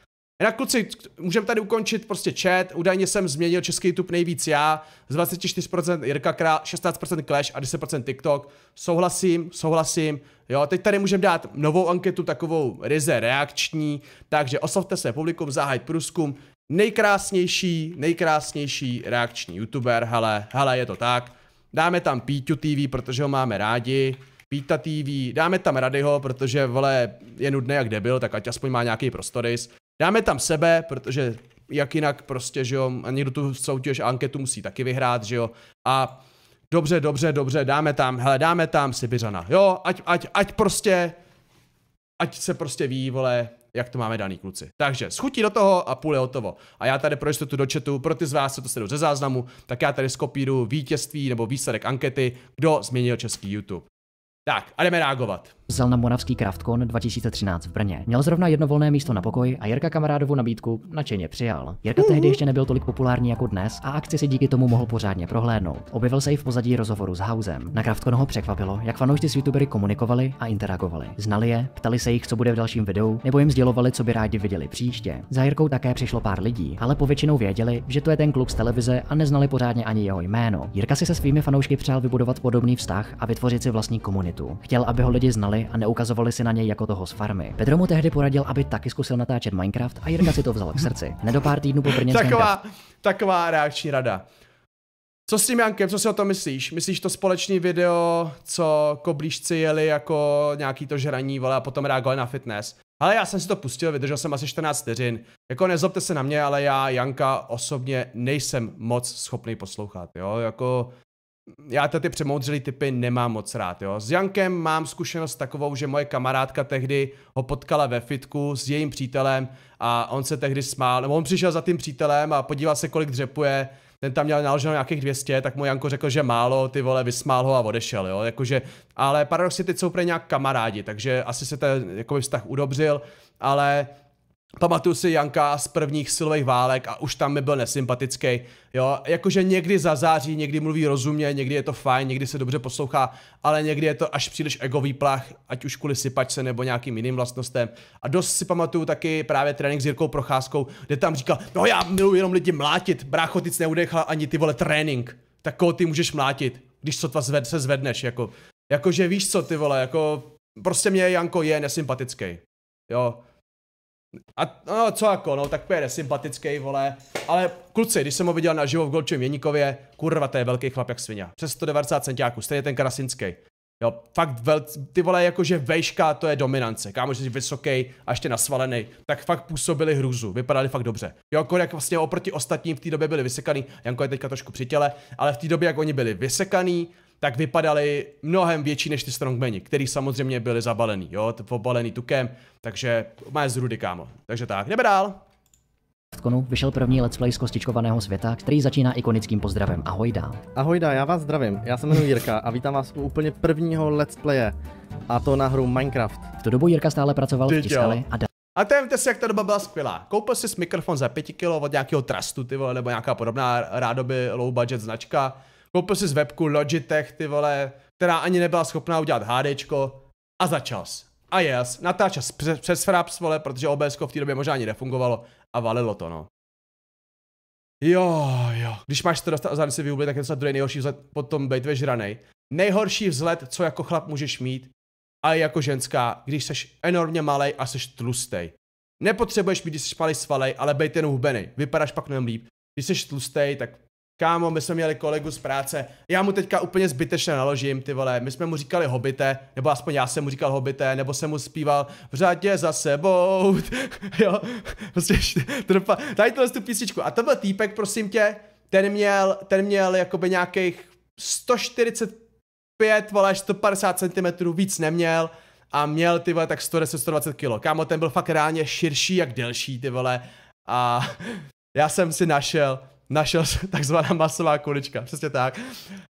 [SPEAKER 1] Jinak kluci, můžeme tady ukončit prostě chat, údajně jsem změnil český YouTube nejvíc já, z 24% Jirka Král, 16% Clash a 10% TikTok, souhlasím, souhlasím, jo, teď tady můžeme dát novou anketu, takovou ryze reakční, takže oslovte se publikum, zahajit průzkum, nejkrásnější, nejkrásnější reakční YouTuber, hele, hele, je to tak, dáme tam Píťu TV, protože ho máme rádi, Píta TV, dáme tam Radyho, protože vole je nudný jak debil, tak ať aspoň má nějaký prostorys. Dáme tam sebe, protože jak jinak prostě, že jo, a někdo tu soutěž a anketu musí taky vyhrát, že jo, a dobře, dobře, dobře, dáme tam, hele, dáme tam Sibiřana, jo, ať, ať, ať prostě, ať se prostě ví, vole, jak to máme daný kluci. Takže schutí do toho a půl je hotovo. A já tady pro jistotu do chatu, pro ty z vás, co to sledují ze záznamu, tak já tady skopíru vítězství nebo výsledek ankety, kdo změnil český YouTube. Tak a jdeme reagovat
[SPEAKER 2] vzal na Moravský Craftcon 2013 v Brně. Měl zrovna jedno volné místo na pokoj a Jirka kamarádovu nabídku nadšeně přijal. Jirka mhm. tehdy ještě nebyl tolik populární jako dnes a akci si díky tomu mohl pořádně prohlédnout. Objevil se i v pozadí rozhovoru s Hausem. Na Craftconu ho překvapilo, jak fanoušci s youtubery komunikovali a interagovali. Znali je, ptali se jich, co bude v dalším videu, nebo jim sdělovali, co by rádi viděli příště. Za Jirkou také přišlo pár lidí, ale povětšinou věděli, že to je ten kluk z televize a neznali pořádně ani jeho jméno. Jirka si se svými fanoušky přál vybudovat podobný vztah a vytvořit si vlastní komunitu. Chtěl, aby ho lidi znali neznali a neukazovali si na něj jako toho z farmy. Pedro mu tehdy poradil, aby taky zkusil natáčet Minecraft a Jirka si to vzal k srdci. Nedo do pár týdnů po brněnském taková,
[SPEAKER 1] taková reakční rada. Co s tím Jankem, co si o tom myslíš? Myslíš to společný video, co koblížci jeli jako nějaký to žraní, vole, a potom reagovali na fitness? Ale já jsem si to pustil, vydržel jsem asi 14 vteřin. Jako nezlobte se na mě, ale já Janka osobně nejsem moc schopný poslouchat, jo, jako já ty přemoudřilý typy nemám moc rád, jo. S Jankem mám zkušenost takovou, že moje kamarádka tehdy ho potkala ve fitku s jejím přítelem a on se tehdy smál, nebo on přišel za tím přítelem a podíval se, kolik dřepuje, ten tam měl naloženo nějakých 200, tak mu Janko řekl, že málo, ty vole, vysmál ho a odešel, jo, jakože, ale paradoxně ty jsou pro nějak kamarádi, takže asi se ten jakoby, vztah udobřil, ale Pamatuju si Janka z prvních silových válek a už tam mi byl nesympatický. Jo, jakože někdy zazáří, někdy mluví rozumně, někdy je to fajn, někdy se dobře poslouchá, ale někdy je to až příliš egový plach, ať už kvůli sypačce nebo nějakým jiným vlastnostem. A dost si pamatuju taky právě trénink s Jirkou Procházkou, kde tam říkal, no já miluji jenom lidi mlátit, brácho, ty neudechla ani ty vole trénink. Tak koho ty můžeš mlátit, když sotva zved, se zvedneš, jako. Jakože víš co, ty vole, jako, prostě mě Janko je nesympatický. Jo, a no, co jako, no, tak pěkně sympatický, vole. Ale kluci, když jsem ho viděl naživo v Golčem Jeníkově, kurva, to je velký chlap jak svině. Přes 190 centiáků, stejně ten Krasinský. Jo, fakt vel, ty vole, jakože vejška, to je dominance. Kámo, že jsi vysoký a ještě nasvalený, tak fakt působili hruzu, vypadali fakt dobře. Jo, jako jak vlastně oproti ostatním v té době byli vysekaný, Janko je teďka trošku přitěle, ale v té době, jak oni byli vysekaný tak vypadaly mnohem větší než ty strongmeni, který samozřejmě byly zabalený, jo, obalený tukem, takže má z rudy, kámo. Takže tak, jdeme dál.
[SPEAKER 2] Konu vyšel první let's play z kostičkovaného světa, který začíná ikonickým pozdravem. Ahoj dá.
[SPEAKER 3] Ahoj dá, já vás zdravím. Já se jmenuji Jirka a vítám vás
[SPEAKER 2] u úplně prvního let's playe. A to na hru Minecraft. V tu dobu Jirka stále pracoval Ty v tiskali a dá.
[SPEAKER 1] A temte si, jak ta doba byla skvělá. Koupil si mikrofon za 5 kilo od nějakého trustu, tyvo, nebo nějaká podobná rádoby low budget značka Koupil si z webku Logitech, ty vole, která ani nebyla schopná udělat HDčko a začas. A jes, natáčel přes, přes Fraps, vole, protože OBS v té době možná ani nefungovalo a valilo to, no. Jo, jo. Když máš dostat a zároveň si vyhubli, tak je to druhý nejhorší vzhled, potom bejt vežranej. Nejhorší vzhled, co jako chlap můžeš mít, a jako ženská, když jsi enormně malej a jsi tlustej. Nepotřebuješ mít, když jsi malý svalej, ale bejt jen hubený. Vypadáš pak mnohem líp. Když jsi tlustej, tak Kámo, my jsme měli kolegu z práce, já mu teďka úplně zbytečně naložím, ty vole, my jsme mu říkali hobité, nebo aspoň já jsem mu říkal hobité, nebo jsem mu zpíval v řadě za sebou, jo, prostě trpa, tady tohle tu písničku. A to byl týpek, prosím tě, ten měl, ten měl jakoby nějakých 145, vole, 150 cm víc neměl a měl, ty vole, tak 110-120 kg. Kámo, ten byl fakt reálně širší jak delší, ty vole, a já jsem si našel našel takzvaná masová kulička, přesně tak.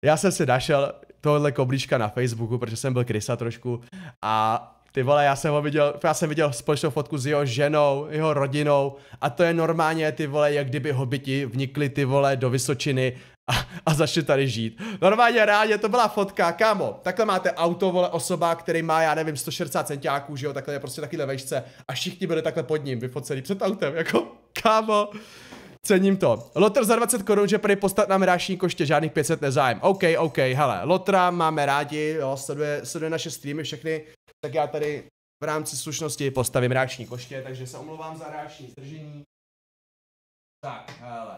[SPEAKER 1] Já jsem si našel tohle koblíčka na Facebooku, protože jsem byl krysa trošku a ty vole, já jsem ho viděl, já jsem viděl společnou fotku s jeho ženou, jeho rodinou a to je normálně ty vole, jak kdyby hobiti vnikli ty vole do Vysočiny a, a začali tady žít. Normálně reálně to byla fotka, kámo, takhle máte auto, vole, osoba, který má, já nevím, 160 centiáků, že jo, takhle je prostě takovýhle vešce a všichni byli takhle pod ním, vyfocený před autem, jako, kámo, Cením to. Lotr za 20 korun, že prý postat nám rášní koště, žádných 500 nezájem. OK, OK, hele, Lotra máme rádi, jo, sleduje, sleduje naše streamy všechny, tak já tady v rámci slušnosti postavím ráční koště, takže se omlouvám za ráční zdržení. Tak, hele.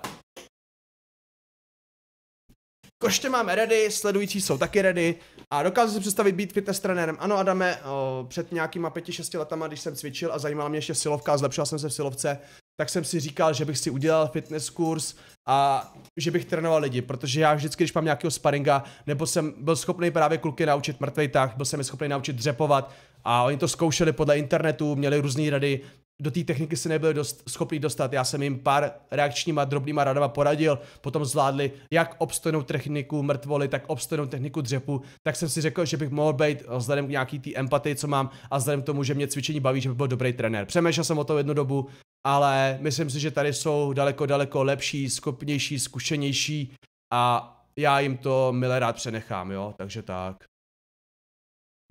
[SPEAKER 1] Koště máme ready, sledující jsou taky ready a dokážu si představit být fitness trenérem. Ano, Adame, o, před nějakýma 5-6 letama, když jsem cvičil a zajímala mě ještě silovka, zlepšila jsem se v silovce, tak jsem si říkal, že bych si udělal fitness kurz a že bych trénoval lidi, protože já vždycky, když mám nějakého sparinga, nebo jsem byl schopný právě kluky naučit mrtvej tak, byl jsem je schopný naučit dřepovat a oni to zkoušeli podle internetu, měli různé rady, do té techniky se nebyli dost, schopný dostat, já jsem jim pár reakčníma drobnýma radama poradil, potom zvládli jak obstojnou techniku mrtvoly, tak obstojnou techniku dřepu, tak jsem si řekl, že bych mohl být vzhledem k nějaký té empatii, co mám a vzhledem k tomu, že mě cvičení baví, že bych byl dobrý trenér. Přemýšlel jsem o to jednu dobu, ale myslím si, že tady jsou daleko, daleko lepší, skupnější, zkušenější a já jim to milé rád přenechám, jo, takže tak.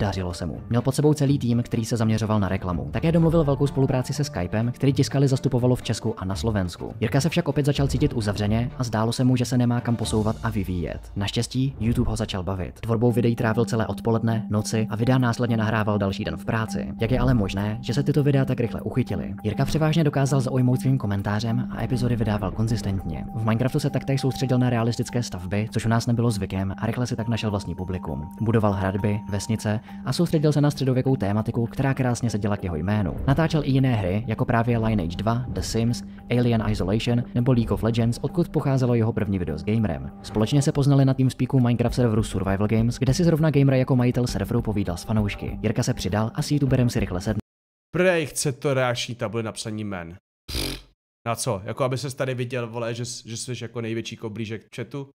[SPEAKER 2] Dařilo se mu. Měl pod sebou celý tým, který se zaměřoval na reklamu. Také domluvil velkou spolupráci se Skypem, který tiskali zastupovalo v Česku a na Slovensku. Jirka se však opět začal cítit uzavřeně a zdálo se mu, že se nemá kam posouvat a vyvíjet. Naštěstí YouTube ho začal bavit. Tvorbou videí trávil celé odpoledne, noci a videa následně nahrával další den v práci. Jak je ale možné, že se tyto videa tak rychle uchytily? Jirka převážně dokázal zaujmout svým komentářem a epizody vydával konzistentně. V Minecraftu se taktéž soustředil na realistické stavby, což u nás nebylo zvykem a rychle si tak našel vlastní publikum. Budoval hradby, vesnice a soustředil se na středověkou tématiku, která krásně seděla k jeho jménu. Natáčel i jiné hry, jako právě Lineage 2, The Sims, Alien Isolation nebo League of Legends, odkud pocházelo jeho první video s Gamerem. Společně se poznali na tým spíku Minecraft serveru Survival Games, kde si zrovna Gamer jako majitel serveru povídal s fanoušky. Jirka se přidal a s youtuberem si rychle sedl.
[SPEAKER 1] Prej chce to reakční tabule napsaní men. na co? Jako aby se tady viděl, vole, že, že jsi jako největší koblížek chatu?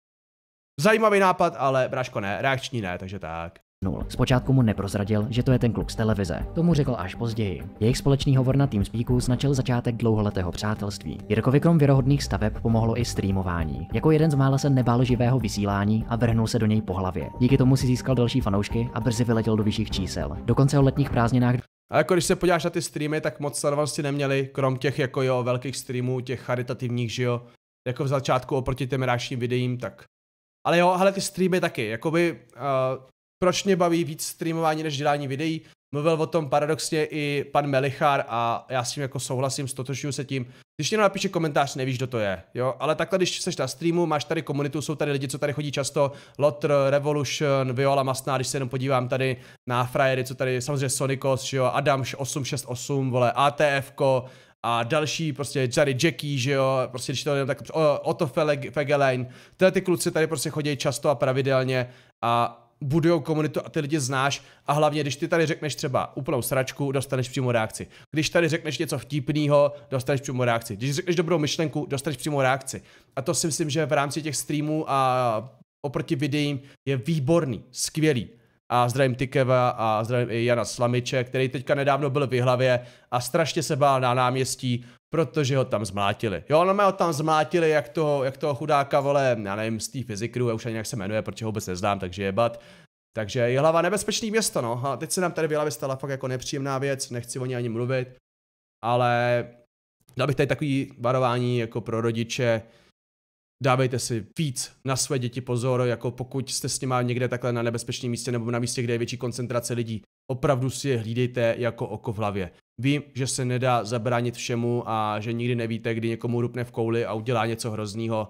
[SPEAKER 1] Zajímavý nápad, ale bráško ne, reakční ne, takže
[SPEAKER 2] tak nul. Zpočátku mu neprozradil, že to je ten kluk z televize. Tomu řekl až později. Jejich společný hovor na TeamSpeaku značil začátek dlouholetého přátelství. Jirkovi krom věrohodných staveb pomohlo i streamování. Jako jeden z mála se nebál živého vysílání a vrhnul se do něj po hlavě. Díky tomu si získal další fanoušky a brzy vyletěl do vyšších čísel. Dokonce o letních prázdninách
[SPEAKER 1] a jako když se podíváš na ty streamy, tak moc sledovanosti neměli, krom těch jako jo, velkých streamů, těch charitativních, že jo, jako v začátku oproti těm reakčním videím, tak. Ale jo, ale ty streamy taky, jakoby uh, proč mě baví víc streamování než dělání videí. Mluvil o tom paradoxně i pan Melichar a já s tím jako souhlasím, stotožňuju se tím. Když někdo napíše komentář, nevíš, kdo to je, jo, ale takhle, když seš na streamu, máš tady komunitu, jsou tady lidi, co tady chodí často, Lotr, Revolution, Viola Masná, když se jenom podívám tady na frajery, co tady, samozřejmě Sonicos, jo, Adam 868, vole, ATF, a další, prostě Jerry Jackie, že jo, prostě když to jenom tak, Otto Fegelein, tyhle ty kluci tady prostě chodí často a pravidelně a budujou komunitu a ty lidi znáš a hlavně, když ty tady řekneš třeba úplnou sračku, dostaneš přímo reakci. Když tady řekneš něco vtipného, dostaneš přímo reakci. Když řekneš dobrou myšlenku, dostaneš přímo reakci. A to si myslím, že v rámci těch streamů a oproti videím je výborný, skvělý a zdravím Tykeva a zdravím i Jana Slamiče, který teďka nedávno byl v Jihlavě a strašně se bál na náměstí, protože ho tam zmlátili. Jo, no ho tam zmlátili, jak toho, jak toho chudáka, vole, já nevím, z té fyzikru, já už ani jak se jmenuje, protože ho vůbec neznám, takže je bat. Takže je hlava nebezpečný město, no. A teď se nám tady v hlavě stala fakt jako nepříjemná věc, nechci o ní ani mluvit, ale dal bych tady takový varování jako pro rodiče, dávejte si víc na své děti pozor, jako pokud jste s nimi někde takhle na nebezpečném místě nebo na místě, kde je větší koncentrace lidí. Opravdu si je hlídejte jako oko v hlavě. Vím, že se nedá zabránit všemu a že nikdy nevíte, kdy někomu rupne v kouli a udělá něco hroznýho,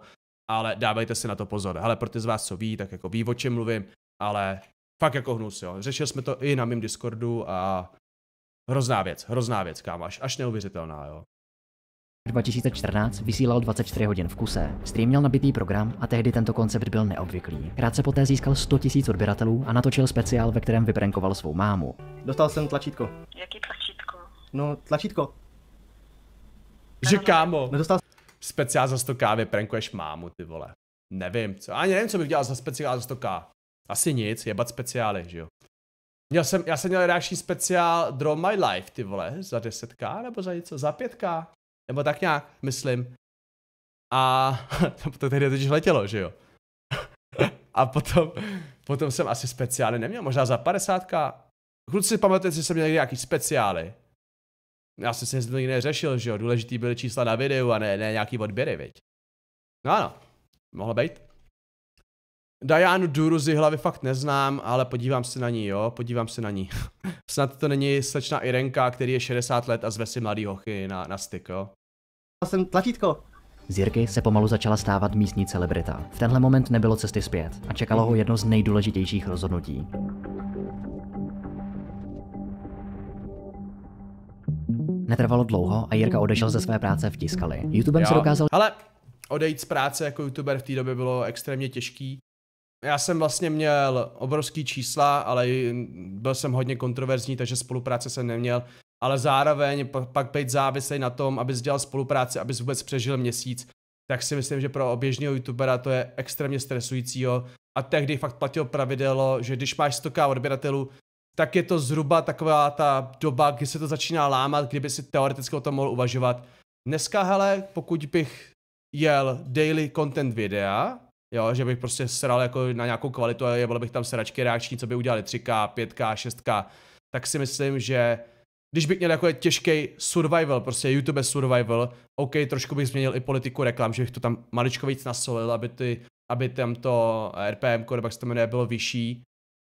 [SPEAKER 1] ale dávejte si na to pozor. Hele, pro ty z vás, co ví, tak jako ví, o čem mluvím, ale fakt jako hnus, jo. Řešili jsme to i na mém Discordu a hrozná věc, hrozná věc, kámo, až, až neuvěřitelná, jo.
[SPEAKER 2] 2014 vysílal 24 hodin v kuse. Stream měl nabitý program a tehdy tento koncept byl neobvyklý. Krátce poté získal 100 000 odběratelů a natočil speciál, ve kterém vyprankoval svou mámu.
[SPEAKER 3] Dostal jsem tlačítko. Jaký tlačítko?
[SPEAKER 2] No,
[SPEAKER 1] tlačítko. Že kámo. Nedostal speciál za 100 k vyprenkuješ mámu, ty vole. Nevím, co. Ani nevím, co bych dělal za speciál za 100 k. Asi nic, jebat speciály, že jo. Měl jsem, já jsem měl reakční speciál Draw My Life, ty vole, za 10k nebo za něco, za 5k. Nebo tak nějak, myslím. A to tehdy totiž letělo, že jo. a potom, potom jsem asi speciály neměl, možná za 50. Kluci, pamatujete, že jsem měl nějaký speciály. Já jsem si nic nikdy neřešil, že jo, důležitý byly čísla na videu a ne, ne nějaký odběry, viď. No ano, mohlo být. Dianu Duru z hlavy fakt neznám, ale podívám se na ní, jo, podívám se na ní. Snad to není slečna Irenka, který je 60 let a zve si mladý hochy na, na styk, jo
[SPEAKER 2] jsem tlačítko. Jirky se pomalu začala stávat místní celebrita. V tenhle moment nebylo cesty zpět a čekalo ho jedno z nejdůležitějších rozhodnutí. Netrvalo dlouho a Jirka odešel ze své práce v Tiskali. YouTubem jo. se dokázal... Ale
[SPEAKER 1] odejít z práce jako YouTuber v té době bylo extrémně těžký. Já jsem vlastně měl obrovský čísla, ale byl jsem hodně kontroverzní, takže spolupráce jsem neměl ale zároveň pak být závislý na tom, abys dělal spolupráci, abys vůbec přežil měsíc, tak si myslím, že pro oběžného youtubera to je extrémně stresujícího a tehdy fakt platilo pravidlo, že když máš 100k odběratelů, tak je to zhruba taková ta doba, kdy se to začíná lámat, kdyby si teoreticky o tom mohl uvažovat. Dneska, hele, pokud bych jel daily content videa, jo, že bych prostě sral jako na nějakou kvalitu a jebal bych tam sračky reakční, co by udělali 3K, 5K, 6K, tak si myslím, že když bych měl jako těžký survival, prostě YouTube survival, OK, trošku bych změnil i politiku reklam, že bych to tam maličko víc nasolil, aby, ty, aby tam to eh, RPM, nebo jak se to jmenuje, bylo vyšší,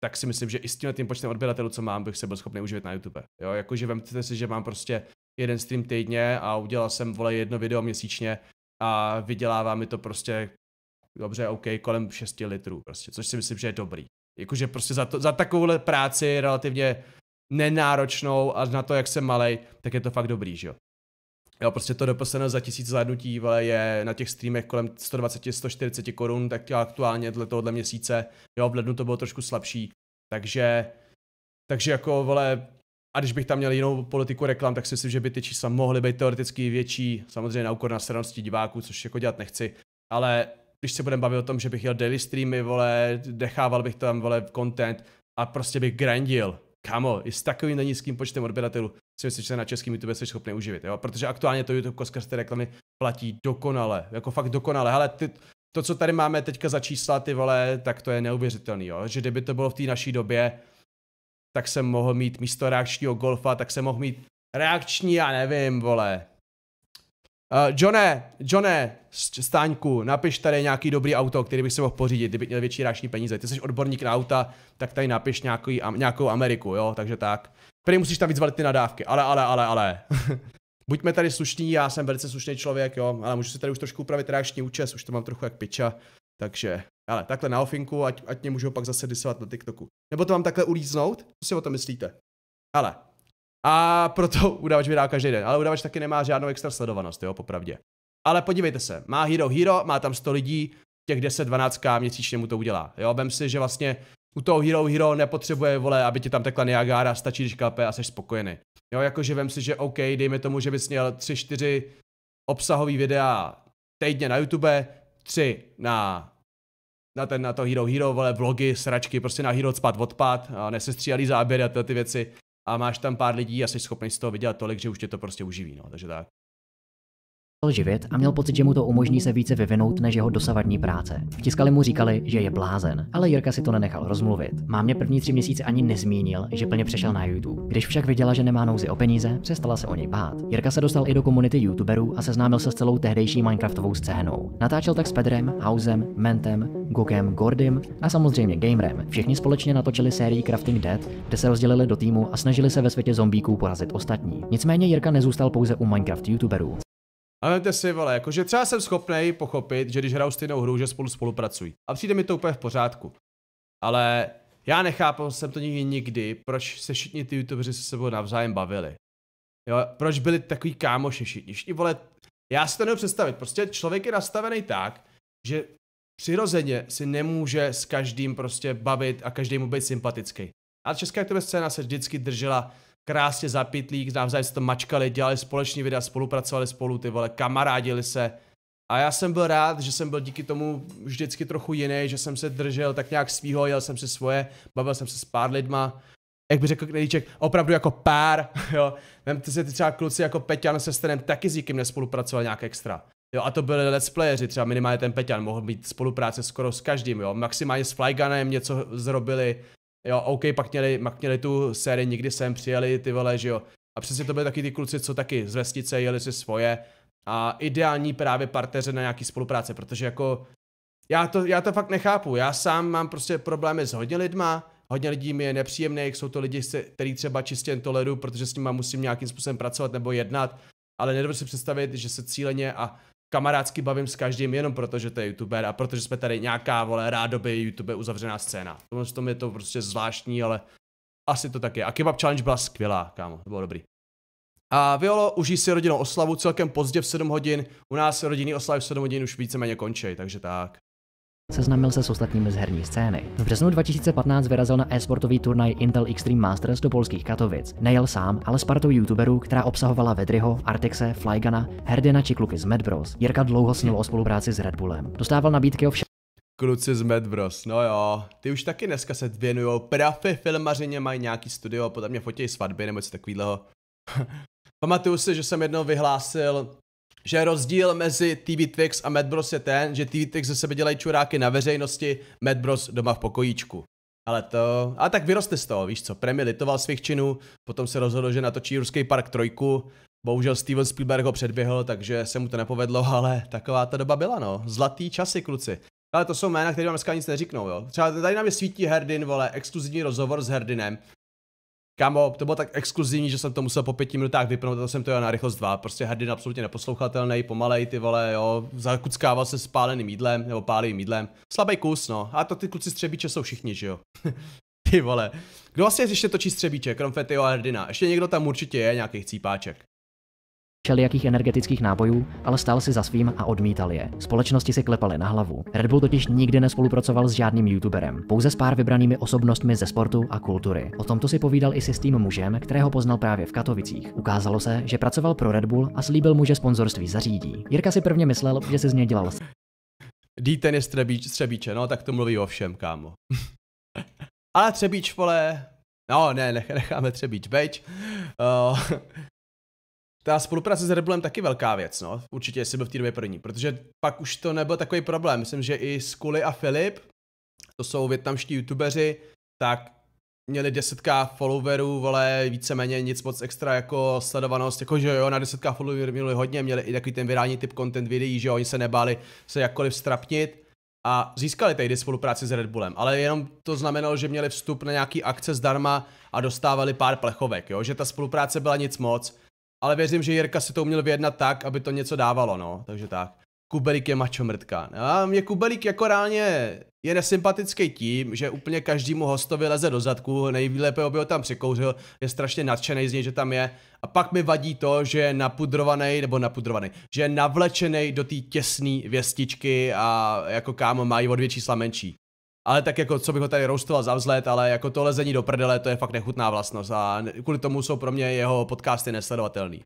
[SPEAKER 1] tak si myslím, že i s tímhle tím počtem odběratelů, co mám, bych se byl schopný uživit na YouTube. Jo, jakože vemte si, že mám prostě jeden stream týdně a udělal jsem, vole, jedno video měsíčně a vydělává mi to prostě, dobře, OK, kolem 6 litrů prostě, což si myslím, že je dobrý. Jakože prostě za, to, za takovouhle práci relativně nenáročnou a na to, jak jsem malej, tak je to fakt dobrý, že jo. Jo, prostě to doposledno za tisíc zhlédnutí ale je na těch streamech kolem 120-140 korun, tak aktuálně dle tohohle měsíce, jo, v lednu to bylo trošku slabší, takže, takže jako, vole, a když bych tam měl jinou politiku reklam, tak si myslím, že by ty čísla mohly být teoreticky větší, samozřejmě na úkor stranosti diváků, což jako dělat nechci, ale když se budeme bavit o tom, že bych jel daily streamy, vole, dechával bych tam, vole, content a prostě bych grandil, Kamo, i s takovým nízkým počtem odběratelů si myslím, že se na českém YouTube jsi schopný uživit, jo? Protože aktuálně to YouTube skrz ty reklamy platí dokonale, jako fakt dokonale. Hele, ty, to, co tady máme teďka za čísla, ty vole, tak to je neuvěřitelný, jo? Že kdyby to bylo v té naší době, tak jsem mohl mít místo reakčního golfa, tak jsem mohl mít reakční, já nevím, vole, Uh, Johne, Johne, stáňku, napiš tady nějaký dobrý auto, který bych si mohl pořídit, kdyby měl větší ráční peníze. Ty jsi odborník na auta, tak tady napiš nějaký, nějakou Ameriku, jo, takže tak. Prý musíš tam vyzvat ty nadávky, ale, ale, ale, ale. Buďme tady slušní, já jsem velice slušný člověk, jo, ale můžu si tady už trošku upravit reakční účes, už to mám trochu jak piča, takže, ale takhle na ofinku, ať, ať mě můžu pak zase disovat na TikToku. Nebo to mám takhle ulíznout? Co si o to myslíte? Ale, a proto udavač vydá každý den, ale udavač taky nemá žádnou extra sledovanost, jo, popravdě. Ale podívejte se, má Hero Hero, má tam 100 lidí, těch 10-12k měsíčně mu to udělá. Jo, vem si, že vlastně u toho Hero Hero nepotřebuje, vole, aby ti tam tekla Niagara, stačí, když kape a jsi spokojený. Jo, jakože vem si, že OK, dejme tomu, že bys měl 3-4 obsahový videa týdně na YouTube, 3 na na, ten, na to Hero Hero, vole, vlogy, sračky, prostě na Hero spad odpad, nesestříhalý záběry a tyhle ty věci a máš tam pár lidí a jsi schopný z toho vydělat tolik, že už tě to prostě uživí, no, takže tak
[SPEAKER 2] živit a měl pocit, že mu to umožní se více vyvinout než jeho dosavadní práce. Vtiskali mu říkali, že je blázen, ale Jirka si to nenechal rozmluvit. Mámě první tři měsíce ani nezmínil, že plně přešel na YouTube. Když však viděla, že nemá nouzi o peníze, přestala se o něj bát. Jirka se dostal i do komunity YouTuberů a seznámil se s celou tehdejší Minecraftovou scénou. Natáčel tak s Pedrem, Hausem, Mentem, Gokem, Gordym a samozřejmě Gamerem. Všichni společně natočili sérii Crafting Dead, kde se rozdělili do týmu a snažili se ve světě zombíků porazit ostatní. Nicméně Jirka nezůstal pouze u Minecraft YouTuberů.
[SPEAKER 1] A vemte si, vole, jakože třeba jsem schopný pochopit, že když hrajou stejnou hru, že spolu spolupracují. A přijde mi to úplně v pořádku. Ale já nechápu, jsem to nikdy nikdy, proč se všichni ty youtubeři se sebou navzájem bavili. Jo, proč byli takový kámoši všichni. všichni vole, já si to nebudu představit, prostě člověk je nastavený tak, že přirozeně si nemůže s každým prostě bavit a každému být sympatický. A česká YouTube scéna se vždycky držela krásně za pitlík, navzájem se to mačkali, dělali společně videa, spolupracovali spolu, ty vole, kamarádili se. A já jsem byl rád, že jsem byl díky tomu vždycky trochu jiný, že jsem se držel tak nějak svýho, jel jsem si svoje, bavil jsem se s pár lidma. Jak by řekl Knedíček, opravdu jako pár, jo. Vemte si třeba kluci jako Peťan se Stenem taky s nikým nespolupracoval nějak extra. Jo, a to byly let's playeri, třeba minimálně ten Peťan mohl mít spolupráce skoro s každým, jo. Maximálně s Flygunem něco zrobili, Jo, OK, pak měli, pak měli tu sérii, nikdy sem přijeli ty vole, že jo. A přesně to byly taky ty kluci, co taky z vesnice jeli si svoje. A ideální právě parteře na nějaký spolupráce, protože jako já to, já to fakt nechápu. Já sám mám prostě problémy s hodně lidma, hodně lidí mi je nepříjemné, jsou to lidi, který třeba čistě toleru, protože s nimi musím nějakým způsobem pracovat nebo jednat, ale nedovedu si představit, že se cíleně a kamarádsky bavím s každým jenom proto, že to je youtuber a protože jsme tady nějaká, vole, rádoby YouTube uzavřená scéna. V tom je to prostě zvláštní, ale asi to tak je. A Kebab Challenge byla skvělá, kámo, to bylo dobrý. A Violo užij si rodinnou oslavu celkem pozdě v 7 hodin, u nás rodinný oslavy v 7 hodin už víceméně končí,
[SPEAKER 2] takže tak seznámil se s ostatními z herní scény. V březnu 2015 vyrazil na e-sportový turnaj Intel Extreme Masters do polských Katovic. Nejel sám, ale s partou youtuberů, která obsahovala Vedryho, Artexe, Flygana, Herdina či kluky z Mad Bros. Jirka dlouho snil o spolupráci s Red Bullem. Dostával nabídky o všem Kluci z Bros.
[SPEAKER 1] no jo, ty už taky dneska se věnujou prafy filmařině, mají nějaký studio, podle mě fotí svatby nebo něco takového. Pamatuju si, že jsem jednou vyhlásil že rozdíl mezi TV Twix a Mad Bros je ten, že TV Twix ze sebe dělají čuráky na veřejnosti, Mad Bros doma v pokojíčku. Ale to... A tak vyroste z toho, víš co? Premi litoval svých činů, potom se rozhodl, že natočí Ruský park trojku, bohužel Steven Spielberg ho předběhl, takže se mu to nepovedlo, ale taková ta doba byla, no. Zlatý časy, kluci. Ale to jsou jména, které vám dneska nic neříknou, jo. Třeba tady nám je svítí Herdin, vole, exkluzivní rozhovor s Herdinem, Kámo, to bylo tak exkluzivní, že jsem to musel po pěti minutách vypnout, a to jsem to jel na rychlost 2. Prostě hrdin absolutně neposlouchatelný, pomalej ty vole, jo, zakuckával se spáleným mídlem, nebo pálivým mídlem. Slabý kus, no. A to ty kluci střebíče jsou všichni, že jo. ty vole. Kdo vlastně ještě točí střebíče, krom Fetio a hrdina? Ještě někdo tam určitě je, nějakých cípáček
[SPEAKER 2] jakých energetických nábojů, ale stál si za svým a odmítal je. Společnosti si klepaly na hlavu. Red Bull totiž nikdy nespolupracoval s žádným youtuberem, pouze s pár vybranými osobnostmi ze sportu a kultury. O tomto si povídal i si s tím mužem, kterého poznal právě v Katovicích. Ukázalo se, že pracoval pro Red Bull a slíbil mu, že sponzorství zařídí. Jirka si prvně myslel, že si z něj dělal.
[SPEAKER 1] Díten je střebíč, střebíče, no tak to mluví o všem, kámo. ale Třebíč, vole, No, ne, necháme Třebíč beč. Uh, eh, ta spolupráce s Red Bullem taky velká věc, no. Určitě, jestli byl v té době první, protože pak už to nebyl takový problém. Myslím, že i Skuli a Filip, to jsou větnamští youtubeři, tak měli 10k followerů, vole, víceméně nic moc extra jako sledovanost, jako že jo, na 10k followerů měli hodně, měli i takový ten virální typ content videí, že jo, oni se nebáli se jakkoliv strapnit a získali tehdy spolupráci s Red Bullem, ale jenom to znamenalo, že měli vstup na nějaký akce zdarma a dostávali pár plechovek, jo, že ta spolupráce byla nic moc, ale věřím, že Jirka si to uměl vyjednat tak, aby to něco dávalo, no. Takže tak. Kubelík je mačo mrtka. A mě Kubelík jako reálně je nesympatický tím, že úplně každému hostovi leze do zadku, nejlépe by ho tam překouřil, je strašně nadšený z něj, že tam je. A pak mi vadí to, že je napudrovaný, nebo napudrovaný, že je navlečený do té těsné věstičky a jako kámo mají o dvě čísla menší. Ale tak jako, co bych ho tady roustoval za vzlet, ale jako to lezení do prdele, to je fakt nechutná vlastnost a kvůli tomu jsou pro mě jeho podcasty nesledovatelný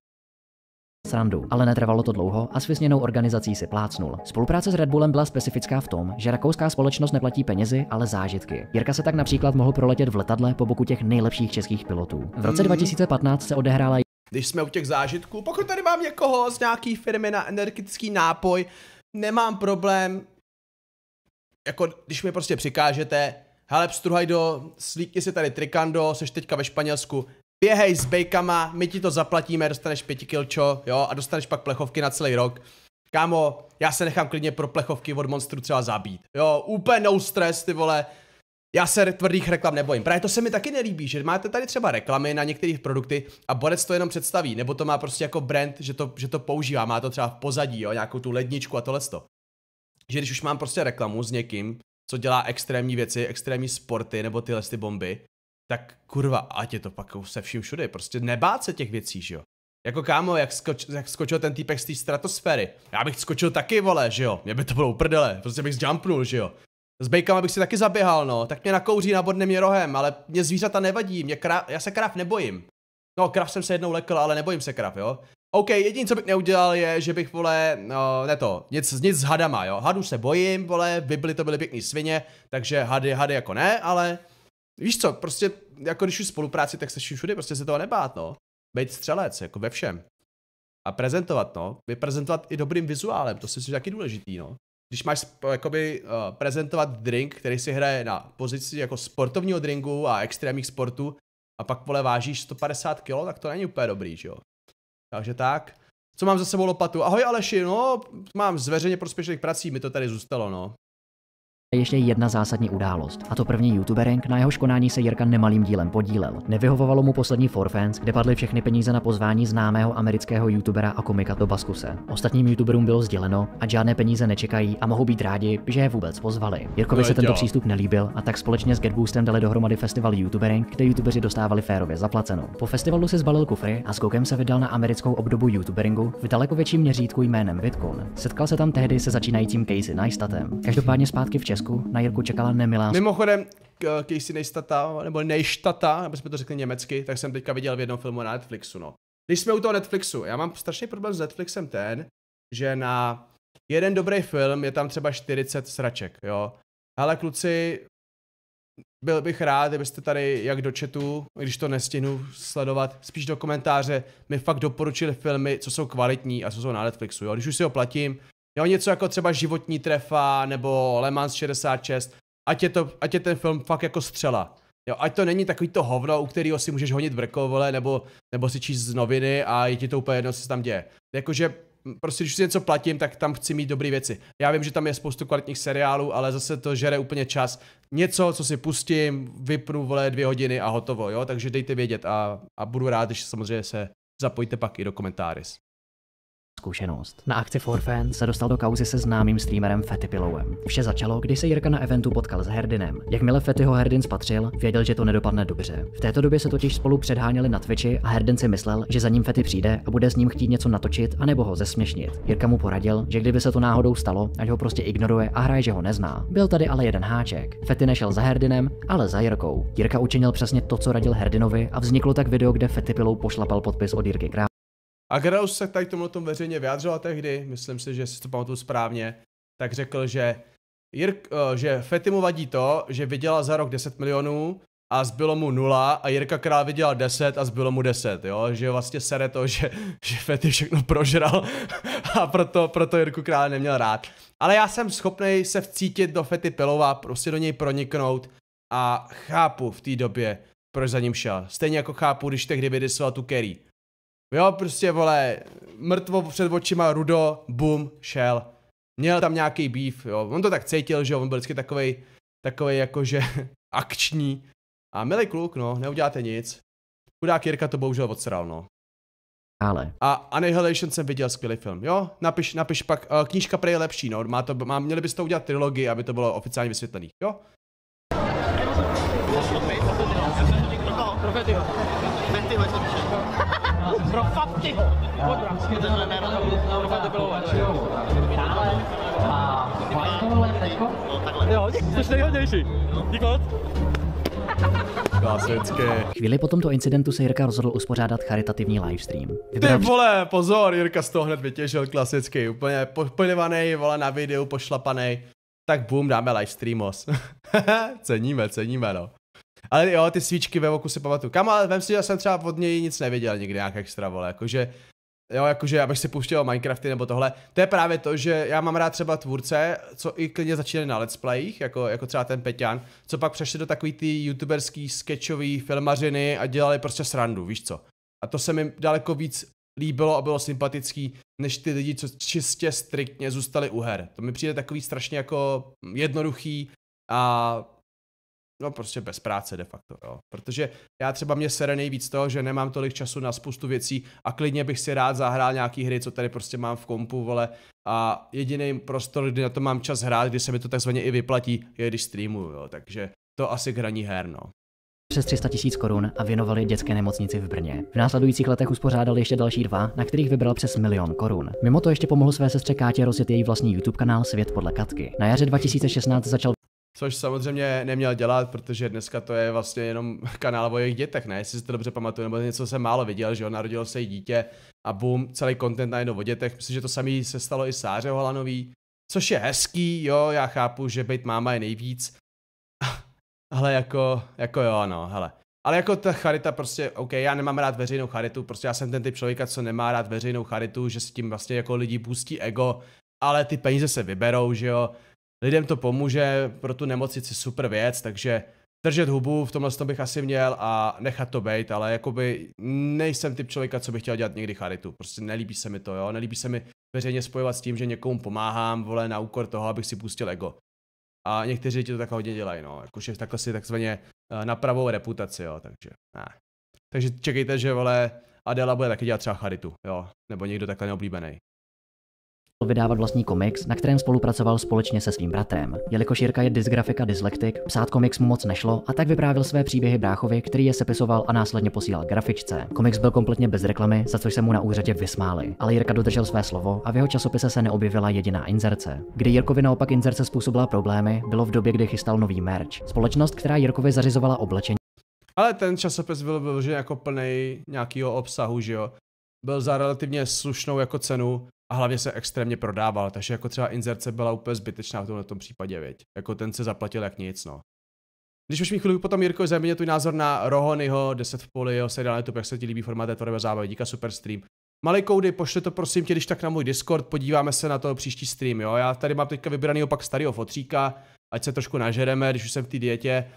[SPEAKER 2] srandu, ale netrvalo to dlouho a s vysněnou organizací si plácnul. Spolupráce s Red Bullem byla specifická v tom, že rakouská společnost neplatí penězi, ale zážitky. Jirka se tak například mohl proletět v letadle po boku těch nejlepších českých pilotů. V roce 2015 hmm. se odehrála
[SPEAKER 1] když jsme u těch zážitků, pokud tady mám někoho z nějaký firmy na energetický nápoj, nemám problém jako když mi prostě přikážete, hele do, slíkni si tady trikando, seš teďka ve Španělsku, běhej s bejkama, my ti to zaplatíme, dostaneš pětikilčo, jo, a dostaneš pak plechovky na celý rok. Kámo, já se nechám klidně pro plechovky od monstru třeba zabít. Jo, úplně no stress, ty vole. Já se tvrdých reklam nebojím. Právě to se mi taky nelíbí, že máte tady třeba reklamy na některých produkty a borec to jenom představí, nebo to má prostě jako brand, že to, že to používá, má to třeba v pozadí, jo, nějakou tu ledničku a tohle že když už mám prostě reklamu s někým, co dělá extrémní věci, extrémní sporty nebo tyhle ty bomby, tak kurva, ať je to pak se vším všude, prostě nebát se těch věcí, že jo. Jako kámo, jak, skoč, jak skočil ten týpek z té stratosféry. Já bych skočil taky, vole, že jo. Mě by to bylo uprdele, prostě bych zjumpnul, že jo. S bejkama bych si taky zaběhal, no. Tak mě nakouří, nabodne mě rohem, ale mě zvířata nevadí, mě kráv, já se krav nebojím. No, krav jsem se jednou lekl, ale nebojím se krav, jo. OK, jediný, co bych neudělal, je, že bych, vole, no, ne to, nic, nic s hadama, jo. hadu se bojím, vole, vybily to byly pěkný svině, takže hady, hady jako ne, ale víš co, prostě, jako když už spolupráci, tak se všude, prostě se toho nebát, no. být střelec, jako ve všem. A prezentovat, no. Vyprezentovat i dobrým vizuálem, to si myslím, taky důležitý, no. Když máš, jakoby, uh, prezentovat drink, který si hraje na pozici jako sportovního drinku a extrémních sportů, a pak, vole, vážíš 150 kg, tak to není úplně dobrý, že jo. Takže tak. Co mám za sebou lopatu? Ahoj Aleši, no, mám zveřejně prospěšných prací, mi to tady zůstalo, no
[SPEAKER 2] ještě jedna zásadní událost, a to první youtuberink, na jeho konání se Jirka nemalým dílem podílel. Nevyhovovalo mu poslední Forfans, kde padly všechny peníze na pozvání známého amerického youtubera a komika do Baskuse. Ostatním youtuberům bylo sděleno, a žádné peníze nečekají a mohou být rádi, že je vůbec pozvali. Jirkovi se tento přístup nelíbil a tak společně s Getboostem dali dohromady festival youtubering, kde youtubeři dostávali férově zaplaceno. Po festivalu si zbalil kufry a s koukem se vydal na americkou obdobu youtuberingu v daleko větším měřítku jménem Bitcoin. Setkal se tam tehdy se začínajícím Casey Neistatem. Každopádně zpátky v Česku otázku na Jirku čekala nemilá.
[SPEAKER 1] Mimochodem, Casey Neistata, nebo Neistata, aby jsme to řekli německy, tak jsem teďka viděl v jednom filmu na Netflixu, no. Když jsme u toho Netflixu, já mám strašný problém s Netflixem ten, že na jeden dobrý film je tam třeba 40 sraček, jo. Ale kluci, byl bych rád, kdybyste tady jak do chatu, když to nestihnu sledovat, spíš do komentáře, mi fakt doporučili filmy, co jsou kvalitní a co jsou na Netflixu, jo. Když už si ho platím, Jo, něco jako třeba životní trefa nebo Le Mans 66. Ať je, to, ať je ten film fakt jako střela. Jo, ať to není takový to hovno, u kterého si můžeš honit vrko, vole, nebo, nebo si číst z noviny a je ti to úplně jedno, co se tam děje. Jakože prostě když si něco platím, tak tam chci mít dobré věci. Já vím, že tam je spoustu kvalitních seriálů, ale zase to žere úplně čas. Něco, co si pustím, vypnu vole dvě hodiny a hotovo, jo, takže dejte vědět a, a budu rád, když samozřejmě se zapojíte pak i do komentářů
[SPEAKER 2] zkušenost. Na akci For Fans se dostal do kauzy se známým streamerem Fetty Pillowem. Vše začalo, když se Jirka na eventu potkal s Herdinem. Jakmile ho Herdin spatřil, věděl, že to nedopadne dobře. V této době se totiž spolu předháněli na Twitchi a Herdin si myslel, že za ním Fetty přijde a bude s ním chtít něco natočit anebo ho zesměšnit. Jirka mu poradil, že kdyby se to náhodou stalo, ať ho prostě ignoruje a hraje, že ho nezná. Byl tady ale jeden háček. Fetty nešel za Herdinem, ale za Jirkou. Jirka učinil přesně to, co radil Herdinovi a vzniklo tak video, kde Fetty Pillow pošlapal podpis od Jirky Krá
[SPEAKER 1] Agraus se tady tomu tom veřejně vyjádřila tehdy, myslím si, že si to pamatuju správně, tak řekl, že, Jirk, eh, že Fetimu vadí to, že vydělal za rok 10 milionů a zbylo mu nula a Jirka Král vydělal 10 a zbylo mu 10, jo? Že vlastně sere to, že, že Fety všechno prožral a proto, proto Jirku Král neměl rád. Ale já jsem schopný se vcítit do Fety Pilova, prostě do něj proniknout a chápu v té době, proč za ním šel. Stejně jako chápu, když tehdy vydisoval tu Kerry. Jo, prostě vole, mrtvo před očima, rudo, bum, šel. Měl tam nějaký býv, jo, on to tak cítil, že jo, on byl vždycky takovej, takovej jakože akční. A milý kluk, no, neuděláte nic. Chudák Jirka to bohužel odsral, no. Ale. A Annihilation jsem viděl skvělý film, jo? Napiš, napiš pak, uh, knížka pro je lepší, no, má to, má, měli byste udělat trilogii, aby to bylo oficiálně vysvětlený, jo?
[SPEAKER 3] Profetio. Pro Fattyho.
[SPEAKER 2] to no, Chvíli po tomto incidentu se Jirka rozhodl uspořádat charitativní livestream. Ty vole,
[SPEAKER 1] pozor, Jirka z toho hned vytěžil klasický, úplně poplivaný, vole na videu, pošlapaný. Tak boom, dáme livestreamos. ceníme, ceníme, no. Ale jo, ty svíčky ve oku si pamatuju. Kam, ale vem si, že jsem třeba od něj nic nevěděl nikdy nějak extra, vole, jakože Jo, jakože abych si pustil Minecrafty nebo tohle. To je právě to, že já mám rád třeba tvůrce, co i klidně začínali na let's playích, jako, jako třeba ten Peťan, co pak přešli do takový ty youtuberský sketchový filmařiny a dělali prostě srandu, víš co. A to se mi daleko víc líbilo a bylo sympatický, než ty lidi, co čistě striktně zůstali u her. To mi přijde takový strašně jako jednoduchý a no prostě bez práce de facto, jo. Protože já třeba mě sere nejvíc toho, že nemám tolik času na spoustu věcí a klidně bych si rád zahrál nějaký hry, co tady prostě mám v kompu, vole. A jediný prostor, kdy na to mám čas hrát, kdy se mi to takzvaně i vyplatí, je když streamuju, jo. Takže to asi k hraní her, no
[SPEAKER 2] přes 300 tisíc korun a věnovali dětské nemocnici v Brně. V následujících letech uspořádali ještě další dva, na kterých vybral přes milion korun. Mimo to ještě pomohl své sestře Kátě rozjet její vlastní YouTube kanál Svět podle Katky. Na jaře 2016 začal
[SPEAKER 1] Což samozřejmě neměl dělat, protože dneska to je vlastně jenom kanál o jejich dětech, ne? Jestli si to dobře pamatuju, nebo něco jsem málo viděl, že on narodilo se jí dítě a bum, celý content najednou o dětech. Myslím, že to samý se stalo i Sáře Holanový, což je hezký, jo, já chápu, že být máma je nejvíc, ale jako, jako jo, no, hele. Ale jako ta charita prostě, OK, já nemám rád veřejnou charitu, prostě já jsem ten typ člověka, co nemá rád veřejnou charitu, že s tím vlastně jako lidi pustí ego, ale ty peníze se vyberou, že jo lidem to pomůže, pro tu nemocnici super věc, takže držet hubu, v tomhle tom bych asi měl a nechat to být, ale jakoby nejsem typ člověka, co bych chtěl dělat někdy charitu, prostě nelíbí se mi to, jo, nelíbí se mi veřejně spojovat s tím, že někomu pomáhám, vole, na úkor toho, abych si pustil ego. A někteří ti to tak hodně dělají, no, jakože takhle si takzvaně eh, napravou reputaci, jo, takže ne. Takže čekejte, že vole Adela bude taky dělat třeba charitu, jo, nebo někdo takhle neoblíbený
[SPEAKER 2] vydávat vlastní komiks, na kterém spolupracoval společně se svým bratrem. Jelikož Jirka je dysgrafika a dyslektik, psát komiks mu moc nešlo a tak vyprávěl své příběhy bráchovi, který je sepisoval a následně posílal grafičce. Komiks byl kompletně bez reklamy, za což se mu na úřadě vysmáli. Ale Jirka dodržel své slovo a v jeho časopise se neobjevila jediná inzerce. Kdy Jirkovi naopak inzerce způsobila problémy, bylo v době, kdy chystal nový merch. Společnost, která Jirkovi zařizovala oblečení,
[SPEAKER 1] ale ten časopis byl že jako plný nějakého obsahu, že jo byl za relativně slušnou jako cenu a hlavně se extrémně prodával, takže jako třeba inzerce byla úplně zbytečná v tomto tom případě, věď. Jako ten se zaplatil jak nic, no. Když už mi chvíli potom Jirko zajímá tvůj názor na Rohonyho, 10 v poli, jeho seriál YouTube, jak se ti líbí formát té zábavy, díka super stream. Malej Koudy, pošle to prosím tě, když tak na můj Discord, podíváme se na to příští stream, jo. Já tady mám teďka vybraný opak starého fotříka, ať se trošku nažereme, když už jsem v té dietě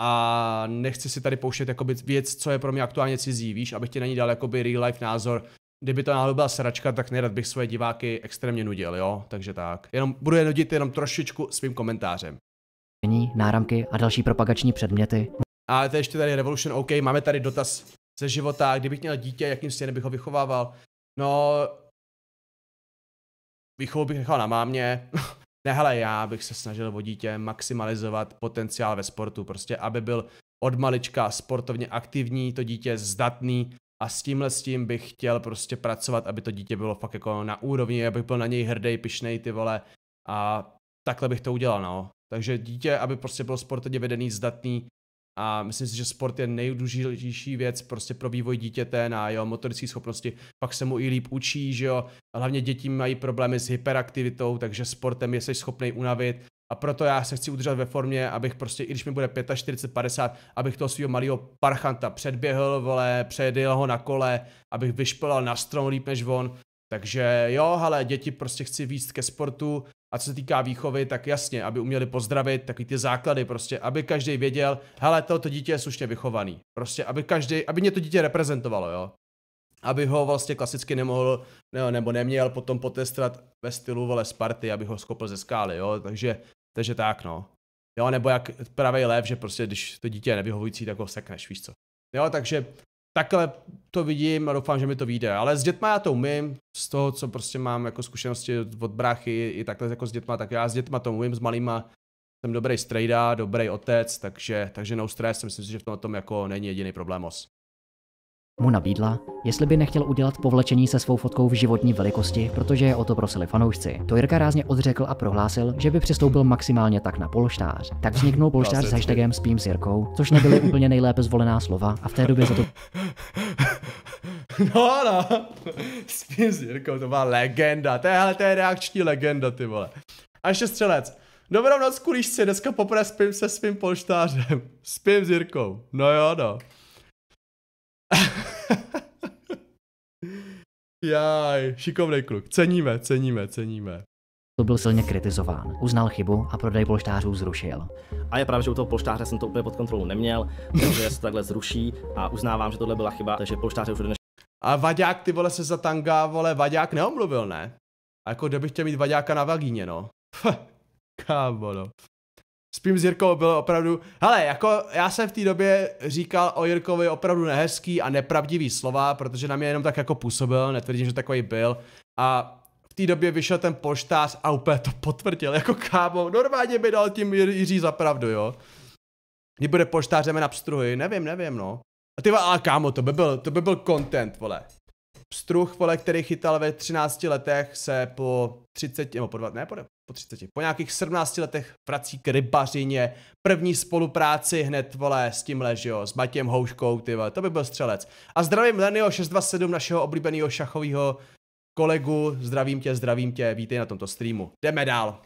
[SPEAKER 1] a nechci si tady pouštět jakoby věc, co je pro mě aktuálně cizí, víš, abych ti na ní dal jakoby real life názor. Kdyby to náhodou byla sračka, tak nerad bych svoje diváky extrémně nudil, jo, takže tak. Jenom, budu je nudit jenom trošičku svým komentářem.
[SPEAKER 2] Náramky a další propagační předměty.
[SPEAKER 1] A to je ještě tady Revolution, OK, máme tady dotaz ze života, kdybych měl dítě, jakým směrem bych ho vychovával. No, výchovu bych nechal na mámě, ne, hele, já bych se snažil o dítě maximalizovat potenciál ve sportu, prostě aby byl od malička sportovně aktivní, to dítě zdatný a s tímhle s tím bych chtěl prostě pracovat, aby to dítě bylo fakt jako na úrovni, abych byl na něj hrdý, pišnej ty vole a takhle bych to udělal, no. Takže dítě, aby prostě bylo sportovně vedený, zdatný a myslím si, že sport je nejdůležitější věc prostě pro vývoj dítěte na jeho motorické schopnosti. Pak se mu i líp učí, že jo. Hlavně děti mají problémy s hyperaktivitou, takže sportem je se schopný unavit. A proto já se chci udržet ve formě, abych prostě, i když mi bude 45, 50, abych toho svého malého parchanta předběhl, vole, přejedil ho na kole, abych vyšplal na strom líp než on. Takže jo, ale děti prostě chci víc ke sportu, a co se týká výchovy, tak jasně, aby uměli pozdravit, taky ty základy prostě, aby každý věděl, hele, toto dítě je slušně vychovaný. Prostě, aby každý, aby mě to dítě reprezentovalo, jo. Aby ho vlastně klasicky nemohl, ne, nebo neměl potom potestrat ve stylu vole Sparty, aby ho skopl ze skály, jo. Takže, takže tak, no. Jo, nebo jak pravý lev, že prostě když to dítě je nevyhovující, tak ho sekneš, víš co. Jo, takže takhle to vidím a doufám, že mi to vyjde. Ale s dětma já to umím, z toho, co prostě mám jako zkušenosti od bráchy i takhle jako s dětma, tak já s dětma to umím, s malýma jsem dobrý strejda, dobrý otec, takže, takže no stress, myslím si, že v tom jako není jediný problémos
[SPEAKER 2] mu nabídla, jestli by nechtěl udělat povlečení se svou fotkou v životní velikosti, protože je o to prosili fanoušci. To Jirka rázně odřekl a prohlásil, že by přistoupil maximálně tak na polštář. Tak vzniknul polštář s hashtagem Spím s Jirkou, což nebyly úplně nejlépe zvolená slova a v té době za to...
[SPEAKER 1] No, no, Spím s Jirkou, to byla legenda, téhle to je reakční legenda, ty vole. A ještě střelec. Dobrou noc, kulíšci, dneska poprvé spím se svým polštářem. Spím s Jirkou. No jo, no. Jaj, šikovný kluk. Ceníme, ceníme, ceníme.
[SPEAKER 2] To byl silně kritizován. Uznal chybu a prodej polštářů zrušil.
[SPEAKER 1] A je pravda, že u toho polštáře jsem to úplně pod kontrolou neměl, takže se takhle zruší a uznávám, že tohle byla chyba, takže polštáře už dnes... A Vaďák, ty vole se za tanga, vole, Vaďák neomluvil, ne? A jako kdybych chtěl mít Vaďáka na vagíně, no. Kámo, no. Spím s Jirkou bylo opravdu, hele, jako já jsem v té době říkal o Jirkovi opravdu nehezký a nepravdivý slova, protože na mě jenom tak jako působil, netvrdím, že takový byl. A v té době vyšel ten poštář a úplně to potvrdil, jako kámo, normálně by dal tím Jiří za pravdu, jo. Kdy bude poštářem na pstruhy, nevím, nevím, no. A ty ale kámo, to by byl, to by byl content, vole. Pstruh, vole, který chytal ve 13 letech, se po 30, nebo po 20, ne, po, po 30. Po nějakých 17 letech prací k rybařině. První spolupráci hned, vole, s tímhle, že jo, s Matějem Houškou, ty vole, to by byl střelec. A zdravím Lenio 627, našeho oblíbeného šachového kolegu. Zdravím tě, zdravím tě, vítej na tomto streamu. Jdeme dál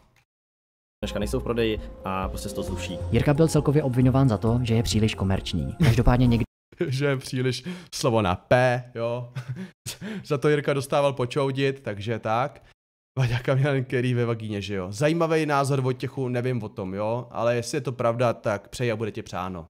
[SPEAKER 1] dneška nejsou v prodeji a prostě se to zruší.
[SPEAKER 2] Jirka byl celkově obvinován za to, že je příliš komerční. Každopádně někdy
[SPEAKER 1] že je příliš slovo na P, jo. za to Jirka dostával počoudit, takže tak. Vaďáka měl Kerry ve vagíně, že jo. Zajímavý názor od těchu, nevím o tom, jo, ale jestli je to pravda, tak přeji a bude tě přáno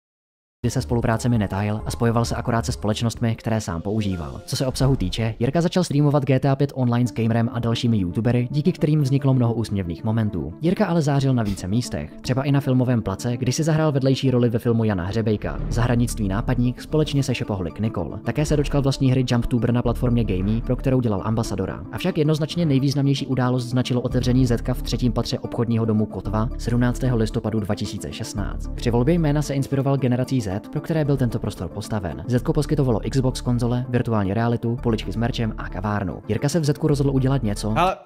[SPEAKER 2] kdy se mi netajil a spojoval se akorát se společnostmi, které sám používal. Co se obsahu týče, Jirka začal streamovat GTA 5 online s gamerem a dalšími youtubery, díky kterým vzniklo mnoho úsměvných momentů. Jirka ale zářil na více místech, třeba i na filmovém place, kdy si zahrál vedlejší roli ve filmu Jana Hřebejka, zahradnictví nápadník společně se šepoholik Nikol. Také se dočkal vlastní hry Jump Tuber na platformě Gamey, pro kterou dělal ambasadora. Avšak jednoznačně nejvýznamnější událost značilo otevření Zetka v třetím patře obchodního domu Kotva 17. listopadu 2016. Při volbě jména se inspiroval generací Z pro které byl tento prostor postaven. Zetko poskytovalo Xbox konzole, virtuální realitu, poličky s merčem a kavárnu. Jirka se v Zetku rozhodl udělat něco. Ale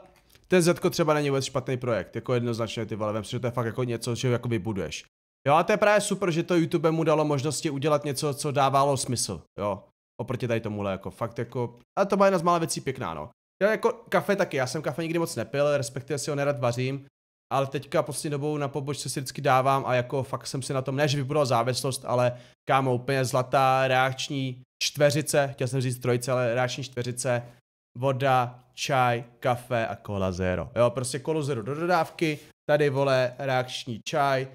[SPEAKER 1] ten Zetko třeba není vůbec špatný projekt, jako jednoznačně ty vole, vem že to je fakt jako něco, že jako vybuduješ. Jo a to je právě super, že to YouTube mu dalo možnosti udělat něco, co dávalo smysl, jo. Oproti tady tomuhle, jako fakt jako, a to má jedna z mála věcí pěkná, no. Já jako kafe taky, já jsem kafe nikdy moc nepil, respektive si ho nerad vařím, ale teďka poslední prostě dobou na pobočce si vždycky dávám a jako fakt jsem si na tom, ne že vybudoval závislost, ale kámo, úplně zlatá reakční čtveřice, chtěl jsem říct trojice, ale reakční čtveřice, voda, čaj, kafe a kola zero. Jo, prostě kolu zero do dodávky, tady vole reakční čaj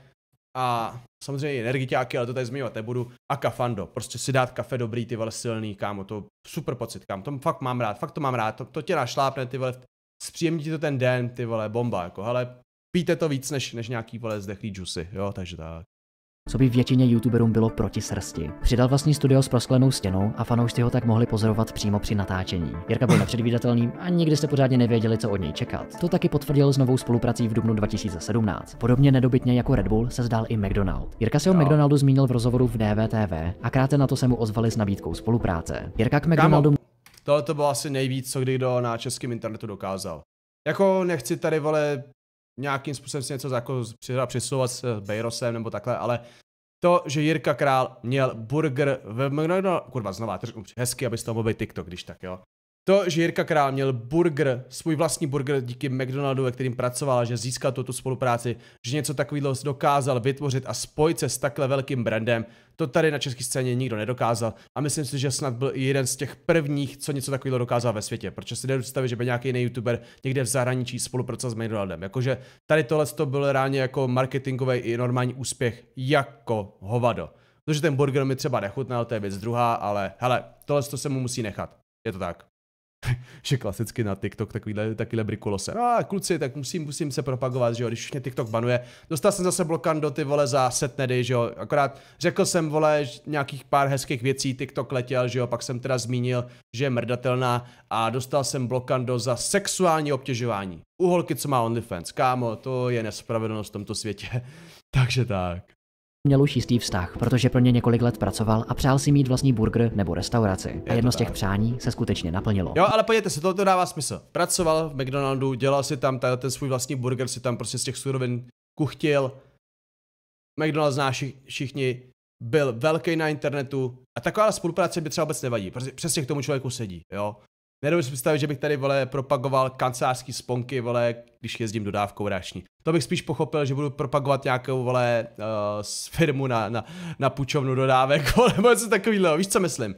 [SPEAKER 1] a samozřejmě energiťáky, ale to tady zmiňovat nebudu, a kafando. Prostě si dát kafe dobrý, ty vole silný, kámo, to super pocit, kámo, to fakt mám rád, fakt to mám rád, to, to tě našlápne, ty vole, zpříjemní ti to ten den, ty vole, bomba, jako, hele, píte to víc než, než nějaký vole zdechlý džusy, jo, takže tak.
[SPEAKER 2] Co by většině youtuberům bylo proti srsti. Přidal vlastní studio s prosklenou stěnou a fanoušci ho tak mohli pozorovat přímo při natáčení. Jirka byl nepředvídatelný a nikdy jste pořádně nevěděli, co od něj čekat. To taky potvrdil s novou spoluprací v dubnu 2017. Podobně nedobytně jako Red Bull se zdál i McDonald. Jirka se o no. McDonaldu zmínil v rozhovoru v DVTV a krátce na to se mu ozvali s nabídkou spolupráce. Jirka k McDonaldu...
[SPEAKER 1] Tohle to bylo asi nejvíc, co kdy kdo na českém internetu dokázal. Jako nechci tady vole nějakým způsobem si něco jako přesouvat s eh, Bejrosem nebo takhle, ale to, že Jirka Král měl burger v McDonald's, kurva znova, to řeknu hezky, aby z toho mohl být TikTok, když tak, jo. To, že Jirka Král měl burger, svůj vlastní burger díky McDonaldu, ve kterým pracoval, že získal tuto spolupráci, že něco takového dokázal vytvořit a spojit se s takhle velkým brandem, to tady na české scéně nikdo nedokázal. A myslím si, že snad byl i jeden z těch prvních, co něco takového dokázal ve světě, protože si nedostavit, že by nějaký jiný youtuber někde v zahraničí spolupracoval s McDonaldem. Jakože tady tohle to byl reálně jako marketingový i normální úspěch jako hovado. Protože ten burger mi třeba nechutnal, to je věc druhá, ale hele, tohle to se mu musí nechat. Je to tak. že klasicky na TikTok takovýhle, takovýhle brikulose. No a kluci, tak musím, musím se propagovat, že jo, když mě TikTok banuje. Dostal jsem zase do ty vole za set nedy, že jo, akorát řekl jsem vole nějakých pár hezkých věcí, TikTok letěl, že jo, pak jsem teda zmínil, že je mrdatelná a dostal jsem do za sexuální obtěžování. U holky, co má OnlyFans, kámo, to je nespravedlnost v
[SPEAKER 2] tomto světě. Takže tak. Měl už jistý vztah, protože pro ně několik let pracoval a přál si mít vlastní burger nebo restauraci. Je a jedno z těch tak. přání se skutečně naplnilo.
[SPEAKER 1] Jo, ale podívejte se, to dává smysl. Pracoval v McDonaldu, dělal si tam ten svůj vlastní burger, si tam prostě z těch surovin kuchtil. McDonald's zná všichni, byl velký na internetu a taková spolupráce by třeba vůbec nevadí, protože přesně k tomu člověku sedí, jo. Nedovedu si představit, že bych tady, vole, propagoval kancelářský sponky, vole, když jezdím dodávkou ráční. To bych spíš pochopil, že budu propagovat nějakou, vole, uh, firmu na, na, na půjčovnu dodávek, vole, nebo něco takového, víš, co myslím?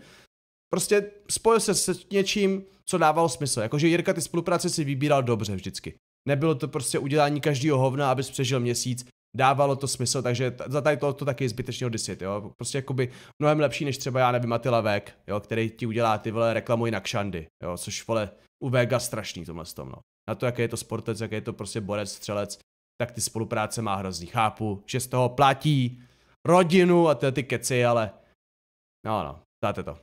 [SPEAKER 1] Prostě spojil se s něčím, co dávalo smysl. Jakože Jirka ty spolupráce si vybíral dobře vždycky. Nebylo to prostě udělání každého hovna, abys přežil měsíc, dávalo to smysl, takže za tady to, to taky je zbytečně odisit, jo. Prostě jakoby mnohem lepší než třeba, já nevím, Matila Vek, jo, který ti udělá ty vole reklamu jinak šandy, jo, což vole u Vega strašný tomhle tom, no. Na to, jaký je to sportec, jaký je to prostě borec, střelec, tak ty spolupráce má hrozný, chápu, že z toho platí rodinu a ty, ty keci, ale no, no, dáte to.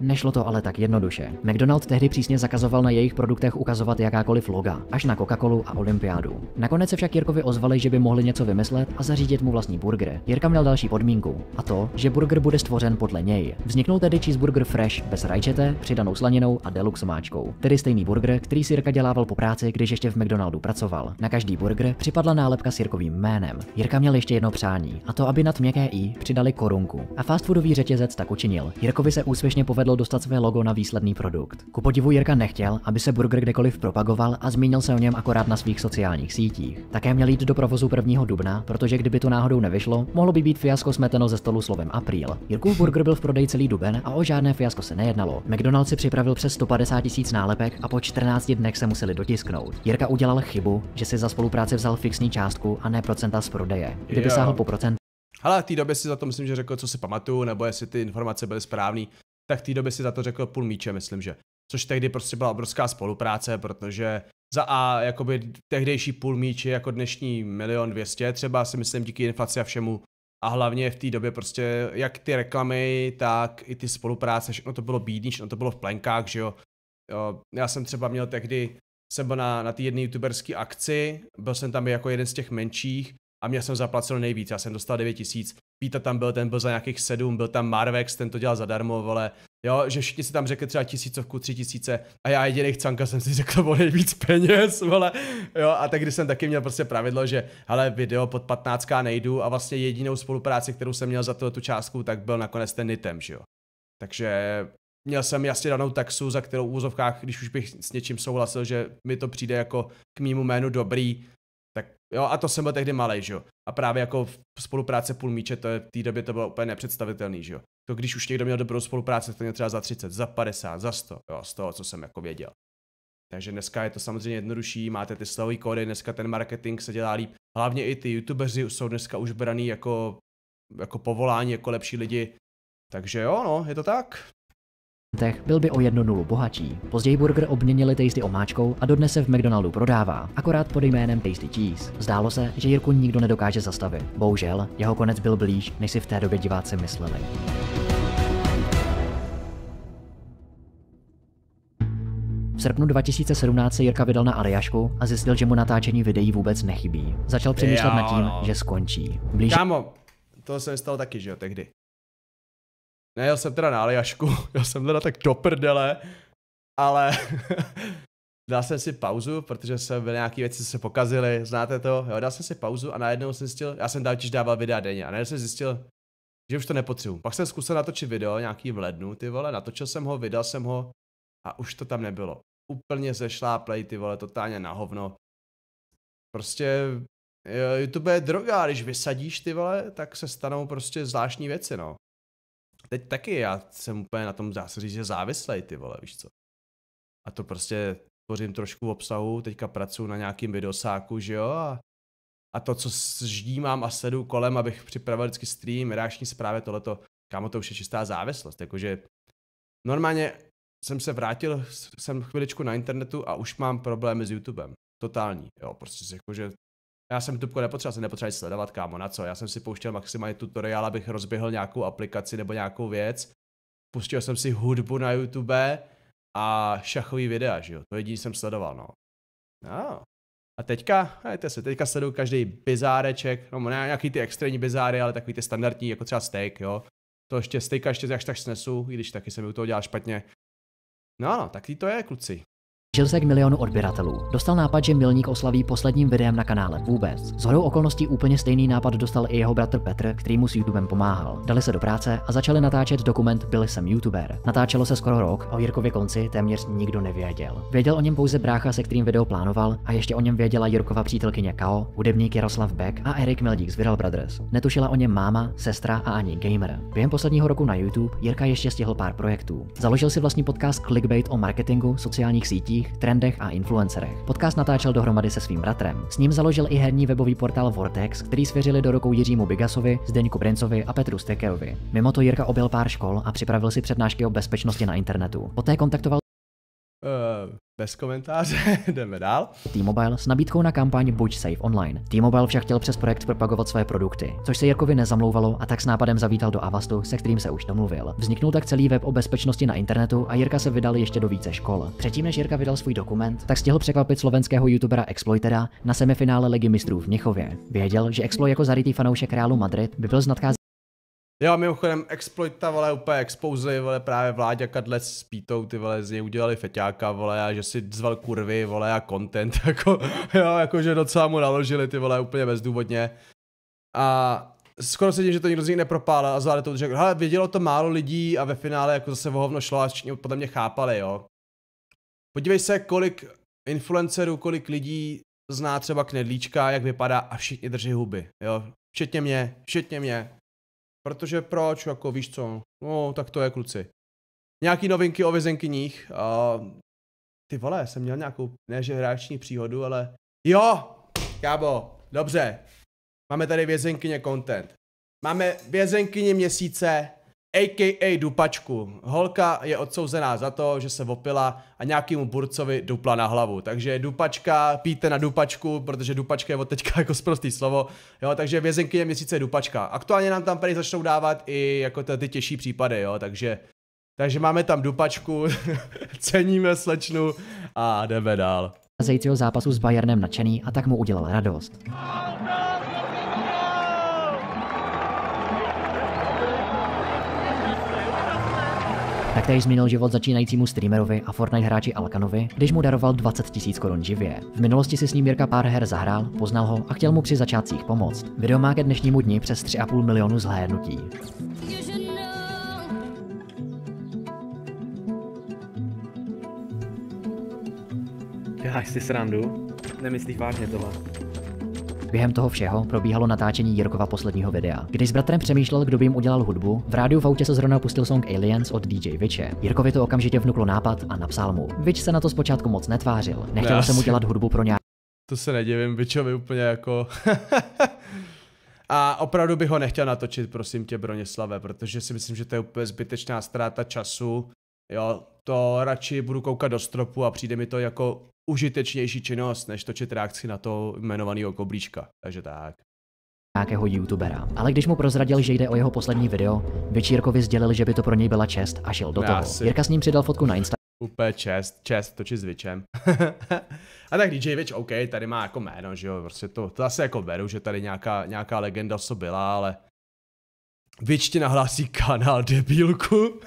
[SPEAKER 2] Nešlo to ale tak jednoduše. McDonald tehdy přísně zakazoval na jejich produktech ukazovat jakákoliv loga, až na Coca-Colu a Olympiádu. Nakonec se však Jirkovi ozvali, že by mohli něco vymyslet a zařídit mu vlastní burger. Jirka měl další podmínku, a to, že burger bude stvořen podle něj. Vzniknul tedy cheeseburger fresh bez rajčete, přidanou slaninou a deluxe máčkou. Tedy stejný burger, který si Jirka dělával po práci, když ještě v McDonaldu pracoval. Na každý burger připadla nálepka s Jirkovým jménem. Jirka měl ještě jedno přání, a to aby nad měkké i přidali korunku. A fast foodový řetězec tak učinil. Jirkovi se úspěšně povedl povedlo dostat své logo na výsledný produkt. Ku podivu Jirka nechtěl, aby se burger kdekoliv propagoval a zmínil se o něm akorát na svých sociálních sítích. Také měl jít do provozu 1. dubna, protože kdyby to náhodou nevyšlo, mohlo by být fiasko smeteno ze stolu slovem apríl. Jirkův burger byl v prodeji celý duben a o žádné fiasko se nejednalo. McDonald's si připravil přes 150 tisíc nálepek a po 14 dnech se museli dotisknout. Jirka udělal chybu, že si za spolupráci vzal fixní částku a ne procenta z prodeje. Kdyby yeah. sáhl po procent,
[SPEAKER 1] ale v té době si za to myslím, že řekl, co si pamatuju, nebo jestli ty informace byly správné tak v té době si za to řekl půl míče, myslím, že. Což tehdy prostě byla obrovská spolupráce, protože za A, jakoby tehdejší půl míč je jako dnešní milion dvěstě, třeba si myslím díky inflaci a všemu. A hlavně v té době prostě jak ty reklamy, tak i ty spolupráce, všechno to bylo bídný, všechno to bylo v plenkách, že jo. jo já jsem třeba měl tehdy, jsem byl na, na té jedné youtuberské akci, byl jsem tam jako jeden z těch menších a měl jsem zaplacil nejvíc, já jsem dostal 9 tisíc Píta tam byl, ten byl za nějakých sedm, byl tam Marvex, ten to dělal zadarmo, vole. Jo, že všichni si tam řekli třeba tisícovku, tři tisíce a já jediný chcanka jsem si řekl o nejvíc peněz, vole. Jo, a tak když jsem taky měl prostě pravidlo, že hele, video pod 15 nejdu a vlastně jedinou spolupráci, kterou jsem měl za tu, tu částku, tak byl nakonec ten NITem, že jo. Takže měl jsem jasně danou taxu, za kterou v úzovkách, když už bych s něčím souhlasil, že mi to přijde jako k mýmu jménu dobrý, Jo, a to jsem byl tehdy malý, že jo. A právě jako v spolupráce půl míče, to je v té době to bylo úplně nepředstavitelný, že jo. To když už někdo měl dobrou spolupráci, to měl třeba za 30, za 50, za 100, jo, z toho, co jsem jako věděl. Takže dneska je to samozřejmě jednodušší, máte ty slový kódy, dneska ten marketing se dělá líp. Hlavně i ty youtubeři jsou dneska už braný jako, jako povolání, jako lepší lidi. Takže jo, no, je to tak
[SPEAKER 2] byl by o jednu nulu bohatší. Později burger obměnili tasty omáčkou a dodnes se v McDonaldu prodává, akorát pod jménem Tasty Cheese. Zdálo se, že Jirku nikdo nedokáže zastavit. Bohužel, jeho konec byl blíž, než si v té době diváci mysleli. V srpnu 2017 se Jirka vydal na Aliašku a zjistil, že mu natáčení videí vůbec nechybí. Začal přemýšlet nad tím, že skončí. Blíž...
[SPEAKER 1] Kámo, to se mi stalo taky, že jo, tehdy. Nejel jsem teda na Aljašku, jel jsem teda tak do prdele, ale dal jsem si pauzu, protože jsem byl nějaký věci, se pokazily, znáte to, jo, dal jsem si pauzu a najednou jsem zjistil, já jsem totiž dával videa denně a najednou jsem zjistil, že už to nepotřebuji. Pak jsem zkusil natočit video nějaký v lednu, ty vole, natočil jsem ho, vydal jsem ho a už to tam nebylo. Úplně zešlá play, ty vole, totálně na hovno. Prostě YouTube eh, je droga, když vysadíš ty vole, tak se stanou prostě zvláštní věci, no teď taky já jsem úplně na tom, zase říct, že závislej, ty vole, víš co. A to prostě tvořím trošku obsahu, teďka pracuji na nějakým videosáku, že jo, a, a to, co ždímám a sedu kolem, abych připravil vždycky stream, reakční zprávy, tohleto, kámo, to už je čistá závislost, jakože normálně jsem se vrátil, jsem chviličku na internetu a už mám problémy s YouTubem, totální, jo, prostě jakože já jsem Tupko nepotřeboval, jsem nepotřeboval sledovat, kámo, na co? Já jsem si pouštěl maximálně tutoriál, abych rozběhl nějakou aplikaci nebo nějakou věc. Pustil jsem si hudbu na YouTube a šachový videa, že jo? To jediný jsem sledoval, no. no. A teďka, hejte se, teďka sleduju každý bizáreček, no ne nějaký ty extrémní bizáry, ale takový ty standardní, jako třeba steak, jo. To ještě steaka ještě až tak snesu, i když taky se mi u toho dělá špatně. No, ano, tak to je, kluci.
[SPEAKER 2] Žil se k milionu odběratelů. Dostal nápad, že milník oslaví posledním videem na kanále. Vůbec. Z hodou okolností úplně stejný nápad dostal i jeho bratr Petr, který mu s YouTubem pomáhal. Dali se do práce a začali natáčet dokument Byl jsem YouTuber. Natáčelo se skoro rok a o Jirkově konci téměř nikdo nevěděl. Věděl o něm pouze brácha, se kterým video plánoval, a ještě o něm věděla Jirkova přítelkyně Kao, hudebník Jaroslav Beck a Erik Meldík z Viral Brothers. Netušila o něm máma, sestra a ani gamer. Během posledního roku na YouTube Jirka ještě stihl pár projektů. Založil si vlastní podcast Clickbait o marketingu, sociálních sítí sítích, trendech a influencerech. Podcast natáčel dohromady se svým bratrem. S ním založil i herní webový portál Vortex, který svěřili do rukou Jiřímu Bigasovi, Zdeňku Brincovi a Petru Stekerovi. Mimo to Jirka objel pár škol a připravil si přednášky o bezpečnosti na internetu. Poté kontaktoval Eh, bez
[SPEAKER 1] komentáře,
[SPEAKER 2] jdeme dál. T-Mobile s nabídkou na kampaň Buď Safe Online. T-Mobile však chtěl přes projekt propagovat své produkty, což se Jirkovi nezamlouvalo a tak s nápadem zavítal do Avastu, se kterým se už domluvil. Vzniknul tak celý web o bezpečnosti na internetu a Jirka se vydal ještě do více škol. Předtím, než Jirka vydal svůj dokument, tak stihl překvapit slovenského youtubera Exploitera na semifinále Ligy mistrů v Měchově. Věděl, že Exploit jako zarytý fanoušek Realu Madrid by byl z
[SPEAKER 1] Jo, mimochodem, exploita, vole, úplně expouzli, vole, právě Vláďa Kadlec s Pítou, ty vole, z něj udělali feťáka, vole, a že si zval kurvy, vole, a content, jako, jo, jako že docela mu naložili, ty vole, úplně bezdůvodně. A skoro se tím, že to nikdo z nich nepropálil a zvládli to, že hele, vědělo to málo lidí a ve finále jako zase vohovno šlo a všichni podle mě chápali, jo. Podívej se, kolik influencerů, kolik lidí zná třeba knedlíčka, jak vypadá a všichni drží huby, jo. Včetně mě, včetně mě, Protože proč, jako víš co, no tak to je kluci. Nějaký novinky o vězenkyních a ty vole, jsem měl nějakou, ne že hráční příhodu, ale jo, kábo, dobře. Máme tady vězenkyně content. Máme vězenkyně měsíce, a.k.a. dupačku. Holka je odsouzená za to, že se vopila a nějakému burcovi dupla na hlavu. Takže dupačka, píte na dupačku, protože dupačka je od teďka jako zprostý slovo. Jo, takže vězenky je měsíce dupačka. Aktuálně nám tam tady začnou dávat i jako ty, ty těžší případy, jo, takže... Takže máme tam dupačku, ceníme slečnu a jdeme dál.
[SPEAKER 2] Zajícího zápasu s Bayernem nadšený a tak mu udělal radost. Oh, no, no! Taktéž změnil život začínajícímu streamerovi a Fortnite hráči Alkanovi, když mu daroval 20 000 korun živě. V minulosti si s ním Jirka pár her zahrál, poznal ho a chtěl mu při začátcích pomoct. Video má ke dnešnímu dni přes 3,5 milionu zhlédnutí.
[SPEAKER 1] Já si srandu? Nemyslíš vážně tohle?
[SPEAKER 2] Během toho všeho probíhalo natáčení Jirkova posledního videa. Když s bratrem přemýšlel, kdo by jim udělal hudbu, v rádiu v autě se zrovna pustil song Aliens od DJ Viče. Jirkovi to okamžitě vnuklo nápad a napsal mu. Vič se na to zpočátku moc netvářil, nechtěl Já se mu dělat hudbu pro nějak.
[SPEAKER 1] To se nedivím, Vičovi úplně jako... A opravdu bych ho nechtěl natočit, prosím tě, Bronislave, protože si myslím, že to je úplně zbytečná ztráta času Jo, to radši budu koukat do stropu a přijde mi to jako užitečnější činnost, než točit reakci na to jmenovaného koblíčka. Takže tak
[SPEAKER 2] nějakého youtubera. Ale když mu prozradil, že jde o jeho poslední video, Večírkovi sdělil, že by to pro něj byla čest a šel do toho. Si... Jirka s ním přidal fotku na Instagram.
[SPEAKER 1] Úplně čest, čest točit s Vičem. a tak DJ Vič, OK, tady má jako jméno, že jo, prostě to, to asi jako beru, že tady nějaká, nějaká legenda co byla, ale Vič ti nahlásí kanál, debílku.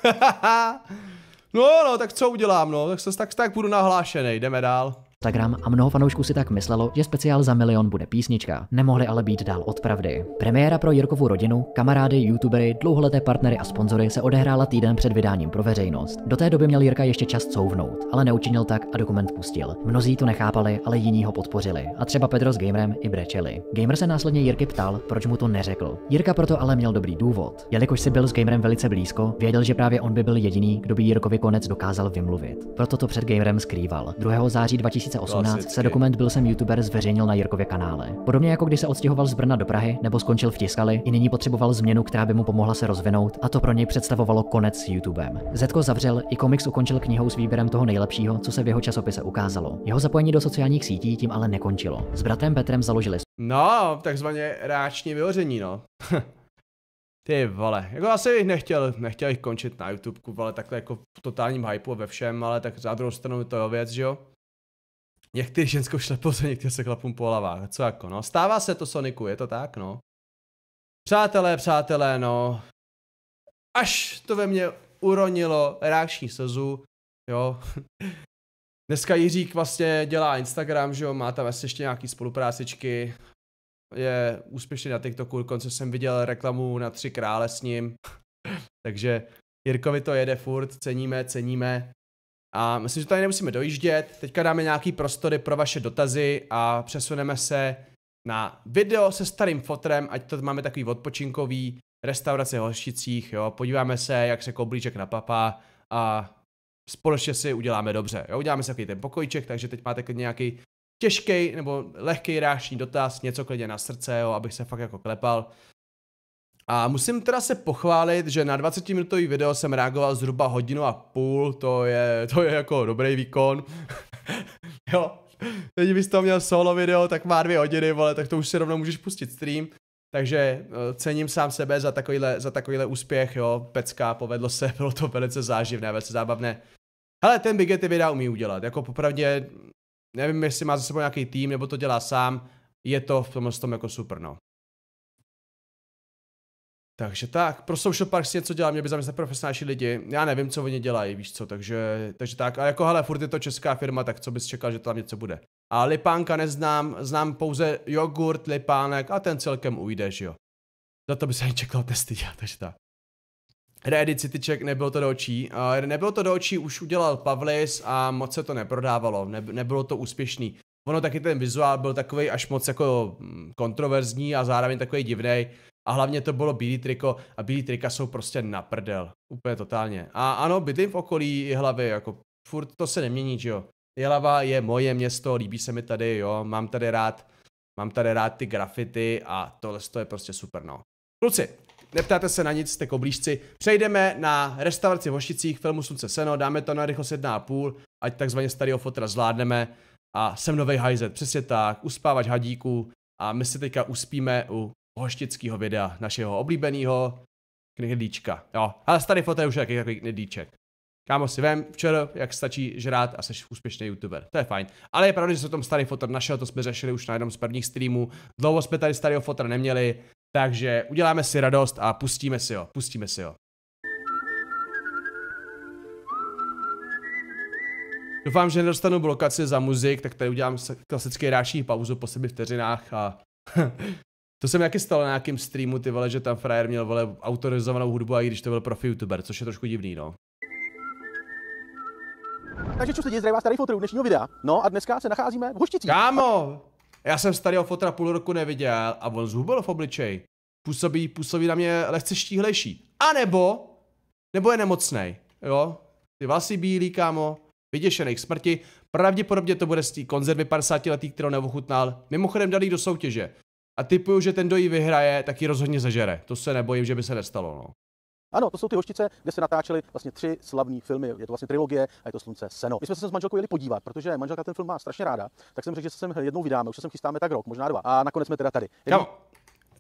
[SPEAKER 1] No, no, tak co udělám, no, tak se tak, tak budu nahlášený, jdeme dál.
[SPEAKER 2] Instagram a mnoho fanoušků si tak myslelo, že speciál za milion bude písnička. Nemohli ale být dál od pravdy. Premiéra pro Jirkovu rodinu, kamarády, youtubery, dlouholeté partnery a sponzory se odehrála týden před vydáním pro veřejnost. Do té doby měl Jirka ještě čas couvnout, ale neučinil tak a dokument pustil. Mnozí to nechápali, ale jiní ho podpořili. A třeba Pedro s Gamerem i brečeli. Gamer se následně Jirky ptal, proč mu to neřekl. Jirka proto ale měl dobrý důvod. Jelikož si byl s Gamerem velice blízko, věděl, že právě on by byl jediný, kdo by Jirkovi konec dokázal vymluvit. Proto to před Gamerem skrýval. 2. září 2000 2018 se dokument Byl jsem youtuber zveřejnil na Jirkově kanále. Podobně jako když se odstěhoval z Brna do Prahy nebo skončil v Tiskali, i nyní potřeboval změnu, která by mu pomohla se rozvinout a to pro něj představovalo konec s YouTubem. Zetko zavřel i komiks ukončil knihou s výběrem toho nejlepšího, co se v jeho časopise ukázalo. Jeho zapojení do sociálních sítí tím ale nekončilo. S bratrem Petrem založili.
[SPEAKER 1] No, takzvaně ráční vyhoření, no. Ty vole, jako asi bych nechtěl, nechtěl jich končit na YouTube, ale takhle jako v totálním hypeu ve všem, ale tak za druhou stranu to je věc, že jo? Někteří ženskou šlepoze, někteří se chlapům po hlavách. Co jako, no? Stává se to Soniku, je to tak, no? Přátelé, přátelé, no. Až to ve mně uronilo reakční slzu, jo. Dneska Jiřík vlastně dělá Instagram, že jo, má tam vlastně ještě nějaký spoluprácičky, je úspěšný na TikToku, dokonce jsem viděl reklamu na tři krále s ním, takže Jirkovi to jede furt, ceníme, ceníme, a myslím, že tady nemusíme dojíždět. Teďka dáme nějaký prostory pro vaše dotazy a přesuneme se na video se starým fotrem, ať to máme takový odpočinkový, restaurace v Hošticích, jo. Podíváme se, jak se koblíček papa. a společně si uděláme dobře, jo. Uděláme si takový ten pokojček, takže teď máte klidně nějaký těžký nebo lehký rášní dotaz, něco klidně na srdce, jo, abych se fakt jako klepal. A musím teda se pochválit, že na 20 minutový video jsem reagoval zhruba hodinu a půl, to je, to je jako dobrý výkon. jo, teď bys to měl solo video, tak má dvě hodiny, vole, tak to už si rovnou můžeš pustit stream. Takže eh, cením sám sebe za takovýhle, za takovýhle úspěch, jo, pecka, povedlo se, bylo to velice záživné, velice zábavné. Ale ten Big ty videa umí udělat, jako popravdě, nevím, jestli má za sebou nějaký tým, nebo to dělá sám, je to v tomhle tom jako super, no. Takže tak, pro Social Park si něco dělám, mě by zaměstnat profesionální lidi, já nevím, co oni dělají, víš co, takže, takže tak, a jako hele, furt je to česká firma, tak co bys čekal, že tam něco bude. A lipánka neznám, znám pouze jogurt, lipánek a ten celkem ujde, že jo. Za to by se ani čekal testy dělat, takže tak. Reddit Cityček, nebylo to do očí. nebylo to do očí, už udělal Pavlis a moc se to neprodávalo, ne, nebylo to úspěšný. Ono taky ten vizuál byl takový až moc jako mm, kontroverzní a zároveň takový divný, a hlavně to bylo bílý triko a bílý trika jsou prostě na prdel. Úplně totálně. A ano, bydlím v okolí hlavy, jako furt to se nemění, že jo. Jelava je moje město, líbí se mi tady, jo, mám tady rád, mám tady rád ty grafity a tohle je prostě super, no. Kluci, neptáte se na nic, jste koblížci. Přejdeme na restauraci v Hošicích, filmu Slunce Seno, dáme to na rychlost 1,5, ať takzvaně starého fotra zvládneme a jsem novej hajzet, přesně tak, uspávač hadíků a my se teďka uspíme u hoštického videa, našeho oblíbeného knedlíčka. Jo, ale starý fotel už je takový knedlíček. Kámo si vem včera, jak stačí žrát a jsi úspěšný youtuber. To je fajn. Ale je pravda, že se tom starý fotr našel, to jsme řešili už na jednom z prvních streamů. Dlouho jsme tady starého fotra neměli, takže uděláme si radost a pustíme si ho, pustíme si ho. Doufám, že nedostanu blokaci za muzik, tak tady udělám klasický ráší pauzu po sebe vteřinách a hm, to se mi taky stalo na nějakém streamu, ty vole, že tam frajer měl vole autorizovanou hudbu, a i když to byl profi youtuber, což je trošku divný, no.
[SPEAKER 3] Takže čus lidi, zdraví vás starý fotru dnešního videa. No a dneska se nacházíme v Hošticích.
[SPEAKER 1] Kámo, já jsem starého fotra půl roku neviděl a on zhubil v obličej. Působí, působí na mě lehce štíhlejší. A nebo, nebo je nemocný, jo. Ty vlasy bílí, kámo, vyděšený k smrti. Pravděpodobně to bude z té konzervy 50 letý, kterou neochutnal. Mimochodem dali do soutěže. A typuju, že ten, kdo ji vyhraje, tak ji rozhodně zežere. To se nebojím, že by se nestalo. No.
[SPEAKER 3] Ano, to jsou ty hoštice, kde se natáčely vlastně tři slavné filmy. Je to vlastně trilogie a je to Slunce seno. My jsme se s manželkou jeli podívat, protože manželka ten film má strašně ráda, tak jsem řekl, že se sem jednou vydáme, už se sem chystáme tak rok, možná dva. A nakonec jsme teda tady. Jedný... Kamu,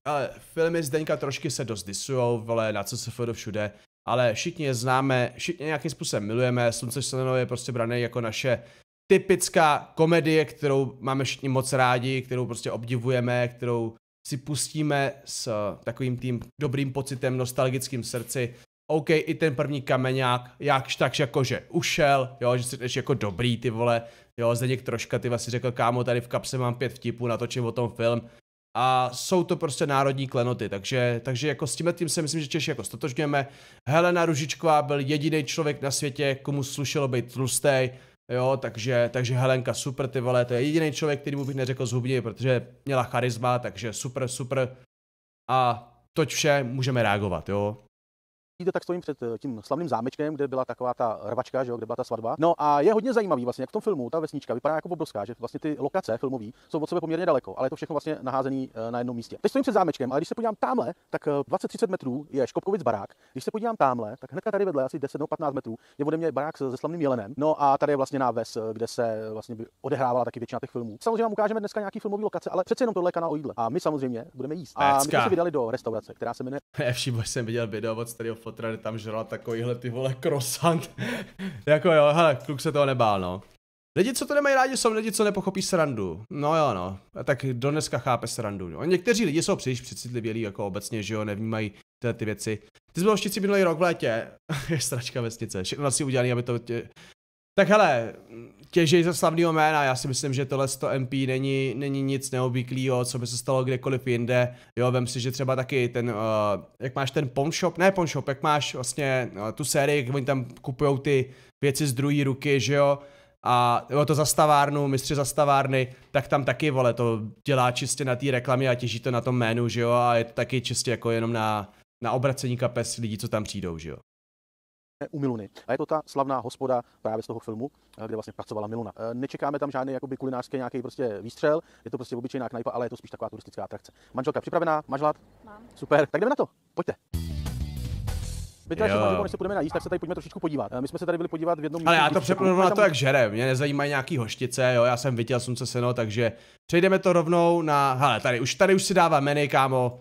[SPEAKER 1] ale filmy Zdeňka trošky se dost disujou, vole, na co se do všude, ale všichni je známe, všichni nějakým způsobem milujeme, Slunce seno je prostě brané jako naše typická komedie, kterou máme všichni moc rádi, kterou prostě obdivujeme, kterou si pustíme s eh, takovým tím dobrým pocitem, nostalgickým srdci. OK, i ten první kameňák, jakž takž jakože ušel, jo, že si řekneš jako dobrý ty vole, jo, Zdeněk troška ty vlastně řekl, kámo, tady v kapse mám pět vtipů, natočím o tom film. A jsou to prostě národní klenoty, takže, takže jako s tímhle tím se myslím, že Češi jako stotožňujeme. Helena Ružičková byl jediný člověk na světě, komu slušelo být tlustej, Jo, takže, takže Helenka super, ty vole, to je jediný člověk, který mu bych neřekl zhubně, protože měla charisma, takže super, super. A toť vše, můžeme reagovat, jo
[SPEAKER 3] vidíte, tak stojím před eh, tím slavným zámečkem, kde byla taková ta rvačka, že jo, kde byla ta svatba. No a je hodně zajímavý vlastně, jak v tom filmu ta vesnička vypadá jako obrovská, že vlastně ty lokace filmové jsou od sebe poměrně daleko, ale je to všechno vlastně naházené eh, na jednom místě. Teď stojím před zámečkem, ale když se podívám tamhle, tak 20-30 eh, metrů je Škopkovic barák. Když se podívám tamhle, tak hned tady vedle asi 10 15 metrů je ode mě barák se slavným jelenem. No a tady je vlastně náves, kde se vlastně odehrávala taky většina těch filmů. Samozřejmě vám ukážeme dneska nějaký filmový lokace, ale přece jenom tohle je kanál o jídle. A my samozřejmě budeme jíst. A my jsme se vydali do restaurace, která se jmenuje.
[SPEAKER 1] Všiml jsem viděl video od starého to tam žral takovýhle ty vole krosant. jako jo, hele, kluk se toho nebál, no. Lidi, co to nemají rádi, jsou lidi, co nepochopí srandu. No jo, no. A tak do dneska chápe srandu. No. Někteří lidi jsou příliš přecitlivělí, jako obecně, že jo, nevnímají tyhle ty věci. Ty jsme hoštici minulý rok v létě. je stračka vesnice. Všechno si udělali, aby to tě... Tak hele, těží ze slavného jména. Já si myslím, že tohle 100 MP není, není nic neobvyklého, co by se stalo kdekoliv jinde. Jo, vem si, že třeba taky ten, uh, jak máš ten shop, ne shop, jak máš vlastně uh, tu sérii, jak oni tam kupují ty věci z druhé ruky, že jo, a jo, to zastavárnu, mistři zastavárny, tak tam taky, vole, to dělá čistě na té reklamě a těží to na tom jménu, že jo, a je to taky čistě jako jenom na, na obracení kapes lidí, co tam přijdou, že jo.
[SPEAKER 3] Eh, u Miluny. A je to ta slavná hospoda právě z toho filmu, eh, kde vlastně pracovala Miluna. Eh, nečekáme tam žádný jakoby kulinářský nějaký prostě výstřel, je to prostě obyčejná knajpa, ale je to spíš taková turistická atrakce. Manželka připravená, mažlat? Mám. Super, tak jdeme na to, pojďte.
[SPEAKER 1] Vidíte, že manželko, než
[SPEAKER 3] se půjdeme najíst, tak se tady pojďme trošičku podívat. My jsme se tady byli podívat v jednom Ale já to přepnu na to,
[SPEAKER 1] jak žere. Mě nezajímají nějaký hoštice, jo, já jsem viděl slunce seno, takže přejdeme to rovnou na, hele, tady už, tady už si dává menu, kámo.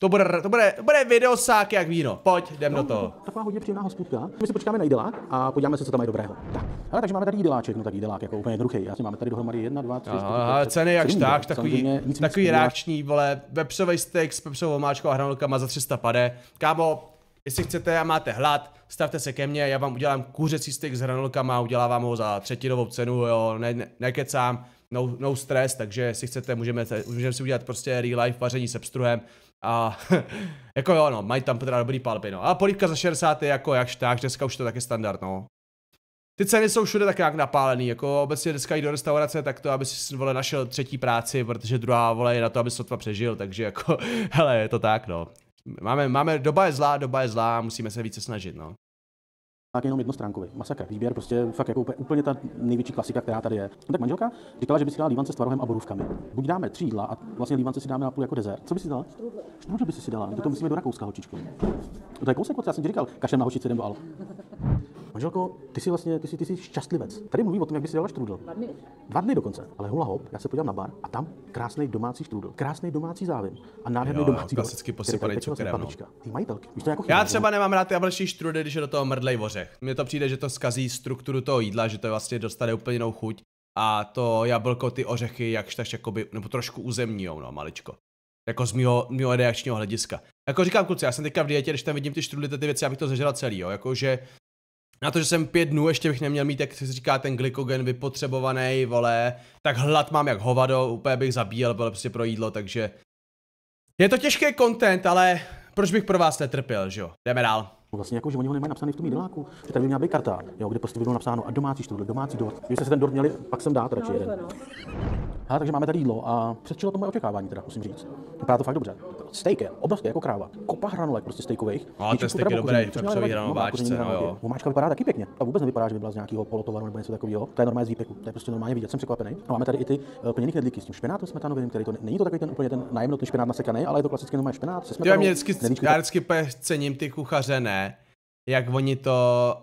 [SPEAKER 1] To bude, to bude, to bude videosák jak víno. Pojď, jdem no, do toho.
[SPEAKER 3] Taková hodně příjemná hospodka. My si počkáme na jídelák a podíváme se, co tam je dobrého. Tak. Ale takže máme tady jídeláček, no tak jídelák jako úplně druhý. Já si máme tady dohromady jedna, dva, tři. 4, Aha, ceny jak tak, takový, nic takový nic reakční,
[SPEAKER 1] vole, vepřový steak s pepřovou máčkou a hranolkama za 300 pade. Kámo, jestli chcete a máte hlad, stavte se ke mně, já vám udělám kuřecí steak s hranolkama a udělávám ho za třetinovou cenu, jo, ne, ne, nekecám, no, no stres, takže si chcete, můžeme, můžeme si udělat prostě real life vaření se pstruhem, a jako jo, no, mají tam teda dobrý palby, no. A polívka za 60 je jako jakž tak, dneska už to taky standard, no. Ty ceny jsou všude tak nějak napálený, jako obecně dneska jít do restaurace, tak to, aby si vole našel třetí práci, protože druhá vole je na to, aby sotva přežil, takže jako, hele, je to tak, no. Máme, máme, doba je zlá, doba je zlá, musíme se více snažit, no.
[SPEAKER 3] Tak jenom jednostránkový. Masakr. Výběr prostě fakt jako úplně, úplně ta největší klasika, která tady je. No tak manželka říkala, že by si dala lívance s tvarohem a borůvkami. Buď dáme tři jídla a vlastně lívance si dáme na půl jako dezert. Co by si dala? Štrudl. Štrudl by si, si dala. To, to musíme do Rakouska, hočičko. To je kousek, já jsem ti říkal, kašem na hočici jdem do Al. Manželko, ty jsi vlastně ty jsi, ty jsi šťastlivec. Tady mluví, o tom, jak by si dala štrudel. Dva dny. Dva dny dokonce. Ale hula hop, já se podívám na bar a tam krásný domácí štrudel, krásný domácí závin a nádherný jo, domácí klasicky posypaný vlastně cukrem. No. Ty majitelky, víš to jako chyba, Já
[SPEAKER 1] třeba nemám rád ty ablční štrudel, když je do toho mrdlej vořech. Mně to přijde, že to skazí strukturu toho jídla, že to vlastně dostane úplně jinou chuť. A to jablko, ty ořechy, jakž tak jakoby, nebo trošku uzemního, no, maličko. Jako z mého, mýho reakčního hlediska. Jako říkám, kluci, já jsem teďka v dietě, když tam vidím ty štrudly, ty věci, já bych to zežral celý, jo. Jakože na to, že jsem pět dnů ještě bych neměl mít, jak se říká, ten glykogen vypotřebovaný, vole, tak hlad mám jak hovado, úplně bych zabíjel, bylo prostě pro jídlo, takže je to těžký
[SPEAKER 3] content, ale proč bych pro vás netrpěl, že jo? Jdeme dál. No vlastně jako, že oni ho nemají napsaný v tom jídláku, Že tady by měla být karta, jo, kde prostě bylo napsáno a domácí štůl, domácí dort. Když jste se ten dort měli, pak jsem dát radši no, jeden. No. Ha, takže máme tady jídlo a přečilo to moje očekávání teda, musím říct. Vypadá to fakt dobře stejkem, obrovský jako kráva, kopa hranolek prostě stejkových. Ale no, ten steak je dobrý, pepřový hranováčce, no jo. Vomáčka vypadá taky pěkně. A vůbec nevypadá, že by byla z nějakého polotovaru nebo něco takového. To je normálně z výpeku, to je prostě normálně vidět, jsem překvapený. A no, máme tady i ty eh, plněný knedlíky s tím špenátem smetanovým, který to není to takový ten úplně ten najemnotný špenát nasekaný, ale je to klasicky normální špenát se smetanou. Já vždycky, já
[SPEAKER 1] vždycky cením ty kuchaře, ne? Jak oni to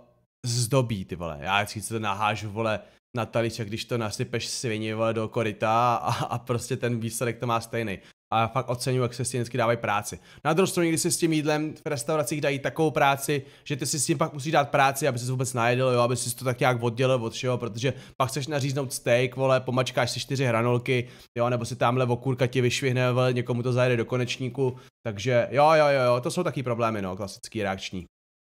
[SPEAKER 1] zdobí, ty vole. Já vždycky se to nahážu, vole, na talíček, když to nasypeš svině vole, do korita a, a prostě ten výsledek to má stejný a fakt oceňuju, jak se vždycky dávají práci. Na druhou stranu, když si s tím jídlem v restauracích dají takovou práci, že ty si s tím pak musíš dát práci, aby se vůbec najedl, jo, aby si to tak nějak oddělil od všeho, protože pak chceš naříznout steak, vole, pomačkáš si čtyři hranolky, jo, nebo si tamhle okurka ti vyšvihne, vole, někomu to zajede do konečníku, takže jo, jo, jo, jo, to jsou taky problémy, no,
[SPEAKER 3] klasický reakční.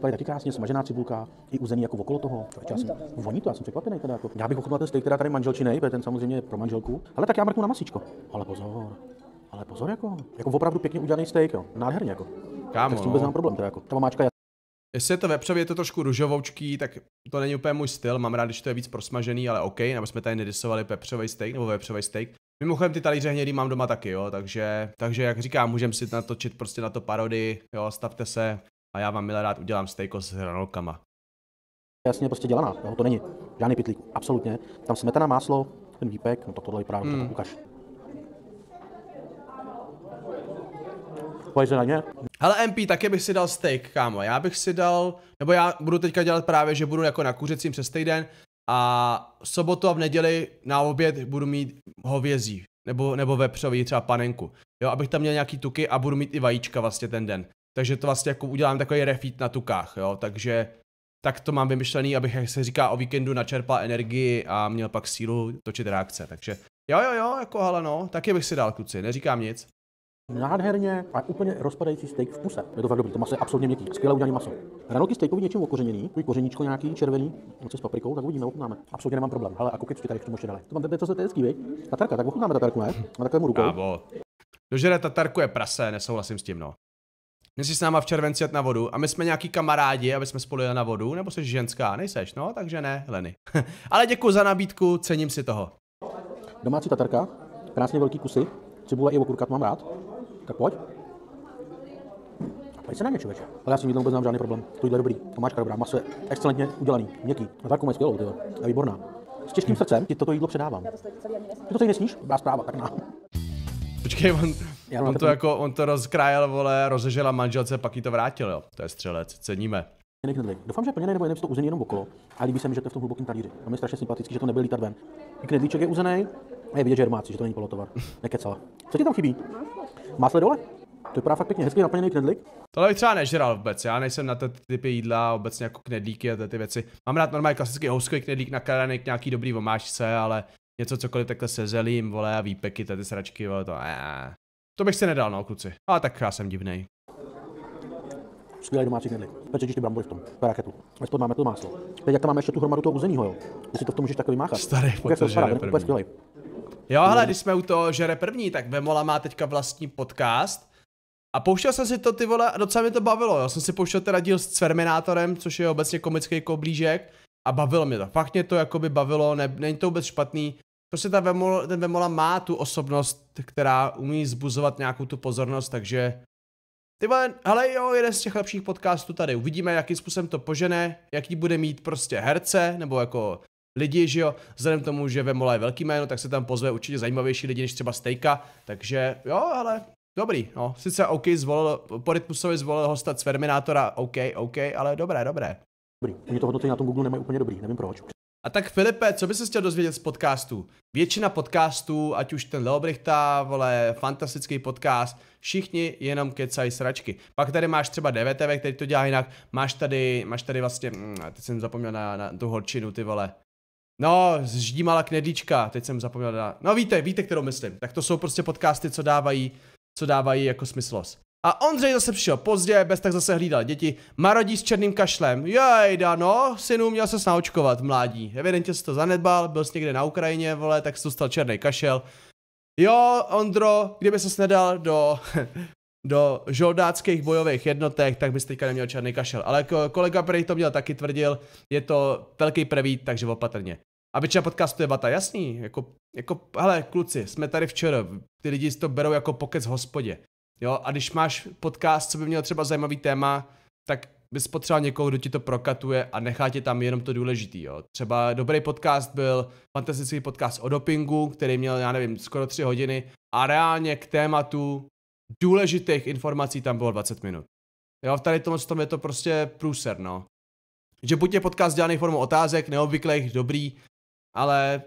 [SPEAKER 3] Tady taky krásně smažená cibulka, i uzený jako okolo toho. já jsem, voní to, já jsem překvapený teda. Jako. Já bych ochutnal ten steak, teda tady manželčinej, protože ten samozřejmě je pro manželku. Ale tak já mrknu na masíčko. Ale pozor, ale pozor, jako, jako opravdu pěkně udělaný steak, jo. Nádherně, jako. Kámo, tak s tím vůbec no. problém, teda, jako. Ta mamáčka je...
[SPEAKER 1] Jestli je to vepřově, je to trošku ružovoučký, tak to není úplně můj styl, mám rád, když to je víc prosmažený, ale OK, nebo jsme tady nedisovali pepřový steak nebo vepřový steak. Mimochodem ty talíře hnědý mám doma taky, jo, takže, takže jak říkám, můžeme si natočit prostě na to parody, jo, stavte se a já vám milé rád udělám stejko s hranolkama.
[SPEAKER 3] Jasně prostě dělaná, jo, to není žádný pitlík, absolutně. Tam smetana, máslo, ten výpek, no to tohle vypadá, hmm. ukaž. Pojď se na ně.
[SPEAKER 1] Hele MP, taky bych si dal steak, kámo. Já bych si dal, nebo já budu teďka dělat právě, že budu jako na kuřecím přes týden a v sobotu a v neděli na oběd budu mít hovězí nebo, nebo vepřový třeba panenku. Jo, abych tam měl nějaký tuky a budu mít i vajíčka vlastně ten den. Takže to vlastně jako udělám takový refit na tukách, jo, takže tak to mám vymyšlený, abych, jak se říká, o víkendu načerpal energii a měl pak sílu točit reakce, takže jo, jo, jo, jako hele no, taky bych si dal, kluci, neříkám nic.
[SPEAKER 3] Nádherně a úplně rozpadající steak v puse. Je to fakt dobrý, to maso je absolutně měkký. Skvěle udělané maso. Hranolky steakový něčím okořeněný, takový kořeníčko nějaký červený, moc s paprikou, tak uvidíme, ochutnáme. Absolutně nemám problém. Ale a kokičky tady k tomu ještě dali. To mám tady, co se hezký, viď? Tatarka, tak ochutnáme tatarku, ne? Mám takovému rukou.
[SPEAKER 1] Kámo. Dožere tatarku je prase, nesouhlasím s tím, no. Dnes jsi s náma v červenci jet na vodu a my jsme nějaký kamarádi, aby jsme spolu jeli na vodu, nebo jsi ženská, nejseš, no, takže ne, Leny.
[SPEAKER 3] Ale děkuji za nabídku, cením si toho. Domácí tatarka, krásně velký kusy, cibule i okurka, mám rád. Tak pojď. Pojď se na mě, člověče. Ale já si nikdo vůbec nemám žádný problém. To je dobrý. To máčka dobrá, maso je excelentně udělaný, měkký. Na takovou skvělou, ty je výborná. S těžkým hmm. srdcem ti toto jídlo předávám. Ty to tady nesníš? Dobrá zpráva, tak na. Počkej, on, já on, to
[SPEAKER 1] jako, on to rozkrájel, vole, rozežela manželce, pak jí to vrátil, jo. To je střelec, ceníme.
[SPEAKER 3] Doufám, že je plněný nebo jenom to uzený jenom okolo. A líbí se mi, že to je v tom hlubokém talíři. To mi strašně sympatický, že to nebyl lítat ven. Knedlíček je uzený, je vidět, že je domácí, že to není polotovar. Nekecala. Co ti tam chybí? Másle dole? To vypadá fakt pěkně, hezky naplněný knedlík.
[SPEAKER 1] Tohle bych třeba nežral vůbec, já nejsem na ty typy jídla, obecně jako knedlíky a ty věci. Mám rád normálně klasický houskový knedlík na k nějaký dobrý omáčce, ale něco cokoliv takhle se zelím, vole a výpeky, ty sračky, vole to ne. Eh. To bych si nedal, no kluci, ale tak já jsem divný.
[SPEAKER 3] Skvělý domácí knedlík. Pečeš ty brambory v tom, v raketu. Aspoň máme to máslo. Teď jak tam máme ještě tu hromadu toho uzeního, jo. Jestli to v tom můžeš takový máchat. Starý, protože to je
[SPEAKER 1] Jo, hele, když jsme u toho žere první, tak Vemola má teďka vlastní podcast. A pouštěl jsem si to, ty vole, a docela mi to bavilo. Já jsem si pouštěl teda díl s Cverminátorem, což je obecně komický koblížek. A bavilo mě to. Fakt mě to by bavilo, ne, není to vůbec špatný. Prostě ta Vemola, ten Vemola má tu osobnost, která umí zbuzovat nějakou tu pozornost, takže... Ty vole, hele jo, jeden z těch lepších podcastů tady. Uvidíme, jakým způsobem to požene, jaký bude mít prostě herce, nebo jako lidi, že jo, vzhledem k tomu, že Vemola je velký jméno, tak se tam pozve určitě zajímavější lidi než třeba Stejka, takže jo, ale dobrý, no, sice OK, zvolil, po Rytmusovi zvolil hosta Cverminátora, OK, OK, ale dobré, dobré.
[SPEAKER 3] Dobrý, oni to hodnocení na tom Google nemají úplně dobrý, nevím proč. A
[SPEAKER 1] tak Filipe, co bys chtěl dozvědět z podcastů? Většina podcastů, ať už ten Leobrichta, vole, fantastický podcast, všichni jenom kecají sračky. Pak tady máš třeba DVTV, který to dělá jinak, máš tady, máš tady vlastně, mm, teď jsem zapomněl na, na tu horčinu, ty vole, No, malá knedlička, teď jsem zapomněl dát. No víte, víte, kterou myslím. Tak to jsou prostě podcasty, co dávají, co dávají jako smyslost. A Ondřej zase přišel pozdě, bez tak zase hlídal děti. Marodí s černým kašlem. Jejda, no, synu, měl se naočkovat, mládí. Evidentně se to zanedbal, byl jsi někde na Ukrajině, vole, tak se dostal černý kašel. Jo, Ondro, kdyby se nedal do, do žoldáckých bojových jednotek, tak bys teďka neměl černý kašel. Ale kolega Prej to měl taky tvrdil, je to velký prvý, takže opatrně. A většina podcastu je vata, jasný, jako, jako, hele, kluci, jsme tady včera, ty lidi to berou jako pokec v hospodě. Jo, a když máš podcast, co by měl třeba zajímavý téma, tak bys potřeboval někoho, kdo ti to prokatuje a nechá ti tam jenom to důležitý, jo. Třeba dobrý podcast byl fantastický podcast o dopingu, který měl, já nevím, skoro tři hodiny a reálně k tématu důležitých informací tam bylo 20 minut. Jo, v tady tomhle tom je to prostě průser, no. Že buď je podcast dělaný formou otázek, neobvyklých, dobrý, ale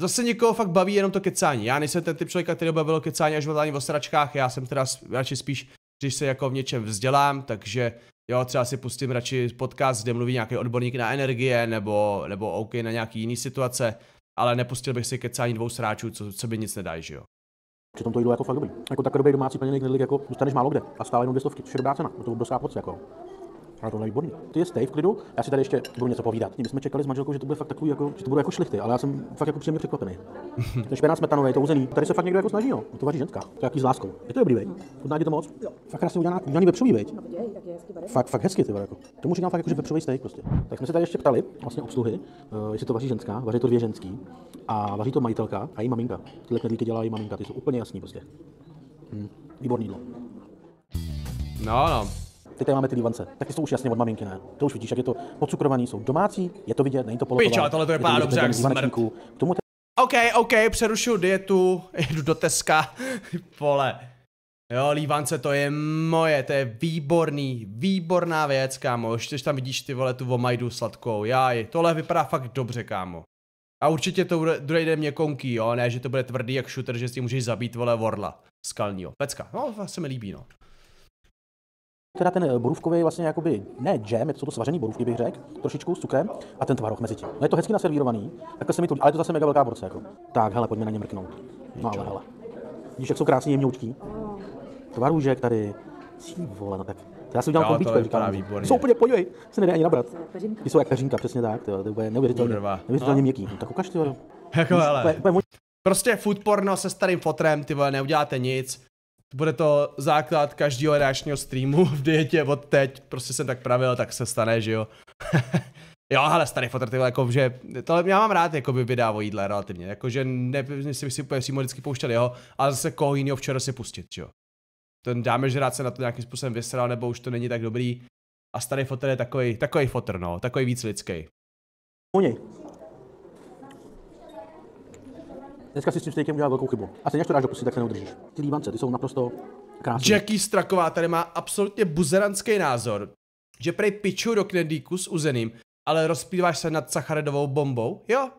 [SPEAKER 1] zase někoho fakt baví jenom to kecání. Já nejsem ten typ člověka, který bavilo kecání až o sračkách. já jsem teda radši spíš, když se jako v něčem vzdělám, takže jo, třeba si pustím radši podcast, kde mluví nějaký odborník na energie nebo, nebo OK na nějaký jiný situace, ale nepustil bych si kecání dvou
[SPEAKER 3] sráčů, co, co by nic nedají, že jo. Přitom to jídlo jako fakt dobrý. Jako tak dobrý domácí plněný knedlík jako dostaneš málo kde a stále jenom dvě stovky. dobrá cena, to obrovská jako a to bodný. Ty je stay v klidu, já si tady ještě budu něco povídat. My jsme čekali s manželkou, že to bude fakt takový, jako, že to bude jako šlichty, ale já jsem fakt jako příjemně překvapený. Ten špenát smetanový, to uzený. Tady se fakt někdo jako snaží, jo. to vaří ženská, to jaký s láskou. Je to dobrý, vej. Chutná to moc. Jo. Fakt krásně udělaná, udělaný vepřový, vej. No, fakt, fakt hezky, ty vole, jako. Tomu říkám fakt jako, že vepřový steak prostě. Tak jsme se tady ještě ptali, vlastně obsluhy, uh, jestli to vaří ženská, vaří to dvě ženský a vaří to majitelka a její maminka. Tyhle knedlíky dělá její maminka, ty jsou úplně jasný prostě. Hm. Výborný jídlo. No, no, Teď tady máme ty lívance, tak ty jsou už jasně od maminky, ne? To už vidíš, jak je to pocukrovaný, jsou domácí, je to vidět, není to polotované. Píčo, tohle to je, je dobře, jak smrt. K tomu OK, OK,
[SPEAKER 1] přerušuju dietu, jdu do Teska, pole. Jo, lívance, to je moje, to je výborný, výborná věc, kámo. Ještě tam vidíš ty vole tu vomajdu sladkou, jaj, tohle vypadá fakt dobře, kámo. A určitě to bude, den mě konký, jo, ne, že to bude tvrdý jak shooter, že si můžeš zabít vole vorla skalního. Pecka, no, se mi líbí, no.
[SPEAKER 3] Teda ten eh, borůvkový vlastně jakoby, ne džem, je to svařený borůvky bych řekl, trošičku s cukrem a ten tvaroh mezi tím. No je to hezky naservírovaný, takhle se mi to, ale je to zase mega velká porce. Jako. Tak, hele, pojďme na ně mrknout. No ale, hele. Víš, jak jsou krásně jemňoučký. Tvarůžek tady. Cí vole, no tak. To já si udělám kombíčko, říkám. Výborně. Jsou úplně, podívej, se nedá ani nabrat. Ty Jsou jak peřinka, přesně tak, to je úplně neuvěřitelně, neuvěřitelně no. měkký. No, tak ukaž, ty jako,
[SPEAKER 1] Prostě food porno se starým fotrem, ty vole, neuděláte nic bude to základ každého hráčního streamu v dietě od teď. Prostě jsem tak pravil, tak se stane, že jo. jo, ale starý fotr, tyhle, jako, že to já mám rád, jako by vydá o jídle relativně. Jakože ne, si, si úplně přímo vždycky pouštěl jeho, ale zase koho jiného včera si pustit, že jo. Ten dáme že rád se na to nějakým způsobem vysral, nebo už to není tak dobrý. A starý fotr je takový, takový fotr, no, takový víc
[SPEAKER 3] lidský. něj. Dneska si s tím stejkem udělal velkou chybu. A stejně, jak to dáš do pusy, tak se neudržíš. Ty lívance, ty jsou naprosto krásné. Jackie Straková
[SPEAKER 1] tady má absolutně buzeranský názor, že prej piču do knedlíku s uzeným, ale rozpíváš se nad sacharidovou bombou? Jo.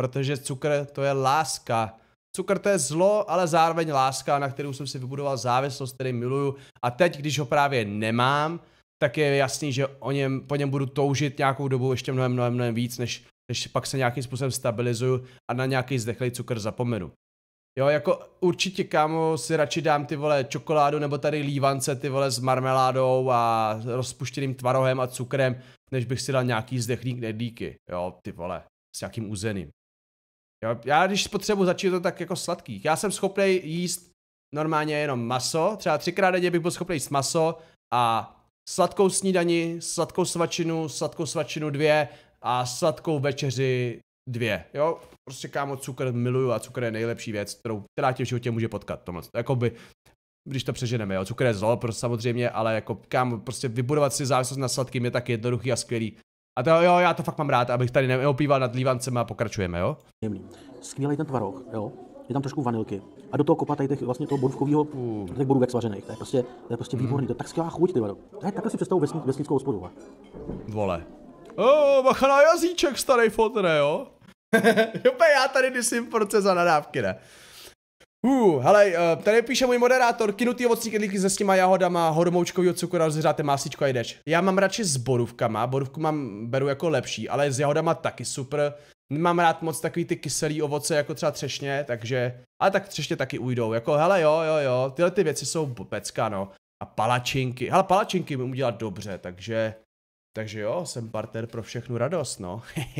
[SPEAKER 1] Protože cukr to je láska. Cukr to je zlo, ale zároveň láska, na kterou jsem si vybudoval závislost, který miluju. A teď, když ho právě nemám, tak je jasný, že o něm, po něm budu toužit nějakou dobu ještě mnohem, mnohem, mnohem víc, než než pak se nějakým způsobem stabilizuju a na nějaký zdechlý cukr zapomenu. Jo, jako určitě kámo si radši dám ty vole čokoládu nebo tady lívance ty vole s marmeládou a rozpuštěným tvarohem a cukrem, než bych si dal nějaký zdechlý knedlíky, jo, ty vole, s nějakým uzeným. Jo, já když potřebuji začít to tak jako sladký. Já jsem schopný jíst normálně jenom maso, třeba třikrát denně bych byl schopný jíst maso a sladkou snídani, sladkou svačinu, sladkou svačinu dvě, a sladkou večeři dvě, jo? Prostě kámo, cukr miluju a cukr je nejlepší věc, kterou, která tě v životě může potkat, Tomas. Jakoby, když to přeženeme, jo? Cukr je zlo, prostě samozřejmě, ale jako kámo, prostě vybudovat si závislost na sladkým je tak jednoduchý a skvělý. A to jo, já to fakt mám rád, abych tady neopíval nad lívancem a pokračujeme, jo?
[SPEAKER 3] Jemný. Skvělý ten tvaroh, jo? Je tam trošku vanilky. A do toho kopa tady těch, vlastně toho borůvkového, uh. těch borůvek svařených. To je prostě, to je prostě mm. výborný, to je tak skvělá chuť, ty vado. To je takhle si představu vesnickou hospodu. Vole
[SPEAKER 1] oh, bacha na jazyček, starý fotre, jo? jo, já tady disím proces za nadávky, ne? Uh, hele, eh, tady píše můj moderátor, kinutý ovocní kedlíky se s těma jahodama, hormoučkovýho cukru, rozhřáte másičko a jdeš. Já mám radši s borůvkama, borůvku mám, beru jako lepší, ale s jahodama taky super. Nemám rád moc takový ty kyselý ovoce, jako třeba třešně, takže, ale tak třešně taky ujdou, jako hele jo, jo, jo, tyhle ty věci jsou pecka, no. A palačinky, hele palačinky mi udělat dobře, takže takže jo, jsem partner pro všechnu radost, no.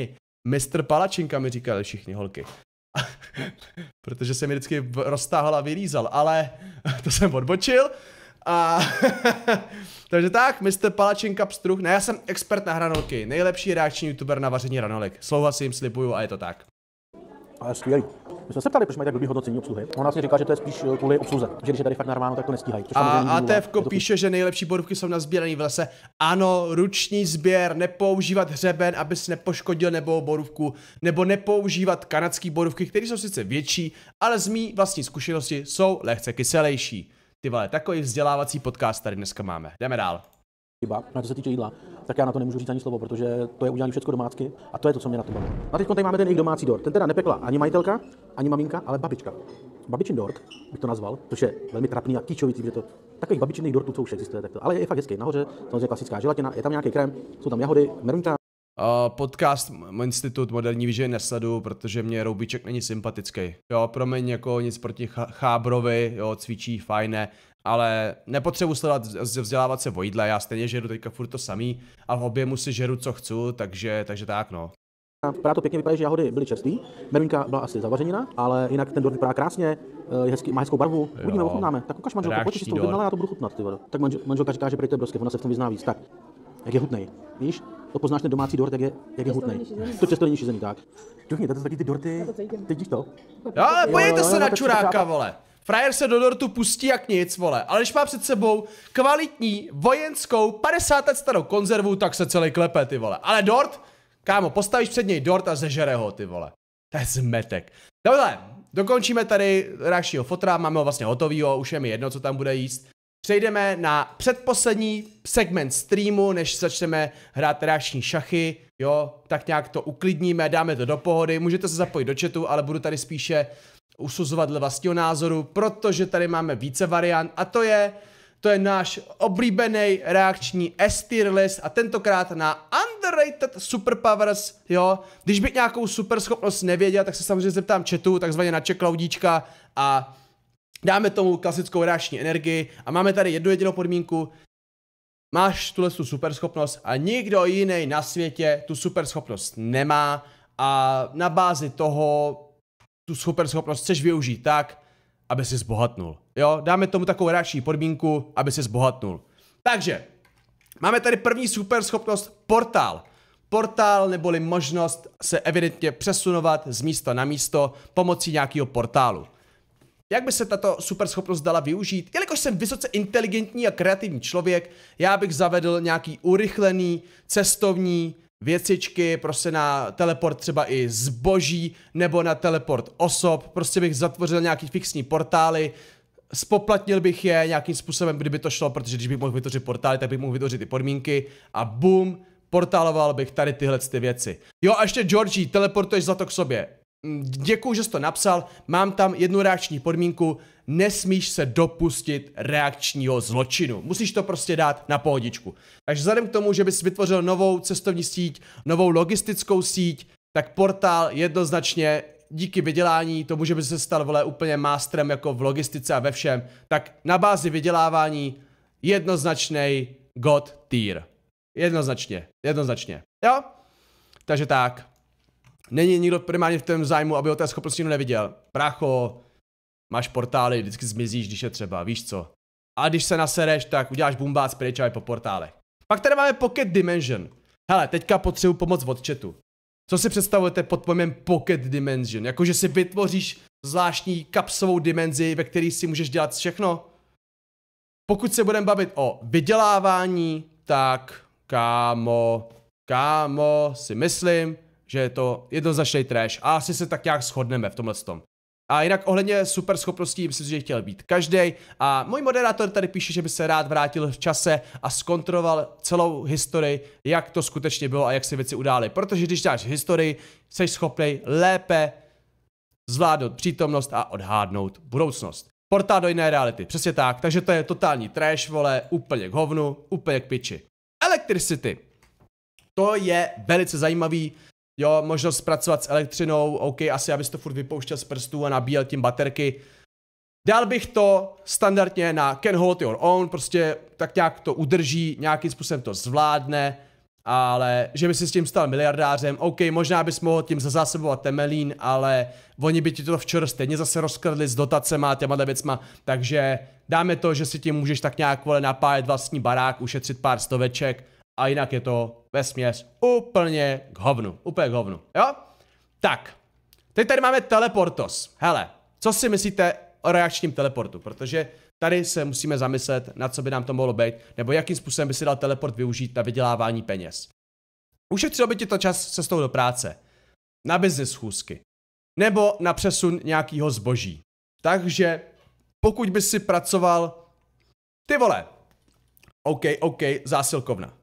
[SPEAKER 1] Mr. Palačinka mi říkali všichni holky. Protože jsem mi vždycky roztáhl a vyřízal, ale to jsem odbočil. A takže tak, Mr. Palačinka Pstruh, ne, já jsem expert na hranolky, nejlepší reakční youtuber na vaření hranolek. Souhlasím, slibuju a je to tak.
[SPEAKER 3] A skvělý. My jsme se ptali, proč mají tak blbý hodnocení obsluhy. Ona vlastně říká, že to je spíš eh, kvůli obsluze, že když je tady fakt narváno, tak to nestíhají. A ATF
[SPEAKER 1] píše, že nejlepší borůvky jsou nazbírané v lese. Ano, ruční sběr, nepoužívat hřeben, aby se nepoškodil nebo borůvku, nebo nepoužívat kanadský borůvky, které jsou sice větší, ale z mý vlastní zkušenosti jsou lehce kyselější. Ty vole, takový vzdělávací podcast tady dneska máme. Jdeme dál
[SPEAKER 3] chyba, na co se týče jídla tak já na to nemůžu říct ani slovo, protože to je udělané všechno domácky a to je to, co mě na to baví. A teď tady máme ten jejich domácí dort. Ten teda nepekla ani majitelka, ani maminka, ale babička. Babičin dort bych to nazval, což je velmi trapný a kýčovitý, že to takových babičinných dortů, co už existuje, tak to, ale je fakt hezký. Nahoře samozřejmě klasická želatina, je tam nějaký krém, jsou tam jahody, meruňka,
[SPEAKER 1] podcast Institut moderní výživy nesledu, protože mě Roubíček není sympatický. Jo, promiň, jako nic proti ch- Chábrovi, jo, cvičí, fajné, ale nepotřebuji sledovat, vzdělávat se o já stejně žeru teďka furt to samý a v objemu si žeru co chci, takže, takže tak no.
[SPEAKER 3] Vypadá to pěkně, vypadá, že jahody byly čerstvý, meruňka byla asi zavařenina, ale jinak ten dort vypadá krásně, eh, je hezký, má hezkou barvu, uvidíme, ochutnáme. Tak ukaž manželku, pojď si to ale já to budu chutnat, ty vado. Tak manžel, manželka říká, že prý to je ona se v tom vyzná víc, tak. Jak je hutnej, víš? To poznáš ten domácí dort, jak je, jak je hutnej. To často není šizený, tak. Duchni, to jsou taky ty dorty, teď to. Jo, ale pojďte se na čuráka, vole. Frajer se
[SPEAKER 1] do dortu pustí jak nic, vole. Ale když má před sebou kvalitní, vojenskou, 50 let starou konzervu, tak se celý klepe, ty vole. Ale dort? Kámo, postavíš před něj dort a zežere ho, ty vole. To je zmetek. Dobře, dokončíme tady reakčního fotra, máme ho vlastně hotovýho, už je mi jedno, co tam bude jíst. Přejdeme na předposlední segment streamu, než začneme hrát reakční šachy, jo, tak nějak to uklidníme, dáme to do pohody, můžete se zapojit do chatu, ale budu tady spíše usuzovat dle vlastního názoru, protože tady máme více variant a to je, to je náš oblíbený reakční S-tier list a tentokrát na underrated superpowers, jo. Když bych nějakou super schopnost nevěděl, tak se samozřejmě zeptám chatu, takzvaně na čeklaudíčka a dáme tomu klasickou reakční energii a máme tady jednu jedinou podmínku, máš tuhle tu super schopnost a nikdo jiný na světě tu super schopnost nemá a na bázi toho tu schopnost, chceš využít tak, aby si zbohatnul. Jo, dáme tomu takovou radší podmínku, aby si zbohatnul. Takže, máme tady první super schopnost portál. Portál neboli možnost se evidentně přesunovat z místa na místo pomocí nějakého portálu. Jak by se tato schopnost dala využít? Jelikož jsem vysoce inteligentní a kreativní člověk, já bych zavedl nějaký urychlený cestovní věcičky, prostě na teleport třeba i zboží, nebo na teleport osob, prostě bych zatvořil nějaký fixní portály, spoplatnil bych je nějakým způsobem, kdyby to šlo, protože když bych mohl vytvořit portály, tak bych mohl vytvořit i podmínky a boom, portáloval bych tady tyhle ty věci. Jo a ještě Georgie, teleportuješ za to k sobě. Děkuji, že jsi to napsal, mám tam jednu reakční podmínku, nesmíš se dopustit reakčního zločinu. Musíš to prostě dát na pohodičku. Takže vzhledem k tomu, že bys vytvořil novou cestovní síť, novou logistickou síť, tak portál jednoznačně díky vydělání, to může by se stal vole úplně mástrem jako v logistice a ve všem, tak na bázi vydělávání jednoznačný god tier. Jednoznačně, jednoznačně. Jo? Takže tak. Není nikdo primárně v tom zájmu, aby o té schopnosti neviděl. Bracho, Máš portály, vždycky zmizíš, když je třeba, víš co. A když se nasereš, tak uděláš bumbác pryč a po portálech. Pak tady máme Pocket Dimension. Hele, teďka potřebuji pomoc od chatu. Co si představujete pod pojmem Pocket Dimension? Jakože si vytvoříš zvláštní kapsovou dimenzi, ve které si můžeš dělat všechno? Pokud se budeme bavit o vydělávání, tak kámo, kámo, si myslím, že je to jednoznačný trash. A asi se tak nějak shodneme v tomhle tom. A jinak ohledně super schopností, myslím si, že chtěl být každý. A můj moderátor tady píše, že by se rád vrátil v čase a zkontroloval celou historii, jak to skutečně bylo a jak se věci udály. Protože když dáš historii, jsi schopný lépe zvládnout přítomnost a odhádnout budoucnost. Portál do jiné reality, přesně tak, takže to je totální trash, vole, úplně k hovnu, úplně k piči. Electricity. To je velice zajímavý, Jo, možnost pracovat s elektřinou, OK, asi abys to furt vypouštěl z prstů a nabíjel tím baterky. Dal bych to standardně na can hold your own, prostě tak nějak to udrží, nějakým způsobem to zvládne, ale že by si s tím stal miliardářem, OK, možná bys mohl tím zazásobovat Temelín, ale oni by ti to včera stejně zase rozkradli s dotacema a těma věcma, takže dáme to, že si tím můžeš tak nějak vole napájet vlastní barák, ušetřit pár stoveček, a jinak je to ve směs úplně k hovnu. Úplně k hovnu, jo? Tak, teď tady máme teleportos. Hele, co si myslíte o reakčním teleportu? Protože tady se musíme zamyslet, na co by nám to mohlo být, nebo jakým způsobem by si dal teleport využít na vydělávání peněz. Ušetřilo by ti to čas cestou do práce, na business schůzky, nebo na přesun nějakého zboží. Takže pokud bys si pracoval, ty vole, OK, OK, zásilkovna.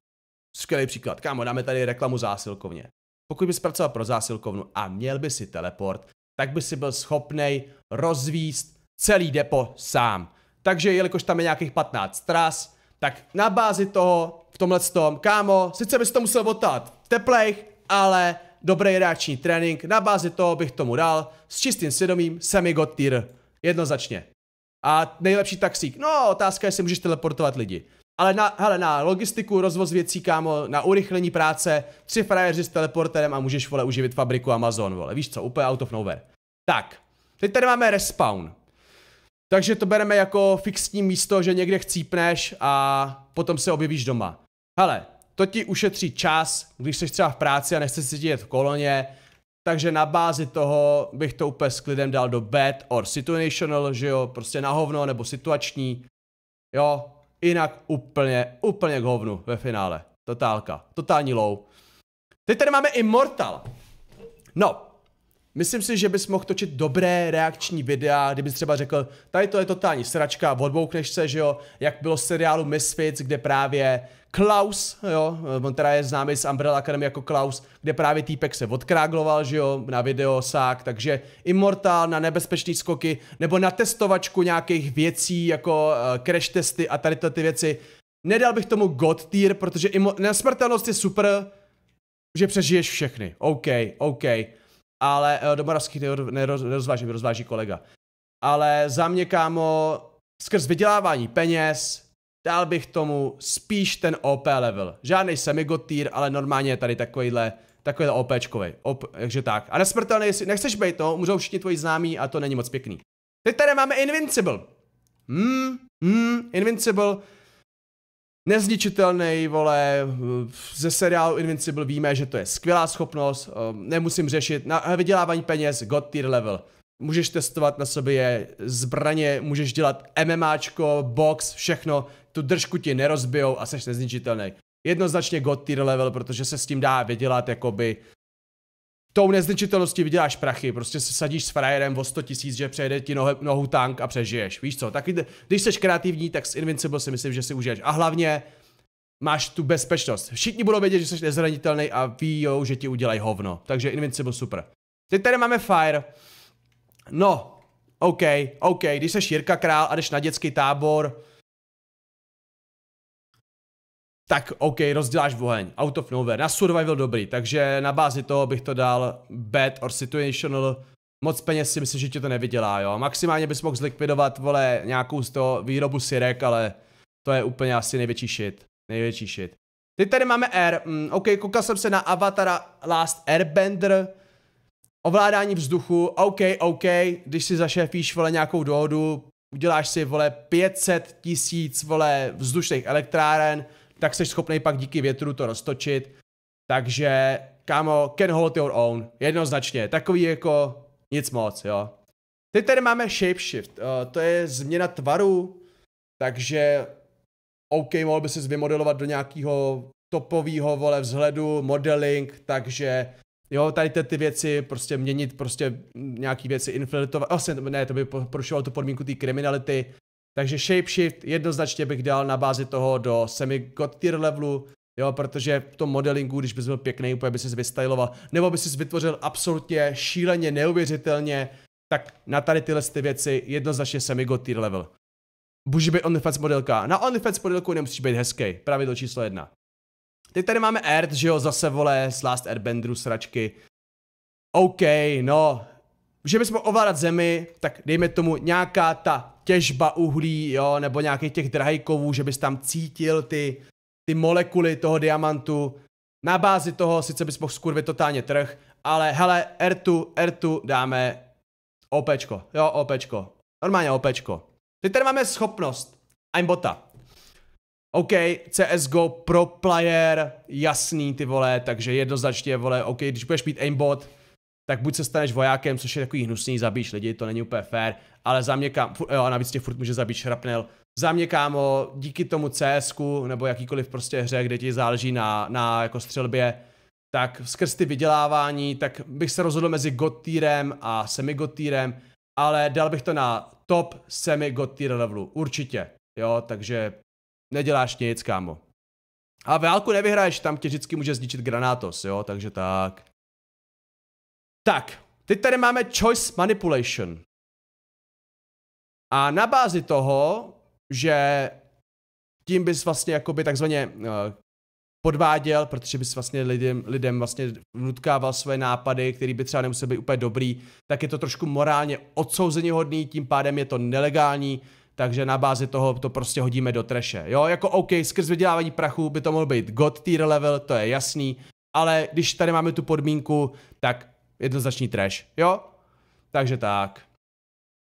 [SPEAKER 1] Skvělý příklad. Kámo, dáme tady reklamu zásilkovně. Pokud bys pracoval pro zásilkovnu a měl by si teleport, tak by si byl schopný rozvíst celý depo sám. Takže jelikož tam je nějakých 15 tras, tak na bázi toho, v tomhle tom, kámo, sice bys to musel botat v teplech, ale dobrý reakční trénink, na bázi toho bych tomu dal, s čistým svědomím, semi tier, jednoznačně. A nejlepší taxík, no otázka je, jestli můžeš teleportovat lidi. Ale na, hele, na logistiku, rozvoz věcí, kámo, na urychlení práce, tři frajeři s teleporterem a můžeš, vole, uživit fabriku Amazon, vole. Víš co, úplně out of nowhere. Tak, teď tady máme respawn. Takže to bereme jako fixní místo, že někde chcípneš a potom se objevíš doma. Hele, to ti ušetří čas, když jsi třeba v práci a nechceš sedět v koloně, takže na bázi toho bych to úplně s klidem dal do bad or situational, že jo, prostě na hovno nebo situační. Jo, jinak úplně, úplně k hovnu ve finále. Totálka, totální low. Teď tady máme Immortal. No, Myslím si, že bys mohl točit dobré reakční videa, kdybys třeba řekl, tady to je totální sračka, odboukneš se, že jo, jak bylo seriálu Misfits, kde právě Klaus, jo, on teda je známý z Umbrella Academy jako Klaus, kde právě týpek se odkrágloval, že jo, na videosák, takže Immortal na nebezpečný skoky, nebo na testovačku nějakých věcí, jako uh, crash testy a tady ty věci. Nedal bych tomu God tier, protože nesmrtelnost je super, že přežiješ všechny. OK, OK. Ale uh, eh, Moravských neroz, nerozváží, rozváží kolega. Ale za mě, kámo, skrz vydělávání peněz, Dal bych tomu spíš ten OP level. Žádný semigotýr, ale normálně je tady takovýhle, takovýhle OPčkovej. OP, takže tak. A nesmrtelný, jestli nechceš být, no, můžou všichni tvoji známí a to není moc pěkný. Teď tady máme Invincible. Hmm, hmm, Invincible. Nezničitelný, vole, ze seriálu Invincible víme, že to je skvělá schopnost, ehm, nemusím řešit, na vydělávání peněz, god tier level. Můžeš testovat na sobě zbraně, můžeš dělat MMAčko, box, všechno, tu držku ti nerozbijou a seš nezničitelný. Jednoznačně god tier level, protože se s tím dá vydělat jakoby tou nezničitelností vyděláš prachy, prostě se sadíš s frajerem o 100 tisíc, že přejede ti nohu, nohu tank a přežiješ, víš co, tak když jsi kreativní, tak s Invincible si myslím, že si užiješ a hlavně máš tu bezpečnost, všichni budou vědět, že jsi nezranitelný a ví, že ti udělají hovno, takže Invincible super. Teď tady máme Fire, no, OK, OK, když jsi Jirka král a jdeš na dětský tábor, tak OK, rozděláš oheň, out of nowhere, na survival dobrý, takže na bázi toho bych to dal bad or situational, moc peněz si myslím, že ti to nevydělá, jo, maximálně bys mohl zlikvidovat, vole, nějakou z toho výrobu sirek, ale to je úplně asi největší shit, největší shit. Teď tady máme R, mm, OK, koukal jsem se na Avatara Last Airbender, ovládání vzduchu, OK, OK, když si zašefíš, vole, nějakou dohodu, uděláš si, vole, 500 tisíc, vole, vzdušných elektráren, tak jsi schopný pak díky větru to roztočit. Takže, kámo, can hold your own, jednoznačně, takový jako nic moc, jo. Teď tady máme shapeshift, uh, to je změna tvaru, takže OK, mohl by se vymodelovat do nějakého topového vole vzhledu, modeling, takže jo, tady ty, ty věci, prostě měnit prostě nějaký věci, infiltrovat, vlastně, ne, to by porušovalo tu podmínku té kriminality, takže Shapeshift jednoznačně bych dal na bázi toho do semi god tier levelu, jo, protože v tom modelingu, když bys byl pěkný, úplně by ses vystyloval, nebo by ses vytvořil absolutně šíleně, neuvěřitelně, tak na tady tyhle ty věci jednoznačně semi god tier level. Může být OnlyFans modelka. Na OnlyFans modelku nemusíš být hezký, pravidlo číslo jedna. Teď tady máme Earth, že jo, zase vole, z Last Airbenderu sračky. OK, no, že bychom ovládat zemi, tak dejme tomu nějaká ta těžba uhlí, jo, nebo nějakých těch drahejkovů, že bys tam cítil ty, ty molekuly toho diamantu. Na bázi toho sice bys mohl skurvit totálně trh, ale hele, R2, R2 dáme OPčko, jo, OPčko. Normálně OPčko. Teď tady máme schopnost. Aimbota. OK, CSGO pro player, jasný ty vole, takže jednoznačně vole, OK, když budeš mít aimbot, tak buď se staneš vojákem, což je takový hnusný, zabíš lidi, to není úplně fair, ale za mě kámo, jo, a navíc tě furt může zabít šrapnel, za mě kámo, díky tomu cs nebo jakýkoliv prostě hře, kde ti záleží na, na jako střelbě, tak skrz ty vydělávání, tak bych se rozhodl mezi gotýrem a semigotýrem, ale dal bych to na top semi gotýr levelu, určitě, jo, takže neděláš nic, kámo. A válku nevyhraješ, tam tě vždycky může zničit granátos, jo, takže tak. Tak, teď tady máme choice manipulation. A na bázi toho, že tím bys vlastně jakoby takzvaně eh, podváděl, protože bys vlastně lidem, lidem vlastně vnutkával své nápady, který by třeba nemusel být úplně dobrý, tak je to trošku morálně odsouzeníhodný, tím pádem je to nelegální, takže na bázi toho to prostě hodíme do treše. Jo, jako OK, skrz vydělávání prachu by to mohl být God tier level, to je jasný, ale když tady máme tu podmínku, tak Jednoznačný trash, jo? Takže tak.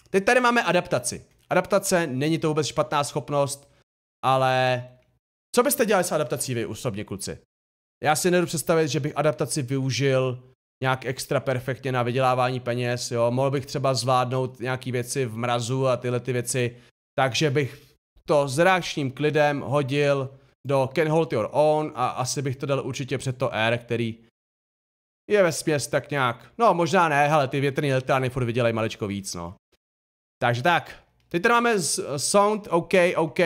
[SPEAKER 1] Teď tady máme adaptaci. Adaptace není to vůbec špatná schopnost, ale co byste dělali s adaptací vy osobně, kluci? Já si nedu představit, že bych adaptaci využil nějak extra perfektně na vydělávání peněz, jo, mohl bych třeba zvládnout nějaký věci v mrazu a tyhle ty věci, takže bych to s reakčním klidem hodil do Can Hold Your Own a asi bych to dal určitě před to R, který je ve směs tak nějak. No možná ne, hele, ty větrné elektrárny furt vydělají maličko víc, no. Takže tak. Teď tady máme sound, OK, OK.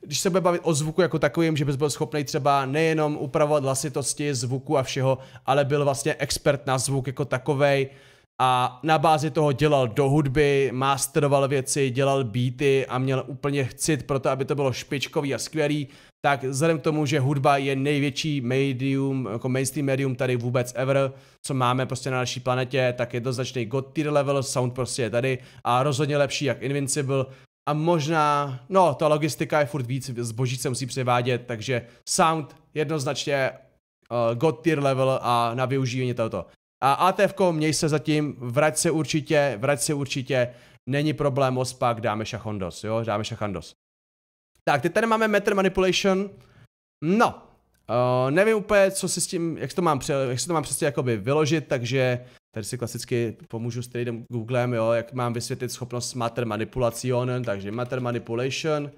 [SPEAKER 1] Když se bude bavit o zvuku jako takovým, že bys byl schopný třeba nejenom upravovat hlasitosti, zvuku a všeho, ale byl vlastně expert na zvuk jako takovej a na bázi toho dělal do hudby, masteroval věci, dělal beaty a měl úplně cit pro to, aby to bylo špičkový a skvělý tak vzhledem k tomu, že hudba je největší medium, jako mainstream medium tady vůbec ever, co máme prostě na naší planetě, tak značný god tier level, sound prostě je tady a rozhodně lepší jak Invincible a možná, no ta logistika je furt víc, zboží se musí převádět, takže sound jednoznačně uh, god tier level a na využívání tohoto. A ATF, měj se zatím, vrať se určitě, vrať se určitě, není problém, ospak, dáme šachondos, jo, dáme šachondos. Tak, teď tady máme Meter Manipulation. No, uh, nevím úplně, co si s tím, jak, to mám, jak si to mám přesně jakoby vyložit, takže tady si klasicky pomůžu s tradem Googlem, jo, jak mám vysvětlit schopnost Matter Manipulation, takže Matter Manipulation.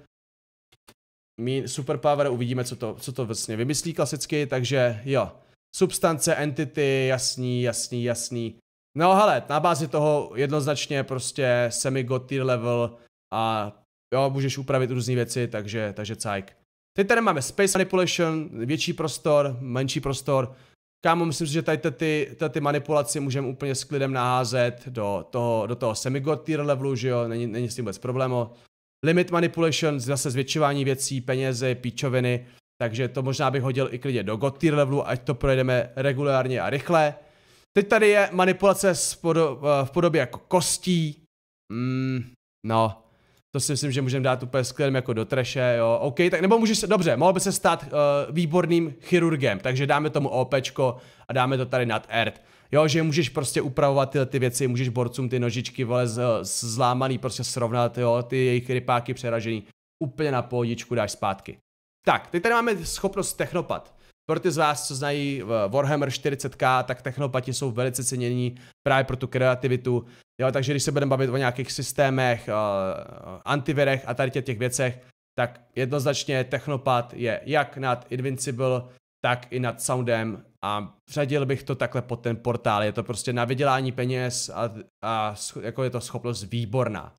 [SPEAKER 1] Mean superpower, uvidíme, co to, co to vlastně vymyslí klasicky, takže jo. Substance, entity, jasný, jasný, jasný. No hele, na bázi toho jednoznačně prostě semi god tier level a Jo, můžeš upravit různé věci, takže, takže cajk. Teď tady máme Space Manipulation, větší prostor, menší prostor. Kámo, myslím si, že tady ty, ty manipulaci můžeme úplně s klidem naházet do toho, do toho semigod tier levelu, že jo, není, není s tím vůbec problémo. Limit Manipulation, zase zvětšování věcí, peněze, píčoviny, takže to možná bych hodil i klidně do god tier levelu, ať to projedeme regulárně a rychle. Teď tady je manipulace v, v podobě jako kostí. Mm, no, to si myslím, že můžeme dát úplně skvělým jako do treše, jo. OK, tak nebo můžeš, dobře, mohl by se stát uh, výborným chirurgem, takže dáme tomu OPčko a dáme to tady nad ERT. Jo, že můžeš prostě upravovat tyhle ty věci, můžeš borcům ty nožičky, vole, z, z, zlámaný prostě srovnat, jo, ty jejich rypáky přeražený. Úplně na pohodičku dáš zpátky. Tak, teď tady máme schopnost technopat. Pro ty z vás, co znají eh, Warhammer 40k, tak technopati jsou velice cenění právě pro tu kreativitu. Jo, takže když se budeme bavit o nějakých systémech, uh, antivirech a tady těch věcech, tak jednoznačně Technopad je jak nad Invincible, tak i nad Soundem a řadil bych to takhle pod ten portál. Je to prostě na vydělání peněz a, a jako je to schopnost výborná.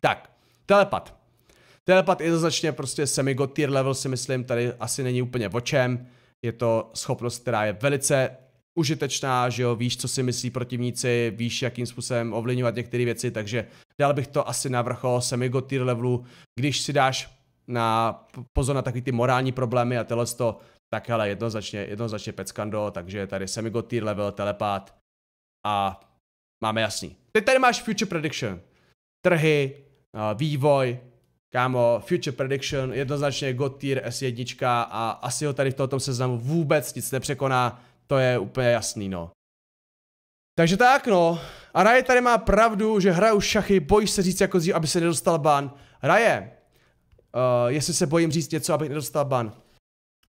[SPEAKER 1] Tak, Telepad Telepad jednoznačně prostě semi tier level si myslím, tady asi není úplně o čem. Je to schopnost, která je velice užitečná, že jo, víš, co si myslí protivníci, víš, jakým způsobem ovlivňovat některé věci, takže dal bych to asi na vrchol semigo tier levelu, když si dáš na pozor na takový ty morální problémy a tohle to, tak hele, jednoznačně, jednoznačně peckando, takže tady semigo tier level, telepát a máme jasný. Teď tady máš future prediction, trhy, eh, vývoj, Kámo, Future Prediction, jednoznačně God Tier S1 a asi ho tady v tom seznamu vůbec nic nepřekoná. To je úplně jasný, no. Takže tak, no. A Raje tady má pravdu, že hraju šachy, bojíš se říct jako dřív, aby se nedostal ban. Raje, uh, jestli se bojím říct něco, abych nedostal ban.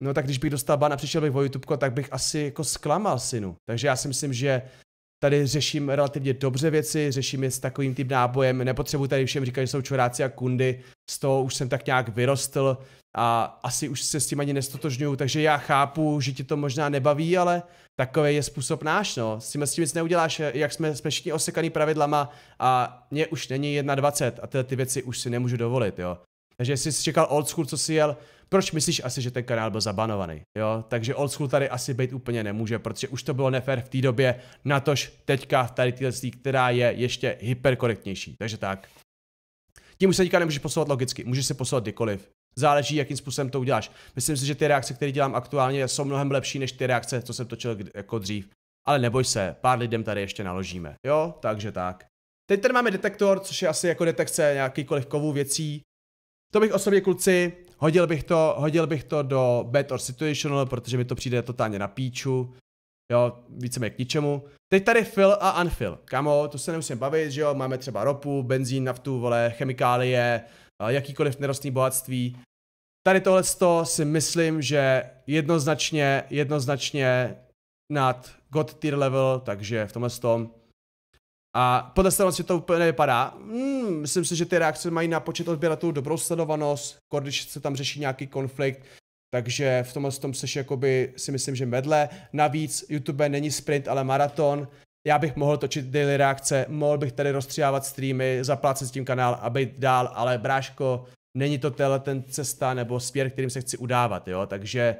[SPEAKER 1] No tak když bych dostal ban a přišel bych o YouTube, tak bych asi jako zklamal synu. Takže já si myslím, že tady řeším relativně dobře věci, řeším je s takovým typ nábojem, nepotřebuji tady všem říkat, že jsou čuráci a kundy, z toho už jsem tak nějak vyrostl a asi už se s tím ani nestotožňuju, takže já chápu, že ti to možná nebaví, ale takový je způsob náš, no. S tím, s tím nic neuděláš, jak jsme, jsme všichni osekaný pravidlama a mě už není 21 a tyhle ty věci už si nemůžu dovolit, jo. Takže jestli jsi čekal old school, co si jel, proč myslíš asi, že ten kanál byl zabanovaný, jo? Takže old school tady asi být úplně nemůže, protože už to bylo nefér v té době, natož teďka v tady téhle která je ještě hyperkorektnější, takže tak. Tím už se teďka nemůžeš posouvat logicky, můžeš se posouvat kdykoliv. Záleží, jakým způsobem to uděláš. Myslím si, že ty reakce, které dělám aktuálně, jsou mnohem lepší než ty reakce, co jsem točil jako dřív. Ale neboj se, pár lidem tady ještě naložíme, jo? Takže tak. Teď tady máme detektor, což je asi jako detekce nějakýkoliv kovů věcí. To bych osobně kluci, hodil bych to, hodil bych to do bad or situational, protože mi to přijde totálně na píču. Jo, víceméně k ničemu. Teď tady fill a unfill. Kamo, to se nemusím bavit, že jo, máme třeba ropu, benzín, naftu, vole, chemikálie, eh, jakýkoliv nerostný bohatství. Tady tohle si myslím, že jednoznačně, jednoznačně nad God tier level, takže v tomhle tom a podle sledovanosti to úplně nevypadá. Hmm, myslím si, že ty reakce mají na počet odběratelů dobrou sledovanost, jako když se tam řeší nějaký konflikt, takže v tomhle tom seš jakoby si myslím, že medle. Navíc YouTube není sprint, ale maraton. Já bych mohl točit daily reakce, mohl bych tady rozstříhávat streamy, zaplácet s tím kanál a být dál, ale bráško, není to tenhle ten cesta nebo směr, kterým se chci udávat, jo, takže,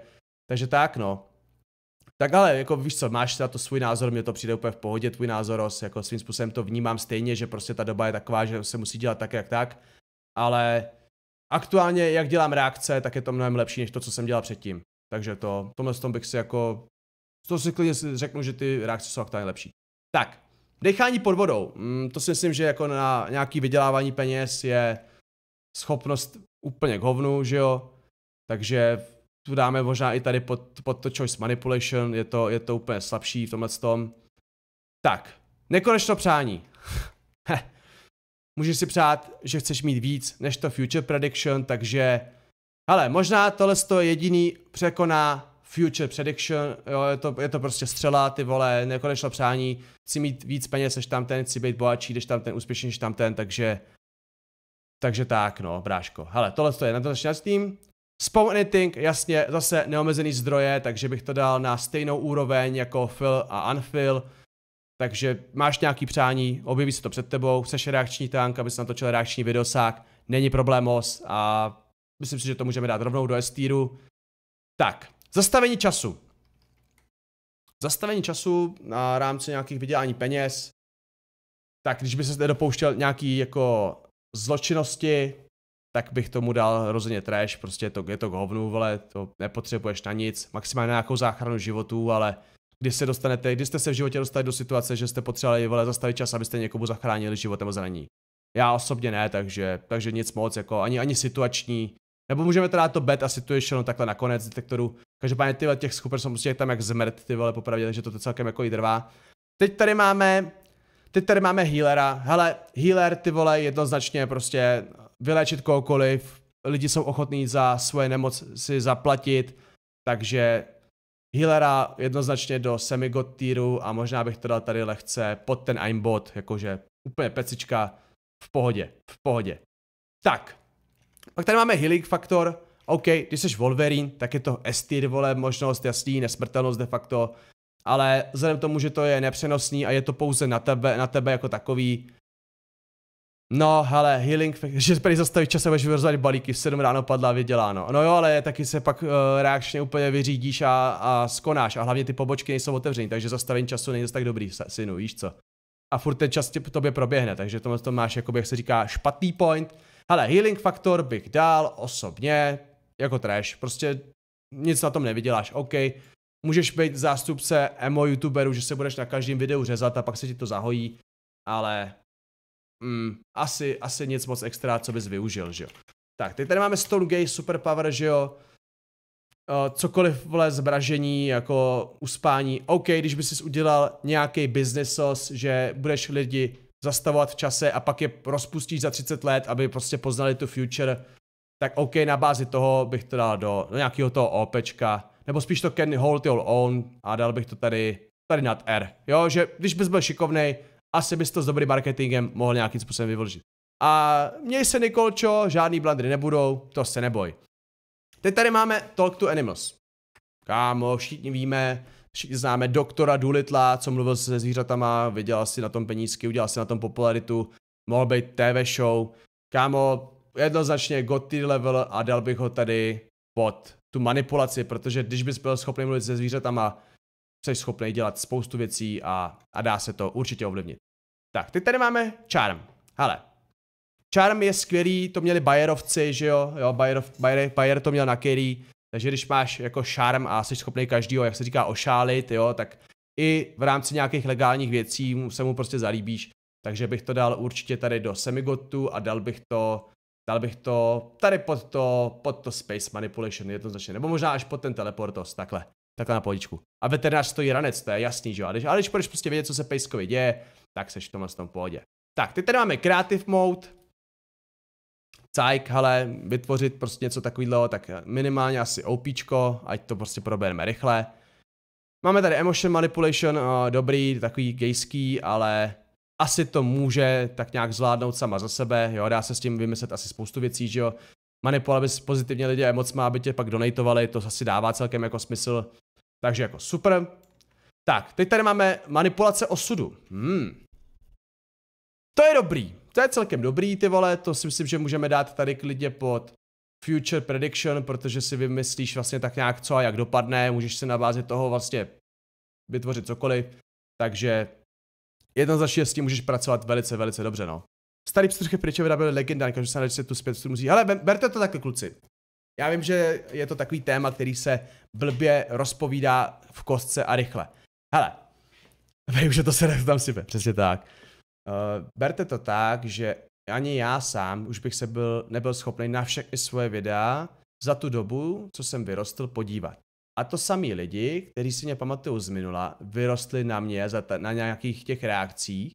[SPEAKER 1] takže tak no. Tak ale jako víš co, máš na to svůj názor, mě to přijde úplně v pohodě, tvůj názor, jako svým způsobem to vnímám stejně, že prostě ta doba je taková, že se musí dělat tak, jak tak, ale aktuálně, jak dělám reakce, tak je to mnohem lepší, než to, co jsem dělal předtím. Takže to, tomhle tom bych si jako, to si klidně řeknu, že ty reakce jsou aktuálně lepší. Tak, dechání pod vodou, mm, to si myslím, že jako na nějaký vydělávání peněz je schopnost úplně k hovnu, že jo, takže tu dáme možná i tady pod, pod to choice manipulation, je to, je to úplně slabší v tomhle tom. Tak, nekonečno přání. Můžeš si přát, že chceš mít víc než to future prediction, takže ale možná tohle je jediný překoná future prediction, jo, je to, je to prostě střela, ty vole, nekonečno přání, chci mít víc peněz než tam ten, chci být bohatší, než tam ten, úspěšnější než tam ten, takže takže tak, no, bráško. Hele, tohle je na to s tím. Spawn Anything, jasně, zase neomezený zdroje, takže bych to dal na stejnou úroveň jako fill a unfill. Takže máš nějaký přání, objeví se to před tebou, chceš reakční tank, aby natočil reakční videosák, není problémos a myslím si, že to můžeme dát rovnou do estíru. Tak, zastavení času. Zastavení času na rámci nějakých vydělání peněz. Tak, když by se dopouštěl nějaký jako zločinnosti, tak bych tomu dal rozhodně trash, prostě je to, je to k hovnu, vole, to nepotřebuješ na nic, maximálně nějakou záchranu životů, ale když se dostanete, když jste se v životě dostali do situace, že jste potřebovali vole, zastavit čas, abyste někomu zachránili život nebo zraní. Já osobně ne, takže, takže nic moc, jako ani, ani situační, nebo můžeme teda to bet a situational takhle nakonec detektoru. Každopádně tyhle těch skupin jsou prostě tam jak zmrt, ty vole popravdě, takže to, to celkem jako i drvá. Teď tady máme, teď tady máme healera, hele, healer ty vole jednoznačně prostě vyléčit kohokoliv, lidi jsou ochotní za svoje nemoc si zaplatit, takže healera jednoznačně do semigot týru a možná bych to dal tady lehce pod ten aimbot, jakože úplně pecička, v pohodě, v pohodě. Tak, pak tady máme healing faktor, OK, když jsi Wolverine, tak je to S tier, vole, možnost, jasný, nesmrtelnost de facto, ale vzhledem k tomu, že to je nepřenosný a je to pouze na tebe, na tebe jako takový, No, hele, healing, že tady zastavit čas a budeš vyrozovat balíky, v 7 ráno padla vyděláno. No jo, ale taky se pak uh, reakčně úplně vyřídíš a, a skonáš a hlavně ty pobočky nejsou otevřený, takže zastavení času není tak dobrý, synu, víš co. A furt ten čas tě, tobě proběhne, takže tohle to máš, jakoby, jak se říká, špatný point. Hele, healing faktor bych dal osobně, jako trash, prostě nic na tom nevyděláš, OK. Můžeš být zástupce emo youtuberu, že se budeš na každém videu řezat a pak se ti to zahojí, ale mm, asi, asi nic moc extra, co bys využil, že jo. Tak, teď tady máme Stonegate, Superpower, že jo. Uh, cokoliv, vole, zbražení, jako uspání. OK, když bys udělal nějaký businessos, že budeš lidi zastavovat v čase a pak je rozpustíš za 30 let, aby prostě poznali tu future, tak OK, na bázi toho bych to dal do, do nějakého toho OPčka, nebo spíš to can hold your own a dal bych to tady, tady nad R. Jo, že když bys byl šikovnej, asi bys to s dobrým marketingem mohl nějakým způsobem vyvlžit. A měj se Nikolčo, žádný blandry nebudou, to se neboj. Teď tady máme Talk to Animals. Kámo, všichni víme, všichni známe doktora Dulitla, co mluvil se zvířatama, vydělal si na tom penízky, udělal si na tom popularitu, mohl být TV show. Kámo, jednoznačně goty level a dal bych ho tady pod tu manipulaci, protože když bys byl schopný mluvit se zvířatama, jsi schopný dělat spoustu věcí a, a dá se to určitě ovlivnit. Tak, teď tady máme Charm. Hele, Charm je skvělý, to měli Bayerovci, že jo, jo, Bayer, Bayer, Bayer to měl na Kerry. takže když máš jako Charm a jsi schopný každýho, jak se říká, ošálit, jo, tak i v rámci nějakých legálních věcí se mu prostě zalíbíš. Takže bych to dal určitě tady do semigotu a dal bych to, dal bych to tady pod to, pod to space manipulation jednoznačně, nebo možná až pod ten teleportos, takhle, takhle na poličku. A veterinář stojí ranec, to je jasný, že jo, ale když když prostě vědět, co se pejskovi děje, tak seš v tomhle tom pohodě. Tak, teď tady máme Creative Mode, cajk, ale vytvořit prostě něco takového, tak minimálně asi OPčko, ať to prostě probereme rychle. Máme tady Emotion Manipulation, eh, dobrý, takový gejský, ale asi to může tak nějak zvládnout sama za sebe, jo, dá se s tím vymyslet asi spoustu věcí, že jo. Manipulovat bys pozitivně lidi má, aby tě pak donatovali, to asi dává celkem jako smysl. Takže jako super. Tak, teď tady máme manipulace osudu. Hmm. To je dobrý. To je celkem dobrý, ty vole, to si myslím, že můžeme dát tady klidně pod future prediction, protože si vymyslíš vlastně tak nějak co a jak dopadne, můžeš se na bázi toho vlastně vytvořit cokoliv, takže jednoznačně s tím můžeš pracovat velice, velice dobře, no. Starý pstrchy pryče vyrábili legendární, každý se se tu zpět musí. Ale berte to takhle, kluci. Já vím, že je to takový téma, který se blbě rozpovídá v kostce a rychle. Hele, vím, že to se tam sype, přesně tak. Uh, berte to tak, že ani já sám už bych se byl, nebyl schopný na všechny svoje videa za tu dobu, co jsem vyrostl, podívat. A to samý lidi, kteří si mě pamatují z minula, vyrostli na mě za ta, na nějakých těch reakcích,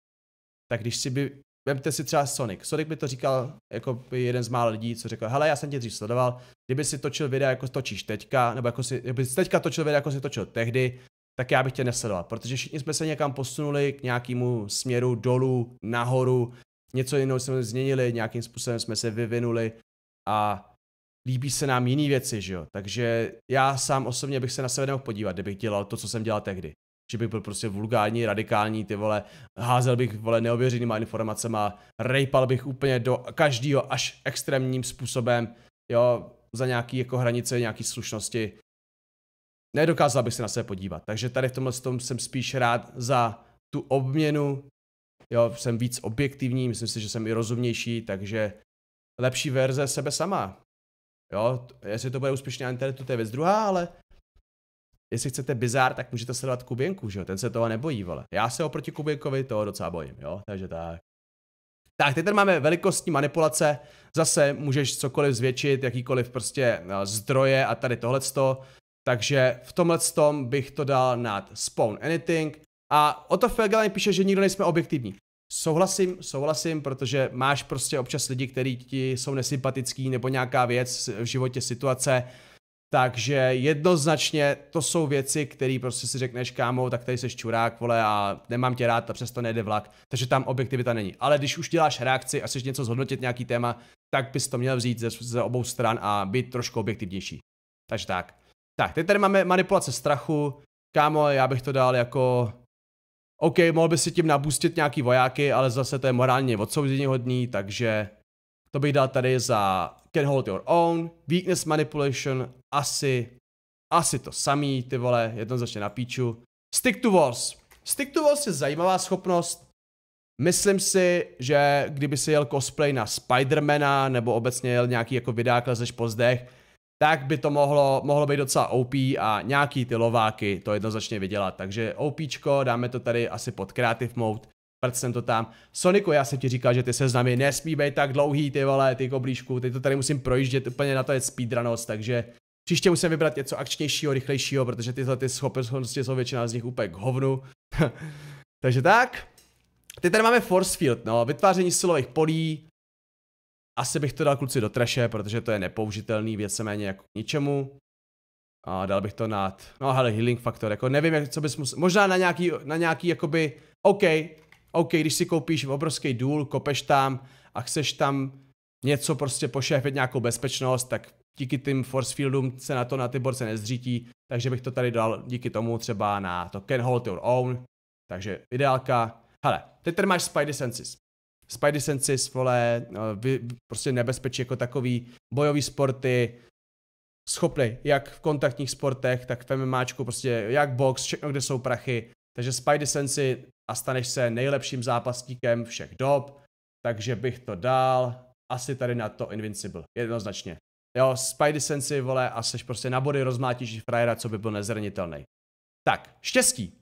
[SPEAKER 1] tak když si by, vemte si třeba Sonic. Sonic by to říkal jako jeden z mála lidí, co řekl, hele, já jsem tě dřív sledoval, kdyby si točil videa, jako točíš teďka, nebo jako si, kdyby si teďka točil videa, jako si točil tehdy, tak já bych tě nesledoval, protože všichni jsme se někam posunuli k nějakému směru dolů, nahoru, něco jiného jsme změnili, nějakým způsobem jsme se vyvinuli a líbí se nám jiné věci, že jo. Takže já sám osobně bych se na sebe nemohl podívat, kdybych dělal to, co jsem dělal tehdy. Že bych byl prostě vulgární, radikální, ty vole, házel bych vole neověřenýma informacema, rejpal bych úplně do každého až extrémním způsobem, jo, za nějaký jako hranice, nějaký slušnosti nedokázal bych se na sebe podívat. Takže tady v tomhle tom jsem spíš rád za tu obměnu, jo, jsem víc objektivní, myslím si, že jsem i rozumnější, takže lepší verze sebe sama. Jo, jestli to bude úspěšně na internetu, to je věc druhá, ale jestli chcete bizar, tak můžete sledovat Kuběnku, že jo, ten se toho nebojí, vole. Já se oproti Kuběnkovi toho docela bojím, jo, takže tak. Tak, teď tady máme velikostní manipulace, zase můžeš cokoliv zvětšit, jakýkoliv prostě eh, zdroje a tady tohleto. Takže v tomhle tom bych to dal nad Spawn Anything. A o to Felgelin píše, že nikdo nejsme objektivní. Souhlasím, souhlasím, protože máš prostě občas lidi, kteří ti jsou nesympatický nebo nějaká věc v životě, situace. Takže jednoznačně to jsou věci, které prostě si řekneš, kámo, tak tady seš čurák, vole, a nemám tě rád, a přesto nejde vlak. Takže tam objektivita není. Ale když už děláš reakci a chceš něco zhodnotit, nějaký téma, tak bys to měl vzít ze, ze obou stran a být trošku objektivnější. Takže tak. Tak, teď tady máme manipulace strachu. Kámo, já bych to dal jako... OK, mohl by si tím nabustit nějaký vojáky, ale zase to je morálně odsouzení hodný, takže to bych dal tady za can hold your own, weakness manipulation, asi, asi to samý, ty vole, jednoznačně na píču. Stick to walls. Stick to walls je zajímavá schopnost. Myslím si, že kdyby si jel cosplay na Spidermana nebo obecně jel nějaký jako videákle po zdech, tak by to mohlo, mohlo být docela OP a nějaký ty lováky to jednoznačně vydělat. Takže OPčko, dáme to tady asi pod Creative Mode, prd jsem to tam. Soniku, já jsem ti říkal, že ty seznamy nesmí být tak dlouhý, ty vole, ty koblíšku, teď to tady musím projíždět, úplně na to je speedrunost, takže příště musím vybrat něco akčnějšího, rychlejšího, protože tyhle ty schopnosti jsou většina z nich úplně k hovnu. takže tak. Teď tady máme force field, no, vytváření silových polí, asi bych to dal kluci do treše, protože to je nepoužitelný víceméně jako k ničemu. A dal bych to nad, no hele, healing faktor, jako nevím, jak, co bys musel, možná na nějaký, na nějaký, jakoby, OK, OK, když si koupíš obrovský důl, kopeš tam a chceš tam něco prostě pošéfit, nějakou bezpečnost, tak díky tím force fieldům se na to na ty borce nezřítí. takže bych to tady dal díky tomu třeba na to can hold your own, takže ideálka. Hele, teď tady máš Spidey Senses. Spidey Senses, vole, no, vy, prostě nebezpečí jako takový, bojový sporty, schopli, jak v kontaktních sportech, tak v MMAčku, prostě jak box, všechno, kde jsou prachy. Takže Spidey Sensi a staneš se nejlepším zápasníkem všech dob, takže bych to dal asi tady na to Invincible, jednoznačně. Jo, Spidey Sensi, vole, a seš prostě na body rozmátíš frajera, co by byl nezranitelný. Tak, štěstí.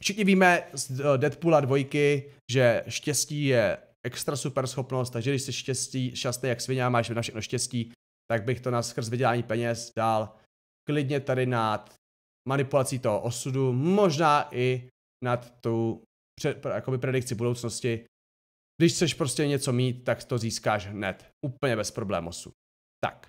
[SPEAKER 1] Všichni víme z eh, Deadpoola dvojky, že štěstí je extra super schopnost, takže když jsi štěstí, šťastný jak svině máš na všechno štěstí, tak bych to na skrz vydělání peněz dal klidně tady nad manipulací toho osudu, možná i nad tu před, jakoby predikci budoucnosti. Když chceš prostě něco mít, tak to získáš hned. Úplně bez problémů. Tak.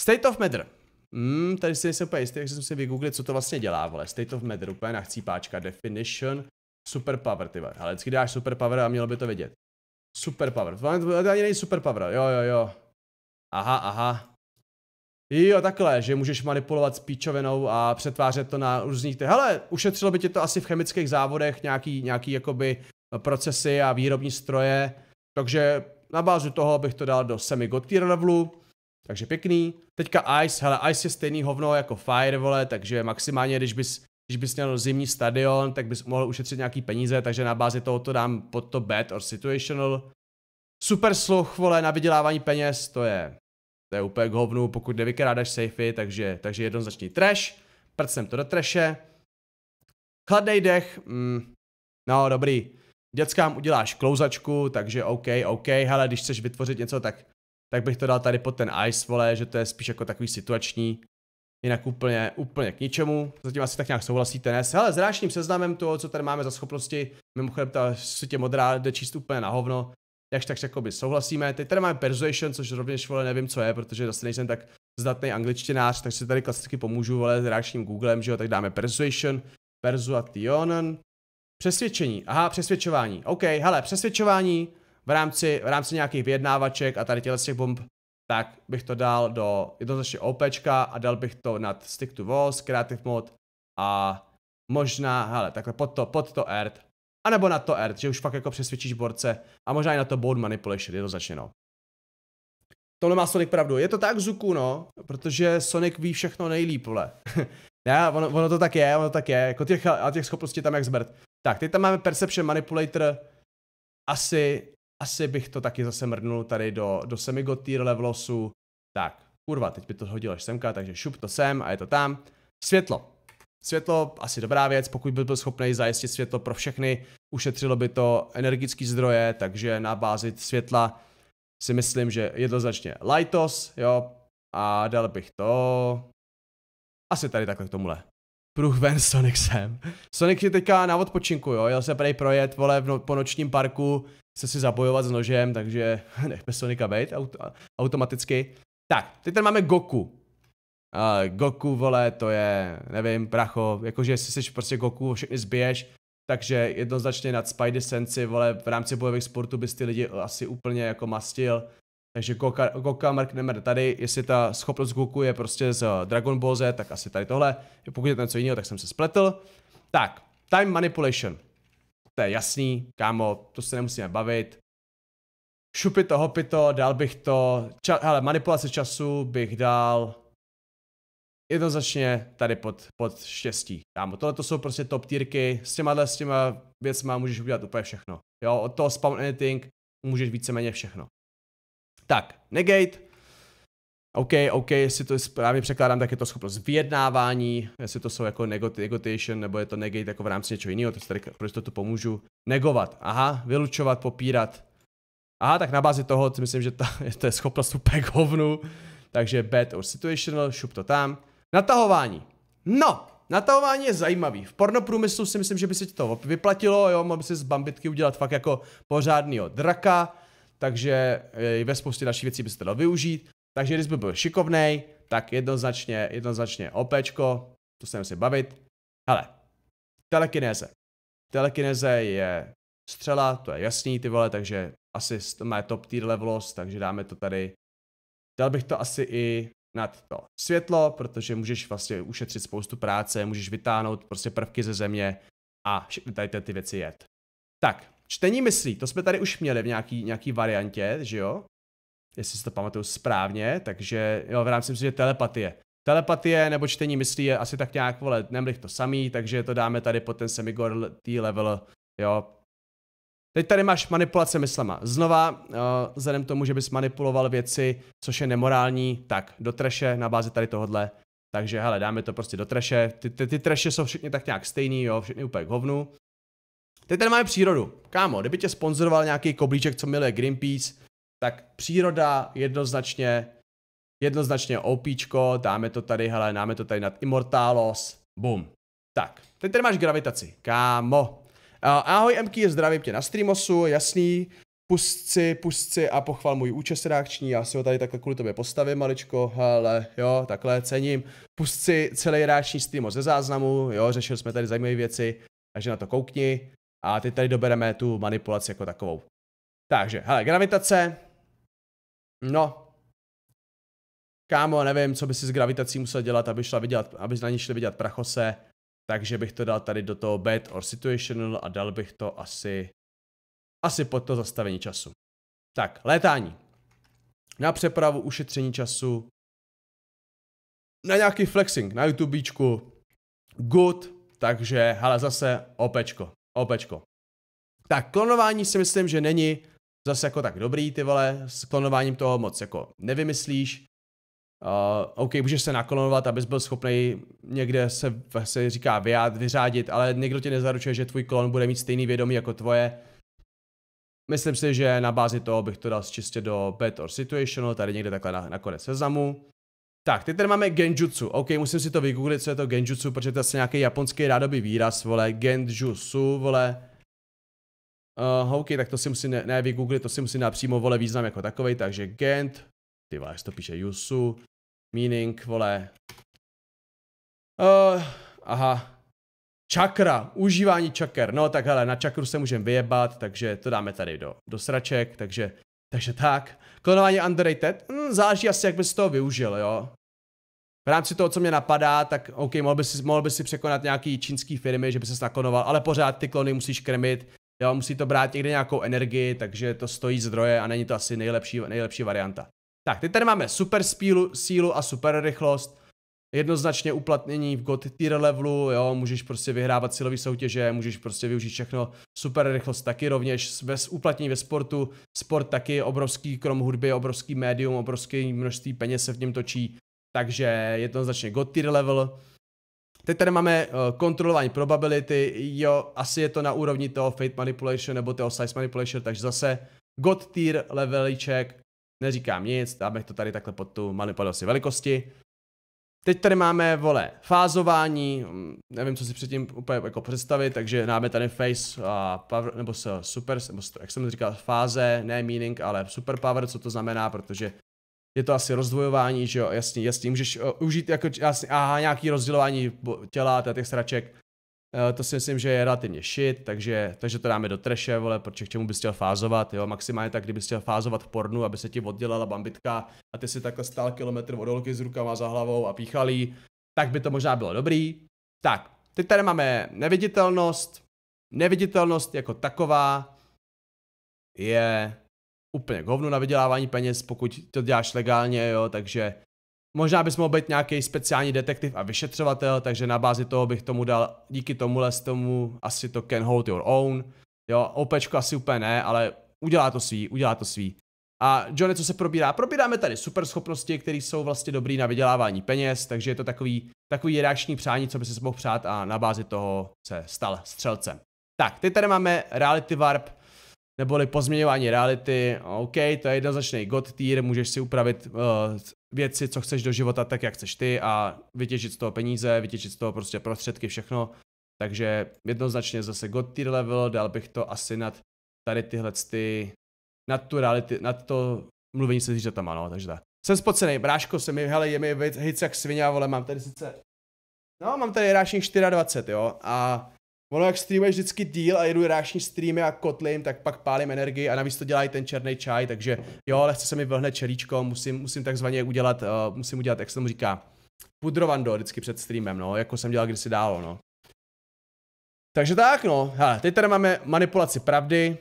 [SPEAKER 1] State of Matter. Hmm, tady si nejsem úplně jistý, takže jsem si vygooglil, co to vlastně dělá, vole. State of Matter, úplně na chcípáčka, definition, superpower, ty vole. Ale vždycky dáš superpower a mělo by to vědět. Superpower, to ani není superpower, jo, jo, jo. Aha, aha. Jo, takhle, že můžeš manipulovat s píčovinou a přetvářet to na různých ty. Hele, ušetřilo by tě to asi v chemických závodech nějaký, nějaký jakoby procesy a výrobní stroje. Takže na bázi toho bych to dal do semi-god levelu takže pěkný. Teďka Ice, hele, Ice je stejný hovno jako Fire, vole, takže maximálně, když bys, když bys měl zimní stadion, tak bys mohl ušetřit nějaký peníze, takže na bázi tohoto dám pod to bad or situational. Super sluch, vole, na vydělávání peněz, to je, to je úplně k hovnu, pokud nevykrádáš safety, takže, takže jednoznačný trash. Prd to do trashe. Chladný dech, mm, no dobrý. Dětskám uděláš klouzačku, takže OK, OK, hele, když chceš vytvořit něco, tak tak bych to dal tady pod ten ice, vole, že to je spíš jako takový situační, jinak úplně, úplně k ničemu, zatím asi tak nějak souhlasíte, ne? Hele, s ráčním seznamem toho, co tady máme za schopnosti, mimochodem ta světě modrá jde číst úplně na hovno, jakž tak by souhlasíme. Teď tady máme persuasion, což rovněž vole nevím, co je, protože zase nejsem tak zdatný angličtinář, takže si tady klasicky pomůžu vole ráčním Googlem, že jo, tak dáme persuasion, persuation, Přesvědčení. Aha, přesvědčování. OK, hele, přesvědčování v rámci, v rámci nějakých vyjednávaček a tady těchto těch bomb, tak bych to dal do jednoznačně OPčka a dal bych to nad Stick to Walls, Creative Mode a možná, hele, takhle pod to, pod to Earth, anebo na to Earth, že už fakt jako přesvědčíš borce a možná i na to Bone Manipulation, jednoznačně no. Tohle má Sonic pravdu. Je to tak, Zuku, no, protože Sonic ví všechno nejlíp, vole. Já, ono, ono, to tak je, ono tak je, jako těch, a těch schopností tam jak zbrt. Tak, teď tam máme Perception Manipulator, asi asi bych to taky zase mrdnul tady do, do semigotier levelosu. Tak, kurva, teď by to hodilo až semka, takže šup to sem a je to tam. Světlo. Světlo, asi dobrá věc, pokud by byl schopný zajistit světlo pro všechny, ušetřilo by to energické zdroje, takže na bázi světla si myslím, že jednoznačně Lightos, jo, a dal bych to asi tady takhle k tomuhle. Pruh ven Sonic sem. Sonic je teďka na odpočinku, jo, jel se prej projet, vole, v no, po nočním parku, chce si zabojovat s nožem, takže nechme Sonika být auto, automaticky. Tak, teď tady máme Goku. Uh, Goku, vole, to je, nevím, pracho, jakože jestli jsi prostě Goku, všechny zbiješ, takže jednoznačně nad Spidey Sensi, vole, v rámci bojových sportů bys ty lidi asi úplně jako mastil. Takže Goka, Goka mrkneme tady, jestli ta schopnost Goku je prostě z Dragon Ball Z, tak asi tady tohle. Pokud je to něco jiného, tak jsem se spletl. Tak, time manipulation. To je jasný, kámo, to se nemusíme bavit. Šupy to, hopy to, dal bych to, ča- hele, manipulace času bych dal jednoznačně tady pod, pod štěstí. Kámo, tohle to jsou prostě top týrky. s těma, s těma věcma můžeš udělat úplně všechno. Jo, od toho spawn anything můžeš víceméně všechno. Tak, negate, OK, OK, jestli to správně překládám, tak je to schopnost vyjednávání, jestli to jsou jako negotiation, nebo je to negate jako v rámci něčeho jiného, to tady to tu pomůžu. Negovat, aha, vylučovat, popírat. Aha, tak na bázi toho si myslím, že ta, to je schopnost úplně k hovnu, takže bad or situational, šup to tam. Natahování. No, Natahování je zajímavý. V pornoprůmyslu si myslím, že by se ti to vyplatilo, jo, mohl by si z bambitky udělat fakt jako pořádného draka, takže eh, i ve spoustě dalších věcí by se to dalo využít. Takže když by byl šikovný, tak jednoznačně, jednoznačně OPčko, to se musí bavit. Hele, telekineze. Telekineze je střela, to je jasný ty vole, takže asi má top tier levelost, takže dáme to tady. Dal bych to asi i nad to světlo, protože můžeš vlastně ušetřit spoustu práce, můžeš vytáhnout prostě prvky ze země a všechny tady ty věci jet. Tak, čtení myslí, to jsme tady už měli v nějaký, nějaký variantě, že jo? jestli si to pamatuju správně, takže jo, v rámci myslím, že telepatie. Telepatie nebo čtení myslí je asi tak nějak, vole, nemlich to samý, takže to dáme tady pod ten semigor level, jo. Teď tady máš manipulace myslema. Znova, uh, vzhledem tomu, že bys manipuloval věci, což je nemorální, tak do treše na bázi tady tohodle. Takže hele, dáme to prostě do treše. Ty, ty, ty treše jsou všechny tak nějak stejný, jo, všechny úplně k hovnu. Teď tady máme přírodu. Kámo, kdyby tě sponzoroval nějaký koblíček, co miluje Greenpeace, tak příroda jednoznačně, jednoznačně OPčko, dáme to tady, hele, dáme to tady nad Immortalos, bum. Tak, teď tady máš gravitaci, kámo. Ahoj MK, zdravím tě na streamosu, jasný, pusci, pusci a pochval můj účes reakční, já si ho tady takhle kvůli tobě postavím maličko, hele, jo, takhle cením. Pusci celý reakční streamos ze záznamu, jo, řešili jsme tady zajímavé věci, takže na to koukni a teď tady dobereme tu manipulaci jako takovou. Takže, hele, gravitace, No. Kámo, nevím, co by si s gravitací musel dělat, aby, šla vydělat, aby na ní šli vydělat prachose. Takže bych to dal tady do toho bad or situational a dal bych to asi, asi pod to zastavení času. Tak, létání. Na přepravu, ušetření času, na nějaký flexing, na YouTubečku, good, takže hele zase opečko, opečko. Tak klonování si myslím, že není Zase jako tak dobrý, ty vole, s klonováním toho moc jako nevymyslíš. Uh, OK, můžeš se naklonovat, abys byl schopný někde se, se říká vyjádřit, vyřádit, ale někdo ti nezaručuje, že tvůj klon bude mít stejný vědomí jako tvoje. Myslím si, že na bázi toho bych to dal čistě do bad or situational, tady někde takhle na, na konec seznamu. Tak, teď tady máme genjutsu. OK, musím si to vygooglit, co je to genjutsu, protože to je asi nějaký japonský rádoby výraz, vole. Genjutsu, vole. Uh, eh, OK, tak to si musí ne, ne vygooglit, to si musí dát přímo vole význam jako takovej, takže gent, ty vole, to píše yusu, meaning, vole. Uh, aha, Čakra, užívání čaker. No tak hele, na čakru se můžeme vyjebat, takže to dáme tady do, do sraček, takže, takže tak. Klonování underrated, hmm, záží asi, jak bys toho využil, jo. V rámci toho, co mě napadá, tak OK, mohl by si, mohl by si překonat nějaký čínský firmy, že by se naklonoval, ale pořád ty klony musíš krmit, Jo, musí to brát někde nějakou energii, takže to stojí zdroje a není to asi nejlepší, nejlepší varianta. Tak, teď tady máme super spílu, sílu a super rychlost. Jednoznačně uplatnění v God tier levelu, jo, můžeš prostě vyhrávat silové soutěže, můžeš prostě využít všechno. Super rychlost taky rovněž, bez uplatnění ve sportu, sport taky obrovský, krom hudby, obrovský médium, obrovské množství peněz se v něm točí. Takže jednoznačně God tier level. Teď tady máme eh, kontrolování probability, jo, asi je to na úrovni toho Fate Manipulation nebo toho Size Manipulation, takže zase God Tier levelíček, neříkám nic, dáme to tady takhle pod tu manipulaci velikosti. Teď tady máme, vole, fázování, mm, nevím, co si předtím úplně jako představit, takže máme tady face a eh, power, nebo super, nebo jak jsem říkal, fáze, ne meaning, ale super power, co to znamená, protože je to asi rozdvojování, že jo, jasně, jasně, můžeš uh, užít jako, jasně, aha, nějaký rozdělování těla, těch sraček, uh, to si myslím, že je relativně shit, takže, takže to dáme do treše, vole, protože k čemu bys chtěl fázovat, jo, maximálně tak, kdybys chtěl fázovat v pornu, aby se ti oddělala bambitka a ty si takhle stál kilometr od holky s rukama za hlavou a píchalí, tak by to možná bylo dobrý. Tak, teď tady máme neviditelnost, neviditelnost jako taková je úplně hovnu na vydělávání peněz, pokud to děláš legálně, jo, takže možná bys mohl být nějaký speciální detektiv a vyšetřovatel, takže na bázi toho bych tomu dal díky tomu les tomu asi to can hold your own, jo, OPčko asi úplně ne, ale udělá to svý, udělá to svý. A Johnny, co se probírá? Probíráme tady super schopnosti, které jsou vlastně dobrý na vydělávání peněz, takže je to takový, takový reakční přání, co by se mohl přát a na bázi toho se stal střelcem. Tak, teď tady máme Reality Warp, neboli pozměňování reality, OK, to je jednoznačný god tier, můžeš si upravit uh, věci, co chceš do života, tak jak chceš ty a vytěžit z toho peníze, vytěžit z toho prostě prostředky, všechno. Takže jednoznačně zase god tier level, dal bych to asi nad tady tyhle ty, nad tu reality, nad to mluvení se zvířatama, ano, takže tak. Jsem spocený, bráško se mi, hele, je mi hejc jak svině, vole, mám tady sice, no, mám tady rášník 24, jo, a Ono jak streamuješ vždycky díl a jedu reakční streamy a kotlím, tak pak pálím energii a navíc to dělá i ten černý čaj, takže jo, lehce se mi vlhne čelíčko, musím, musím takzvaně udělat, uh, musím udělat, jak se tomu říká, pudrovando vždycky před streamem, no, jako jsem dělal kdysi dál, no. Takže tak, no, hele, teď tady máme manipulaci pravdy,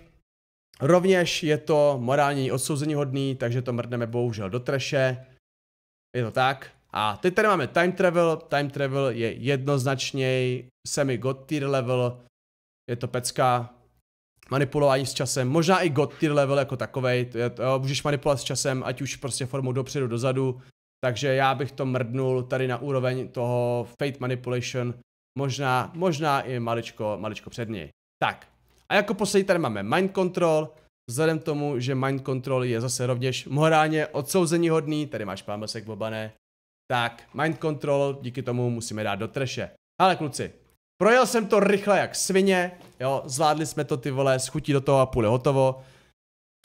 [SPEAKER 1] rovněž je to morální odsouzení hodný, takže to mrdneme bohužel do treše, je to tak, a teď tady máme time travel. Time travel je jednoznačně semi god tier level. Je to pecka. Manipulování s časem, možná i god tier level jako takovej, je, jo, můžeš manipulovat s časem, ať už prostě formou dopředu, dozadu, takže já bych to mrdnul tady na úroveň toho Fate Manipulation, možná, možná i maličko, maličko před něj. Tak, a jako poslední tady máme Mind Control, vzhledem tomu, že Mind Control je zase rovněž morálně odsouzení hodný, tady máš Mlsek, bobané, tak mind control díky tomu musíme dát do treše. Ale kluci, projel jsem to rychle jak svině, jo, zvládli jsme to ty vole, schutí do toho a půl je hotovo.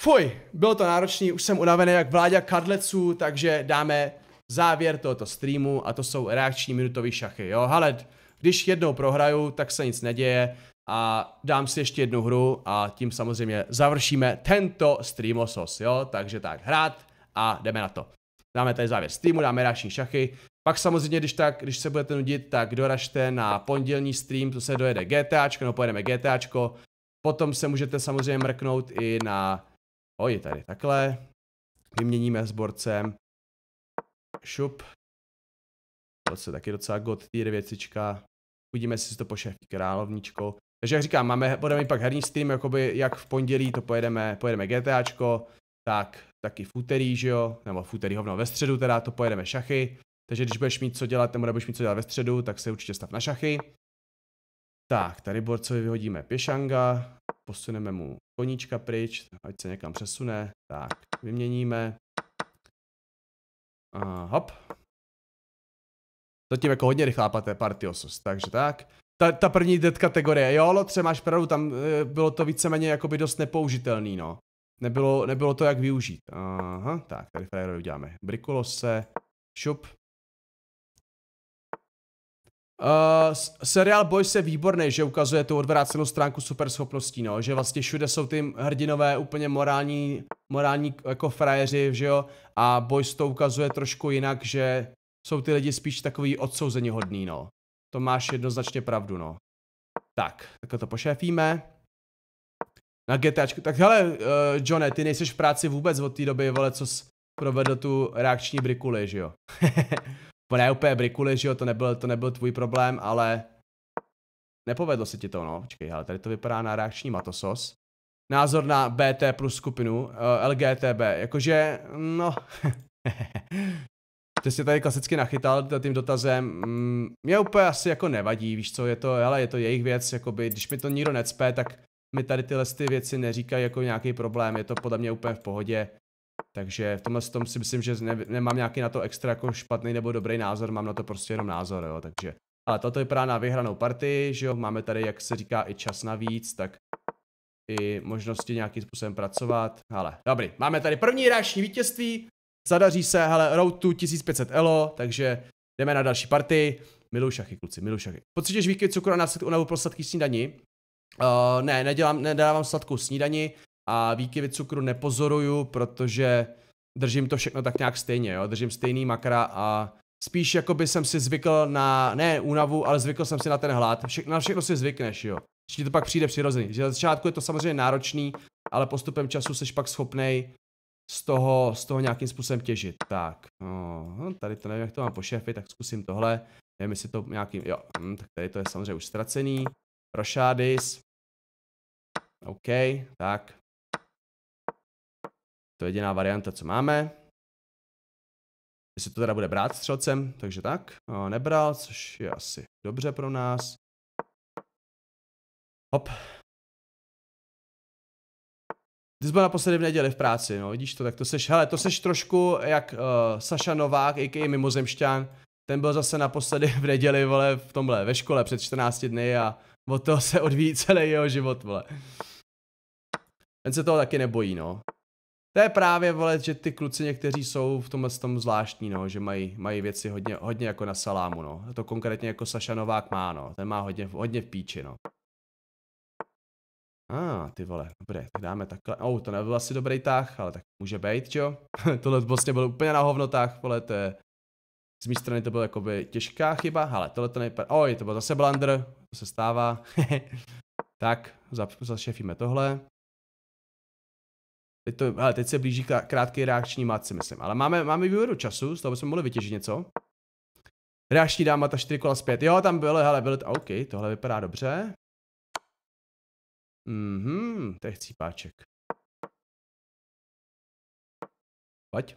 [SPEAKER 1] Fuj, bylo to náročný, už jsem unavený jak vláďa kadleců, takže dáme závěr tohoto streamu a to jsou reakční minutové šachy, jo, ale když jednou prohraju, tak se nic neděje a dám si ještě jednu hru a tím samozřejmě završíme tento streamosos, jo, takže tak hrát a jdeme na to. Dáme tady závěr streamu, dáme reakční šachy. Pak samozřejmě, když, tak, když se budete nudit, tak doražte na pondělní stream, to se dojede GTAčko, no pojedeme GTAčko. Potom se můžete samozřejmě mrknout i na... Oj, tady takhle. Vyměníme s borcem. Šup. To se taky docela god tier věcička. Uvidíme, jestli si to pošefí královničko. Takže jak říkám, máme, budeme mít pak herní stream, jakoby jak v pondělí to pojedeme, pojedeme GTAčko, tak taky v úterý, že jo, nebo v úterý hovno ve středu, teda to pojedeme šachy. Takže když budeš mít co dělat, nebo nebudeš mít co dělat ve středu, tak se určitě stav na šachy. Tak, tady borcovi vyhodíme pěšanga, posuneme mu koníčka pryč, ať se někam přesune. Tak, vyměníme.
[SPEAKER 4] A hop. Zatím
[SPEAKER 1] jako hodně rychlá paté partiosus, takže tak. Ta, ta první dead kategorie, jo, Lotře, máš pravdu, tam eh, bylo to víceméně jakoby dost nepoužitelný, no nebylo, nebylo to jak využít. Aha, tak, tady frajerovi uděláme. Brikulose, šup. Uh, seriál Boj se výborný, že ukazuje tu odvrácenou stránku superschopností, no, že vlastně všude jsou ty hrdinové úplně morální, morální jako frajeři, že jo, a Boj to ukazuje trošku jinak, že jsou ty lidi spíš takový hodný, no. To máš jednoznačně pravdu, no. Tak, takhle to pošéfíme na GTAčku. Tak hele, uh, Johne, ty nejseš v práci vůbec od té doby, vole, co jsi provedl tu reakční brikuli, že jo? Bo ne úplně brikuli, že jo, to nebyl, to nebyl tvůj problém, ale nepovedlo se ti to, no. Počkej, hele, tady to vypadá na reakční matosos. Názor na BT plus skupinu, uh, eh, LGTB, jakože, no. Ty jsi tady klasicky nachytal tím dotazem, mm, mě úplně asi jako nevadí, víš co, je to, hele, je to jejich věc, jakoby, když mi to nikdo necpe, tak mi tady tyhle ty věci neříkají jako nějaký problém, je to podle mě úplně v pohodě. Takže v tomhle tom si myslím, že ne, nemám nějaký na to extra jako špatný nebo dobrý názor, mám na to prostě jenom názor, jo, takže. Ale toto je právě na vyhranou partii, že jo, máme tady, jak se říká, i čas navíc, tak i možnosti nějakým způsobem pracovat. Ale dobrý, máme tady první reakční vítězství, zadaří se, hele, Road to 1500 ELO, takže jdeme na další partii, Miluju šachy, kluci, miluju šachy. Pocitě žvíky cukru na následku unavu pro sladký snídaní. Uh, ne, nedělám, nedávám sladkou snídani a výkyvy cukru nepozoruju, protože držím to všechno tak nějak stejně, jo? držím stejný makra a spíš by jsem si zvykl na, ne únavu, ale zvykl jsem si na ten hlad, Vše, na všechno si zvykneš, jo. ti to pak přijde přirozeně, že na začátku je to samozřejmě náročný, ale postupem času seš pak schopnej z toho, z toho nějakým způsobem těžit. Tak, no, no tady to nevím, jak to mám šéfy, tak zkusím tohle, nevím, jestli to nějakým, jo, hm, tak tady to je samozřejmě už ztracený. Rošádis.
[SPEAKER 4] OK, tak. To je jediná varianta, co máme. Jestli to teda bude brát střelcem, takže tak. O, no, nebral, což je asi dobře pro nás. Hop.
[SPEAKER 1] Ty jsi byl naposledy v neděli v práci, no, vidíš to, tak to seš, hele, to seš trošku jak uh, Saša Novák, i mimozemšťan, ten byl zase naposledy v neděli, vole, v tomhle, ve škole před 14 dny a od toho se odvíjí celý jeho život, vole. Ten se toho taky nebojí, no. To je právě, vole, že ty kluci někteří jsou v tomhle tom zvláštní, no, že mají, mají věci hodně, hodně jako na salámu, no. A to konkrétně jako Saša Novák má, no. Ten má hodně, hodně v píči, no. A, ah, ty vole, dobré, tak dáme takhle. Oh, to nebyl asi dobrý tah, ale tak může být, jo? Tohle vlastně bylo úplně na hovnotách, vole, to je... Z mé strany to byla jakoby těžká chyba, ale tohle to nejpadá. Oj, to byl zase blunder, to se stává. tak, zašefíme tohle. Teď, to, hele, teď se blíží krátký reakční mat, si myslím. Ale máme, máme výhodu času, z toho bychom mohli vytěžit něco. Reakční dáma, ta 4 kola zpět. Jo, tam bylo, hele, to, OK, tohle vypadá dobře.
[SPEAKER 4] Mhm, to je chcípáček. Pojď.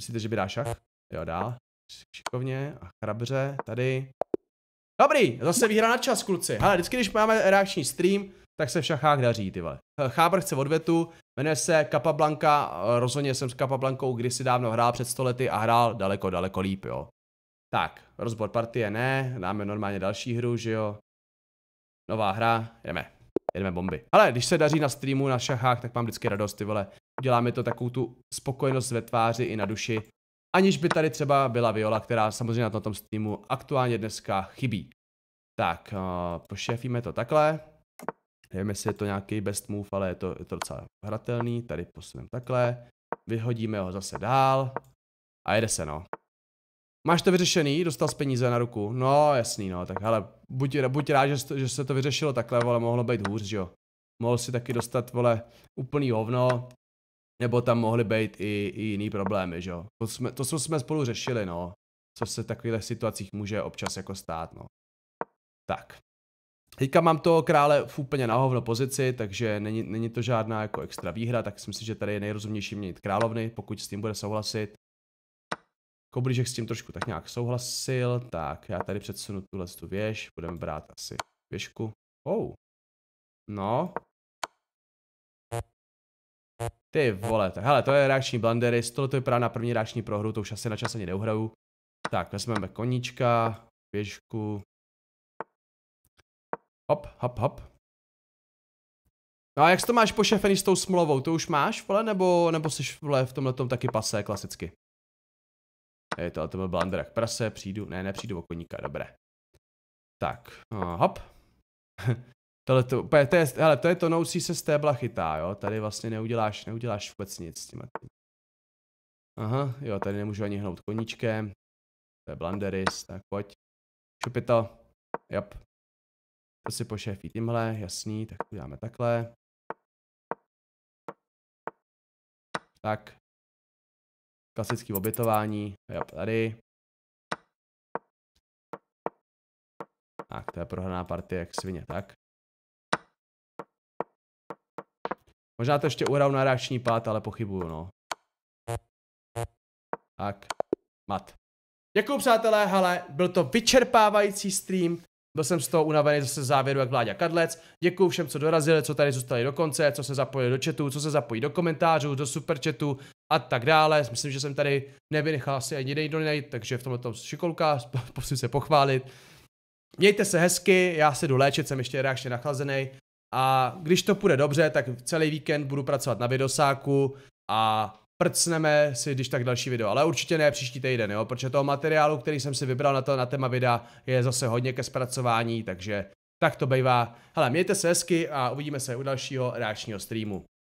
[SPEAKER 4] Myslíte, že by dá šach? Jo, dá
[SPEAKER 1] šikovně a chrabře, tady. Dobrý, zase výhra na čas, kluci. Hele, vždycky, když máme reakční stream, tak se v šachách daří, ty vole. Chábr chce odvetu, jmenuje se Capablanca, rozhodně jsem s Capablankou kdysi dávno hrál před stolety a hrál daleko, daleko líp, jo. Tak, rozbor partie ne, dáme normálně další hru, že jo. Nová hra, jdeme, jdeme bomby. Ale když se daří na streamu, na šachách, tak mám vždycky radost, ty vole. Děláme to takovou tu spokojenost ve tváři i na duši, aniž by tady třeba byla Viola, která samozřejmě na tom streamu aktuálně dneska chybí. Tak, uh, eh, pošefíme to takhle. Nevím, jestli je to nějaký best move, ale je to, je to docela hratelný. Tady posuneme takhle. Vyhodíme ho zase dál. A jede se, no. Máš to vyřešený? Dostal z peníze na ruku? No, jasný, no. Tak hele, buď, buď rád, že, že se to vyřešilo takhle, ale mohlo být hůř, že jo. Mohl si taky dostat, vole, úplný hovno. Nebo tam mohly být i, i jiný problémy, že jo. To, jsme, to co jsme spolu řešili, no. Co se v takových situacích může občas jako stát, no. Tak. Teďka mám toho krále v úplně na hovno pozici, takže není, není to žádná jako extra výhra, tak si myslím, že tady je nejrozumnější měnit královny, pokud s tím bude souhlasit. Koblížek s tím trošku tak nějak souhlasil, tak já tady předsunu tuhle tu věž, budeme brát asi
[SPEAKER 4] věžku. Oh. No,
[SPEAKER 1] ty vole, tak, hele, to je reakční blanderis, tohle to je právě na první reakční prohru, to už asi na čas ani neuhraju. Tak, vezmeme koníčka, běžku. Hop, hop, hop. No a jak to máš pošefený s tou smlovou, to už máš, vole, nebo, nebo jsi vole, v tomhle tom taky pase, klasicky? Je to, to byl blander jak prase, přijdu, ne, nepřijdu o koníka, dobré. Tak, no, hop. Tohle to, to, je, hele, to je tonoucí se stébla chytá, jo. Tady vlastně neuděláš, neuděláš vůbec nic s tím. Aha, jo, tady nemůžu ani hnout koníčkem.
[SPEAKER 4] To je blanderis, tak pojď. Šupy to. Jop. To si pošéfí tímhle, jasný, tak uděláme takhle. Tak. Klasický obytování. Jo, tady. Tak, to je prohraná partie jak svině, tak. Možná to ještě uhrál na
[SPEAKER 1] reakční pát, ale pochybuju, no. Tak, mat. Děkuji jako, přátelé, hele, byl to vyčerpávající stream. Byl jsem z toho unavený zase závěru jak Vláďa Kadlec. Děkuji všem, co dorazili, co tady zůstali do konce, co se zapojili do chatu, co se zapojí do komentářů, do superchatu a tak dále. Myslím, že jsem tady nevynechal asi ani do donate, takže v tomhle tom šikolka, musím se pochválit. Mějte se hezky, já se jdu léčit, jsem ještě reakčně nachlazený a když to půjde dobře, tak celý víkend budu pracovat na videosáku a prcneme si když tak další video, ale určitě ne příští týden, jo, protože toho materiálu, který jsem si vybral na to na téma videa, je zase hodně ke zpracování, takže tak to bývá. Hele, mějte se hezky a uvidíme se u dalšího reakčního streamu.